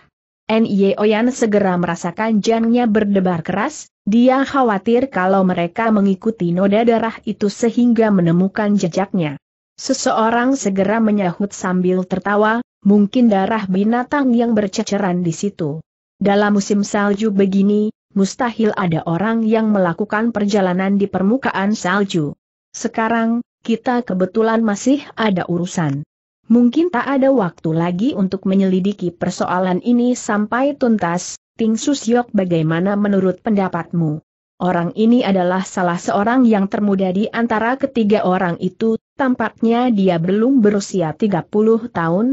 Oyan segera merasakan jangnya berdebar keras, dia khawatir kalau mereka mengikuti noda darah itu sehingga menemukan jejaknya. Seseorang segera menyahut sambil tertawa, mungkin darah binatang yang berceceran di situ. Dalam musim salju begini, mustahil ada orang yang melakukan perjalanan di permukaan salju. Sekarang, kita kebetulan masih ada urusan. Mungkin tak ada waktu lagi untuk menyelidiki persoalan ini sampai tuntas, Ting Susyok bagaimana menurut pendapatmu? Orang ini adalah salah seorang yang termuda di antara ketiga orang itu, Tampaknya dia belum berusia 30 tahun.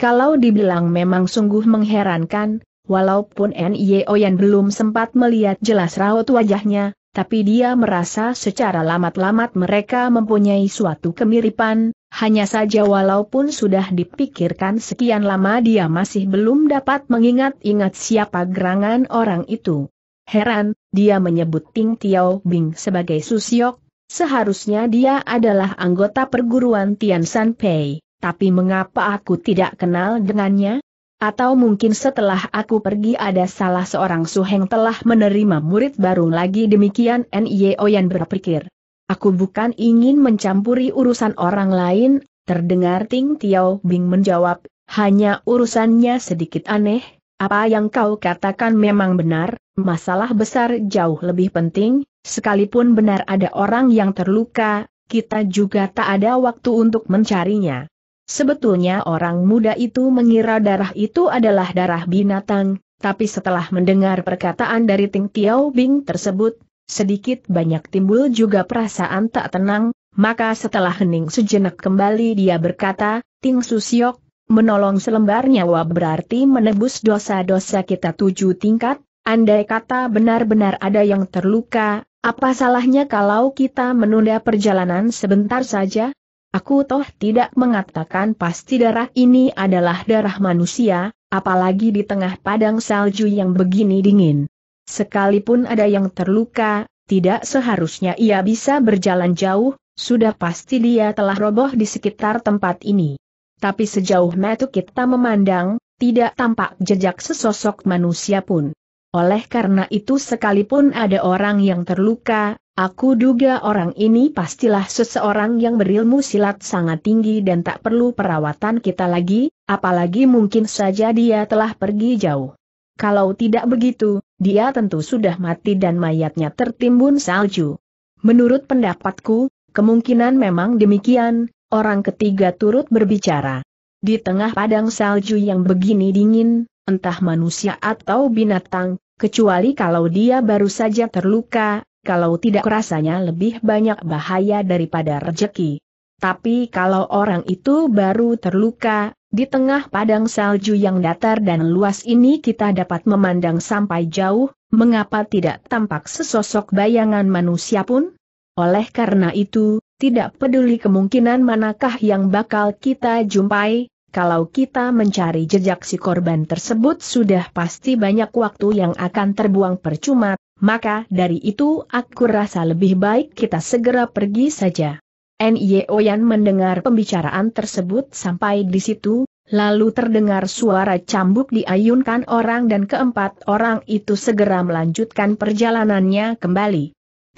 Kalau dibilang memang sungguh mengherankan, walaupun yang belum sempat melihat jelas raut wajahnya, tapi dia merasa secara lamat-lamat mereka mempunyai suatu kemiripan, hanya saja walaupun sudah dipikirkan sekian lama dia masih belum dapat mengingat-ingat siapa gerangan orang itu. Heran, dia menyebut Ting Tiao Bing sebagai Susyok, Seharusnya dia adalah anggota perguruan Tian San Pei, tapi mengapa aku tidak kenal dengannya? Atau mungkin setelah aku pergi ada salah seorang suheng telah menerima murid baru lagi demikian N.Y.O. yang berpikir. Aku bukan ingin mencampuri urusan orang lain, terdengar Ting Tiao Bing menjawab, hanya urusannya sedikit aneh, apa yang kau katakan memang benar, masalah besar jauh lebih penting, sekalipun benar ada orang yang terluka, kita juga tak ada waktu untuk mencarinya. Sebetulnya orang muda itu mengira darah itu adalah darah binatang, tapi setelah mendengar perkataan dari Ting Tiao Bing tersebut, sedikit banyak timbul juga perasaan tak tenang, maka setelah hening sejenak kembali dia berkata, Ting Susiok, menolong selembar nyawa berarti menebus dosa-dosa kita tujuh tingkat, Andai kata benar-benar ada yang terluka, apa salahnya kalau kita menunda perjalanan sebentar saja? Aku toh tidak mengatakan pasti darah ini adalah darah manusia, apalagi di tengah padang salju yang begini dingin. Sekalipun ada yang terluka, tidak seharusnya ia bisa berjalan jauh, sudah pasti dia telah roboh di sekitar tempat ini. Tapi sejauh mata kita memandang, tidak tampak jejak sesosok manusia pun. Oleh karena itu sekalipun ada orang yang terluka, aku duga orang ini pastilah seseorang yang berilmu silat sangat tinggi dan tak perlu perawatan kita lagi, apalagi mungkin saja dia telah pergi jauh. Kalau tidak begitu, dia tentu sudah mati dan mayatnya tertimbun salju. Menurut pendapatku, kemungkinan memang demikian, orang ketiga turut berbicara. Di tengah padang salju yang begini dingin, entah manusia atau binatang, kecuali kalau dia baru saja terluka, kalau tidak rasanya lebih banyak bahaya daripada rejeki. Tapi kalau orang itu baru terluka, di tengah padang salju yang datar dan luas ini kita dapat memandang sampai jauh, mengapa tidak tampak sesosok bayangan manusia pun? Oleh karena itu, tidak peduli kemungkinan manakah yang bakal kita jumpai, kalau kita mencari jejak si korban tersebut sudah pasti banyak waktu yang akan terbuang percuma, maka dari itu aku rasa lebih baik kita segera pergi saja. Nye Oyan mendengar pembicaraan tersebut sampai di situ, lalu terdengar suara cambuk diayunkan orang dan keempat orang itu segera melanjutkan perjalanannya kembali.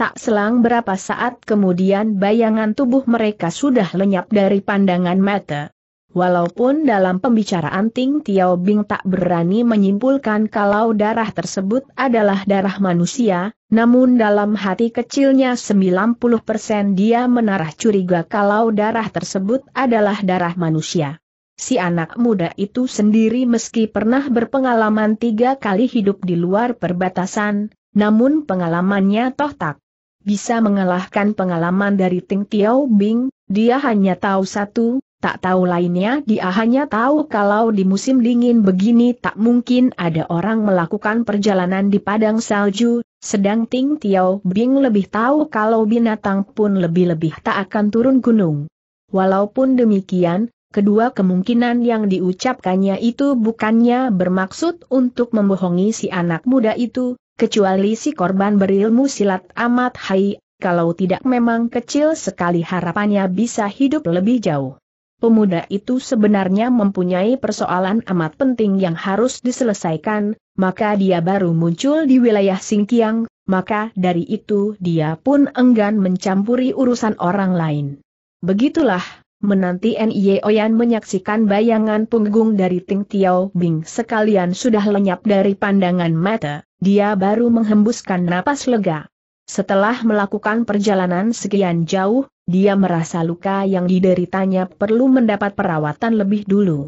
Tak selang berapa saat kemudian bayangan tubuh mereka sudah lenyap dari pandangan mata. Walaupun dalam pembicaraan Ting Tiao Bing tak berani menyimpulkan kalau darah tersebut adalah darah manusia, namun dalam hati kecilnya 90% dia menaruh curiga kalau darah tersebut adalah darah manusia. Si anak muda itu sendiri meski pernah berpengalaman tiga kali hidup di luar perbatasan, namun pengalamannya toh tak bisa mengalahkan pengalaman dari Ting Tiao Bing, dia hanya tahu satu, Tak tahu lainnya dia hanya tahu kalau di musim dingin begini tak mungkin ada orang melakukan perjalanan di padang salju, sedang Ting Tiao Bing lebih tahu kalau binatang pun lebih-lebih tak akan turun gunung. Walaupun demikian, kedua kemungkinan yang diucapkannya itu bukannya bermaksud untuk membohongi si anak muda itu, kecuali si korban berilmu silat amat hai, kalau tidak memang kecil sekali harapannya bisa hidup lebih jauh pemuda itu sebenarnya mempunyai persoalan amat penting yang harus diselesaikan, maka dia baru muncul di wilayah Singkiang, maka dari itu dia pun enggan mencampuri urusan orang lain. Begitulah, menanti N.I.E. Oyan menyaksikan bayangan punggung dari Ting Tiao Bing sekalian sudah lenyap dari pandangan mata, dia baru menghembuskan napas lega. Setelah melakukan perjalanan sekian jauh, dia merasa luka yang dideritanya perlu mendapat perawatan lebih dulu.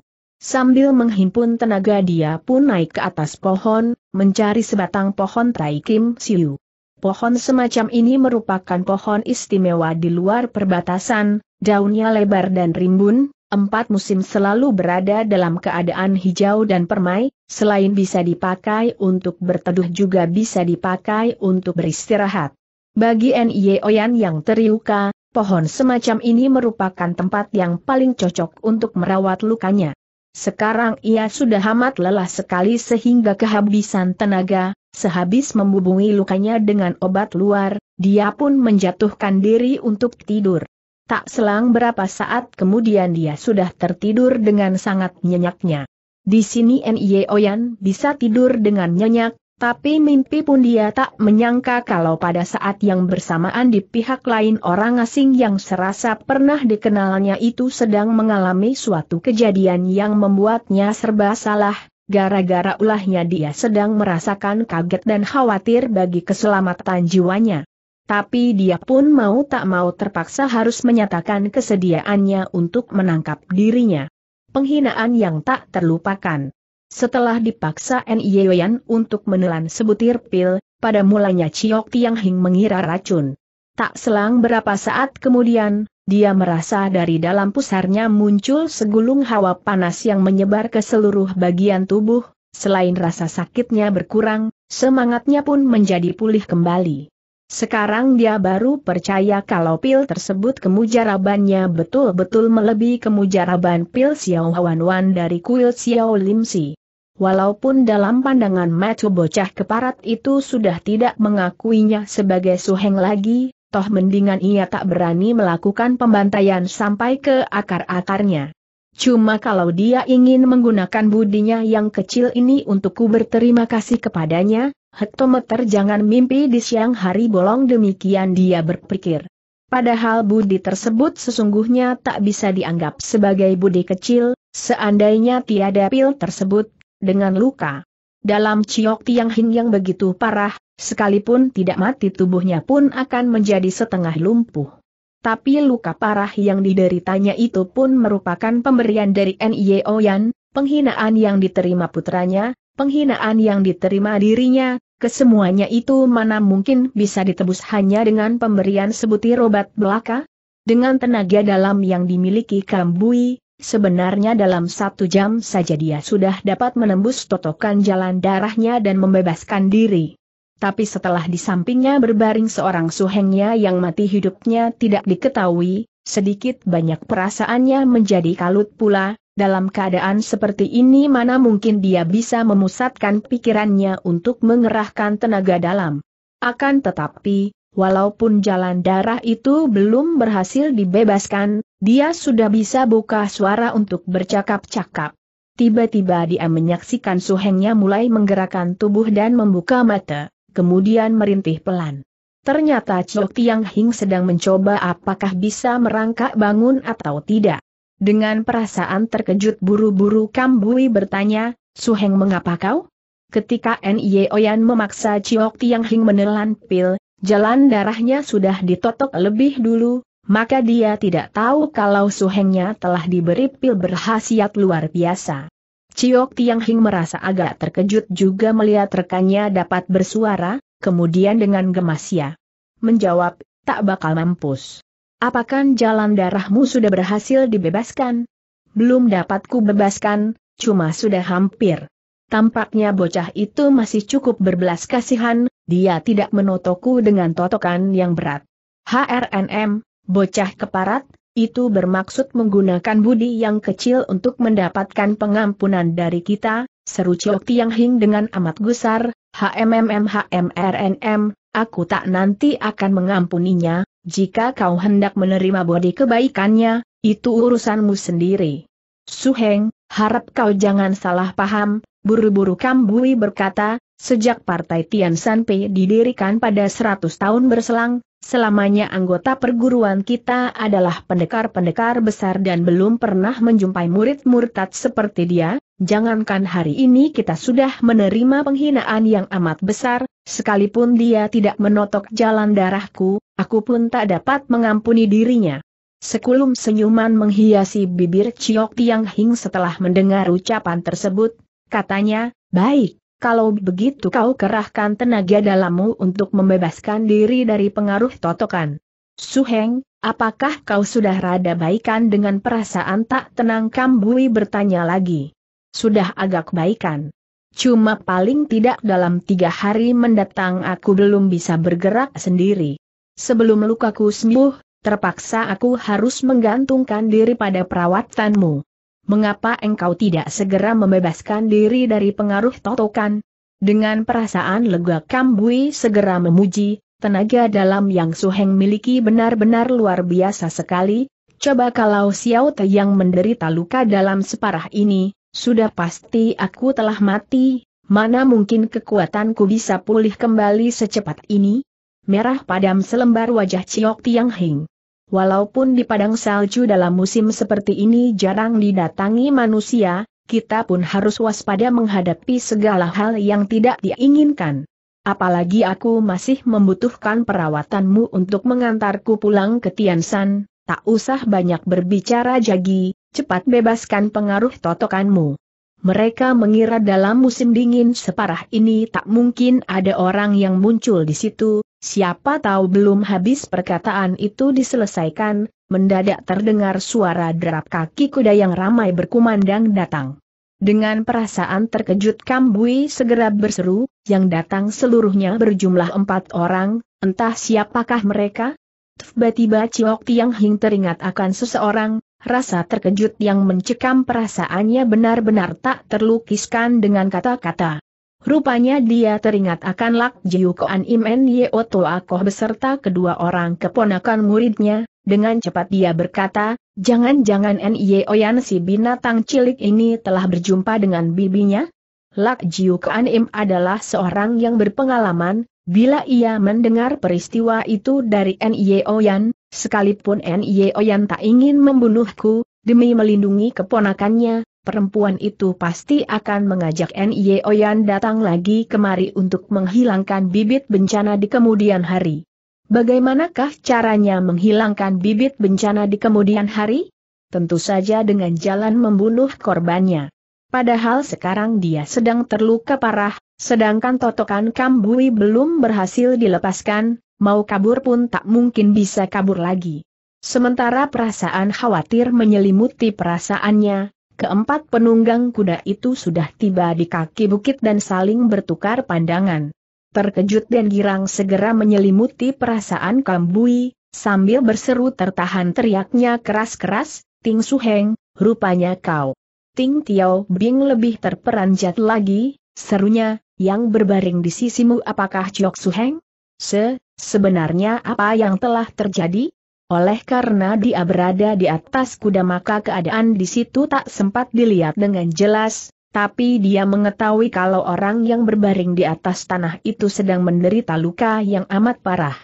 Sambil menghimpun tenaga dia pun naik ke atas pohon, mencari sebatang pohon Tai Kim Siu. Pohon semacam ini merupakan pohon istimewa di luar perbatasan, daunnya lebar dan rimbun, empat musim selalu berada dalam keadaan hijau dan permai, selain bisa dipakai untuk berteduh juga bisa dipakai untuk beristirahat. Bagi Nye Oyan yang teriuka, pohon semacam ini merupakan tempat yang paling cocok untuk merawat lukanya. Sekarang ia sudah amat lelah sekali sehingga kehabisan tenaga, sehabis membubungi lukanya dengan obat luar, dia pun menjatuhkan diri untuk tidur. Tak selang berapa saat kemudian dia sudah tertidur dengan sangat nyenyaknya. Di sini Nye Oyan bisa tidur dengan nyenyak, tapi mimpi pun dia tak menyangka kalau pada saat yang bersamaan di pihak lain orang asing yang serasa pernah dikenalnya itu sedang mengalami suatu kejadian yang membuatnya serba salah, gara-gara ulahnya dia sedang merasakan kaget dan khawatir bagi keselamatan jiwanya. Tapi dia pun mau tak mau terpaksa harus menyatakan kesediaannya untuk menangkap dirinya. Penghinaan yang tak terlupakan. Setelah dipaksa Nyeoyan untuk menelan sebutir pil, pada mulanya Chiok Tiang Hing mengira racun. Tak selang berapa saat kemudian, dia merasa dari dalam pusarnya muncul segulung hawa panas yang menyebar ke seluruh bagian tubuh, selain rasa sakitnya berkurang, semangatnya pun menjadi pulih kembali. Sekarang dia baru percaya kalau pil tersebut kemujarabannya betul-betul melebihi kemujaraban pil Xiao Wan Wan dari kuil Xiao Lim Si. Walaupun dalam pandangan Matu bocah keparat itu sudah tidak mengakuinya sebagai suheng lagi, toh mendingan ia tak berani melakukan pembantaian sampai ke akar-akarnya. Cuma kalau dia ingin menggunakan budinya yang kecil ini untukku berterima kasih kepadanya, hektometer jangan mimpi di siang hari bolong demikian dia berpikir. Padahal budi tersebut sesungguhnya tak bisa dianggap sebagai budi kecil, seandainya tiada pil tersebut, dengan luka. Dalam ciok Tiang Hing yang begitu parah, sekalipun tidak mati tubuhnya pun akan menjadi setengah lumpuh. Tapi luka parah yang dideritanya itu pun merupakan pemberian dari N.I.O. Yan, penghinaan yang diterima putranya, penghinaan yang diterima dirinya, kesemuanya itu mana mungkin bisa ditebus hanya dengan pemberian sebutir obat belaka? Dengan tenaga dalam yang dimiliki Kambui, Sebenarnya dalam satu jam saja dia sudah dapat menembus totokan jalan darahnya dan membebaskan diri. Tapi setelah di sampingnya berbaring seorang suhengnya yang mati hidupnya tidak diketahui, sedikit banyak perasaannya menjadi kalut pula, dalam keadaan seperti ini mana mungkin dia bisa memusatkan pikirannya untuk mengerahkan tenaga dalam. Akan tetapi, walaupun jalan darah itu belum berhasil dibebaskan, dia sudah bisa buka suara untuk bercakap-cakap. Tiba-tiba dia menyaksikan suhengnya mulai menggerakkan tubuh dan membuka mata, kemudian merintih pelan. Ternyata Chok Tiang Hing sedang mencoba apakah bisa merangkak bangun atau tidak. Dengan perasaan terkejut buru-buru Kambui bertanya, Suheng mengapa kau? Ketika Nye Oyan memaksa Chok Tiang Hing menelan pil, jalan darahnya sudah ditotok lebih dulu, maka dia tidak tahu kalau suhengnya telah diberi pil berhasiat luar biasa. Ciok Tiang Hing merasa agak terkejut juga melihat rekannya dapat bersuara, kemudian dengan gemas ya. Menjawab, tak bakal mampus. Apakah jalan darahmu sudah berhasil dibebaskan? Belum dapatku bebaskan, cuma sudah hampir. Tampaknya bocah itu masih cukup berbelas kasihan, dia tidak menotoku dengan totokan yang berat. HRNM, Bocah keparat, itu bermaksud menggunakan budi yang kecil untuk mendapatkan pengampunan dari kita, seru Chok Tiang Hing dengan amat gusar, HMMM HMRNM, aku tak nanti akan mengampuninya, jika kau hendak menerima bodi kebaikannya, itu urusanmu sendiri. Suheng, harap kau jangan salah paham, buru-buru Kambui berkata, sejak Partai Tian Sanpei didirikan pada 100 tahun berselang, Selamanya anggota perguruan kita adalah pendekar-pendekar besar dan belum pernah menjumpai murid murtad seperti dia, jangankan hari ini kita sudah menerima penghinaan yang amat besar, sekalipun dia tidak menotok jalan darahku, aku pun tak dapat mengampuni dirinya. Sekulum senyuman menghiasi bibir Ciok Tiang Hing setelah mendengar ucapan tersebut, katanya, baik, kalau begitu kau kerahkan tenaga dalammu untuk membebaskan diri dari pengaruh totokan. Suheng, apakah kau sudah rada baikan dengan perasaan tak tenang Kambui bertanya lagi. Sudah agak baikan. Cuma paling tidak dalam tiga hari mendatang aku belum bisa bergerak sendiri. Sebelum lukaku sembuh, terpaksa aku harus menggantungkan diri pada perawatanmu mengapa engkau tidak segera membebaskan diri dari pengaruh totokan? Dengan perasaan lega Kambui segera memuji, tenaga dalam yang Suheng miliki benar-benar luar biasa sekali, coba kalau Xiao Te yang menderita luka dalam separah ini, sudah pasti aku telah mati, mana mungkin kekuatanku bisa pulih kembali secepat ini? Merah padam selembar wajah Ciok Tiang Hing. Walaupun di padang salju dalam musim seperti ini jarang didatangi manusia, kita pun harus waspada menghadapi segala hal yang tidak diinginkan. Apalagi aku masih membutuhkan perawatanmu untuk mengantarku pulang ke Tiansan, tak usah banyak berbicara Jagi, cepat bebaskan pengaruh totokanmu. Mereka mengira dalam musim dingin separah ini tak mungkin ada orang yang muncul di situ, Siapa tahu belum habis perkataan itu diselesaikan, mendadak terdengar suara derap kaki kuda yang ramai berkumandang datang. Dengan perasaan terkejut Kambui segera berseru, yang datang seluruhnya berjumlah empat orang, entah siapakah mereka? Tiba-tiba Ciok Tiang Hing teringat akan seseorang, rasa terkejut yang mencekam perasaannya benar-benar tak terlukiskan dengan kata-kata. Rupanya dia teringat akan Lak Jiu Koan Imen Yeo Oto beserta kedua orang keponakan muridnya, dengan cepat dia berkata, jangan-jangan N.Y.O. Yan si binatang cilik ini telah berjumpa dengan bibinya? Lak Jiu Koan Im adalah seorang yang berpengalaman, bila ia mendengar peristiwa itu dari N.Y.O. Yan, sekalipun N.Y.O. Yan tak ingin membunuhku, demi melindungi keponakannya, perempuan itu pasti akan mengajak Nye Oyan datang lagi kemari untuk menghilangkan bibit bencana di kemudian hari. Bagaimanakah caranya menghilangkan bibit bencana di kemudian hari? Tentu saja dengan jalan membunuh korbannya. Padahal sekarang dia sedang terluka parah, sedangkan totokan Kambui belum berhasil dilepaskan, mau kabur pun tak mungkin bisa kabur lagi. Sementara perasaan khawatir menyelimuti perasaannya, Keempat penunggang kuda itu sudah tiba di kaki bukit dan saling bertukar pandangan. Terkejut dan girang segera menyelimuti perasaan Kambui, sambil berseru tertahan teriaknya keras-keras, Ting Su Heng, rupanya kau. Ting Tiao Bing lebih terperanjat lagi, serunya, yang berbaring di sisimu apakah Jok Heng? Se, sebenarnya apa yang telah terjadi? Oleh karena dia berada di atas kuda maka keadaan di situ tak sempat dilihat dengan jelas, tapi dia mengetahui kalau orang yang berbaring di atas tanah itu sedang menderita luka yang amat parah.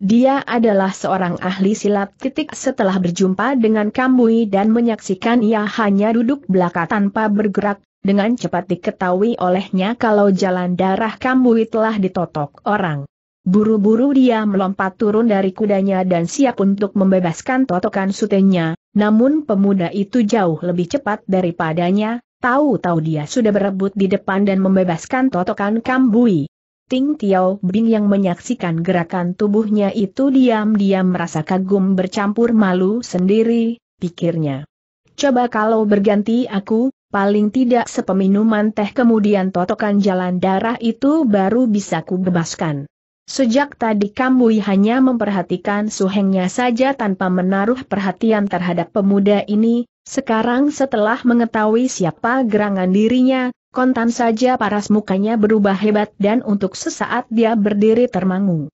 Dia adalah seorang ahli silat titik setelah berjumpa dengan Kambui dan menyaksikan ia hanya duduk belaka tanpa bergerak, dengan cepat diketahui olehnya kalau jalan darah Kambui telah ditotok orang. Buru-buru dia melompat turun dari kudanya dan siap untuk membebaskan totokan sutenya, namun pemuda itu jauh lebih cepat daripadanya, tahu-tahu dia sudah berebut di depan dan membebaskan totokan Kambui. Ting Tiao Bing yang menyaksikan gerakan tubuhnya itu diam-diam merasa kagum bercampur malu sendiri, pikirnya. Coba kalau berganti aku, paling tidak sepeminuman teh kemudian totokan jalan darah itu baru bisa kubebaskan. Sejak tadi Kambui hanya memperhatikan suhengnya saja tanpa menaruh perhatian terhadap pemuda ini, sekarang setelah mengetahui siapa gerangan dirinya, kontan saja paras mukanya berubah hebat dan untuk sesaat dia berdiri termangu.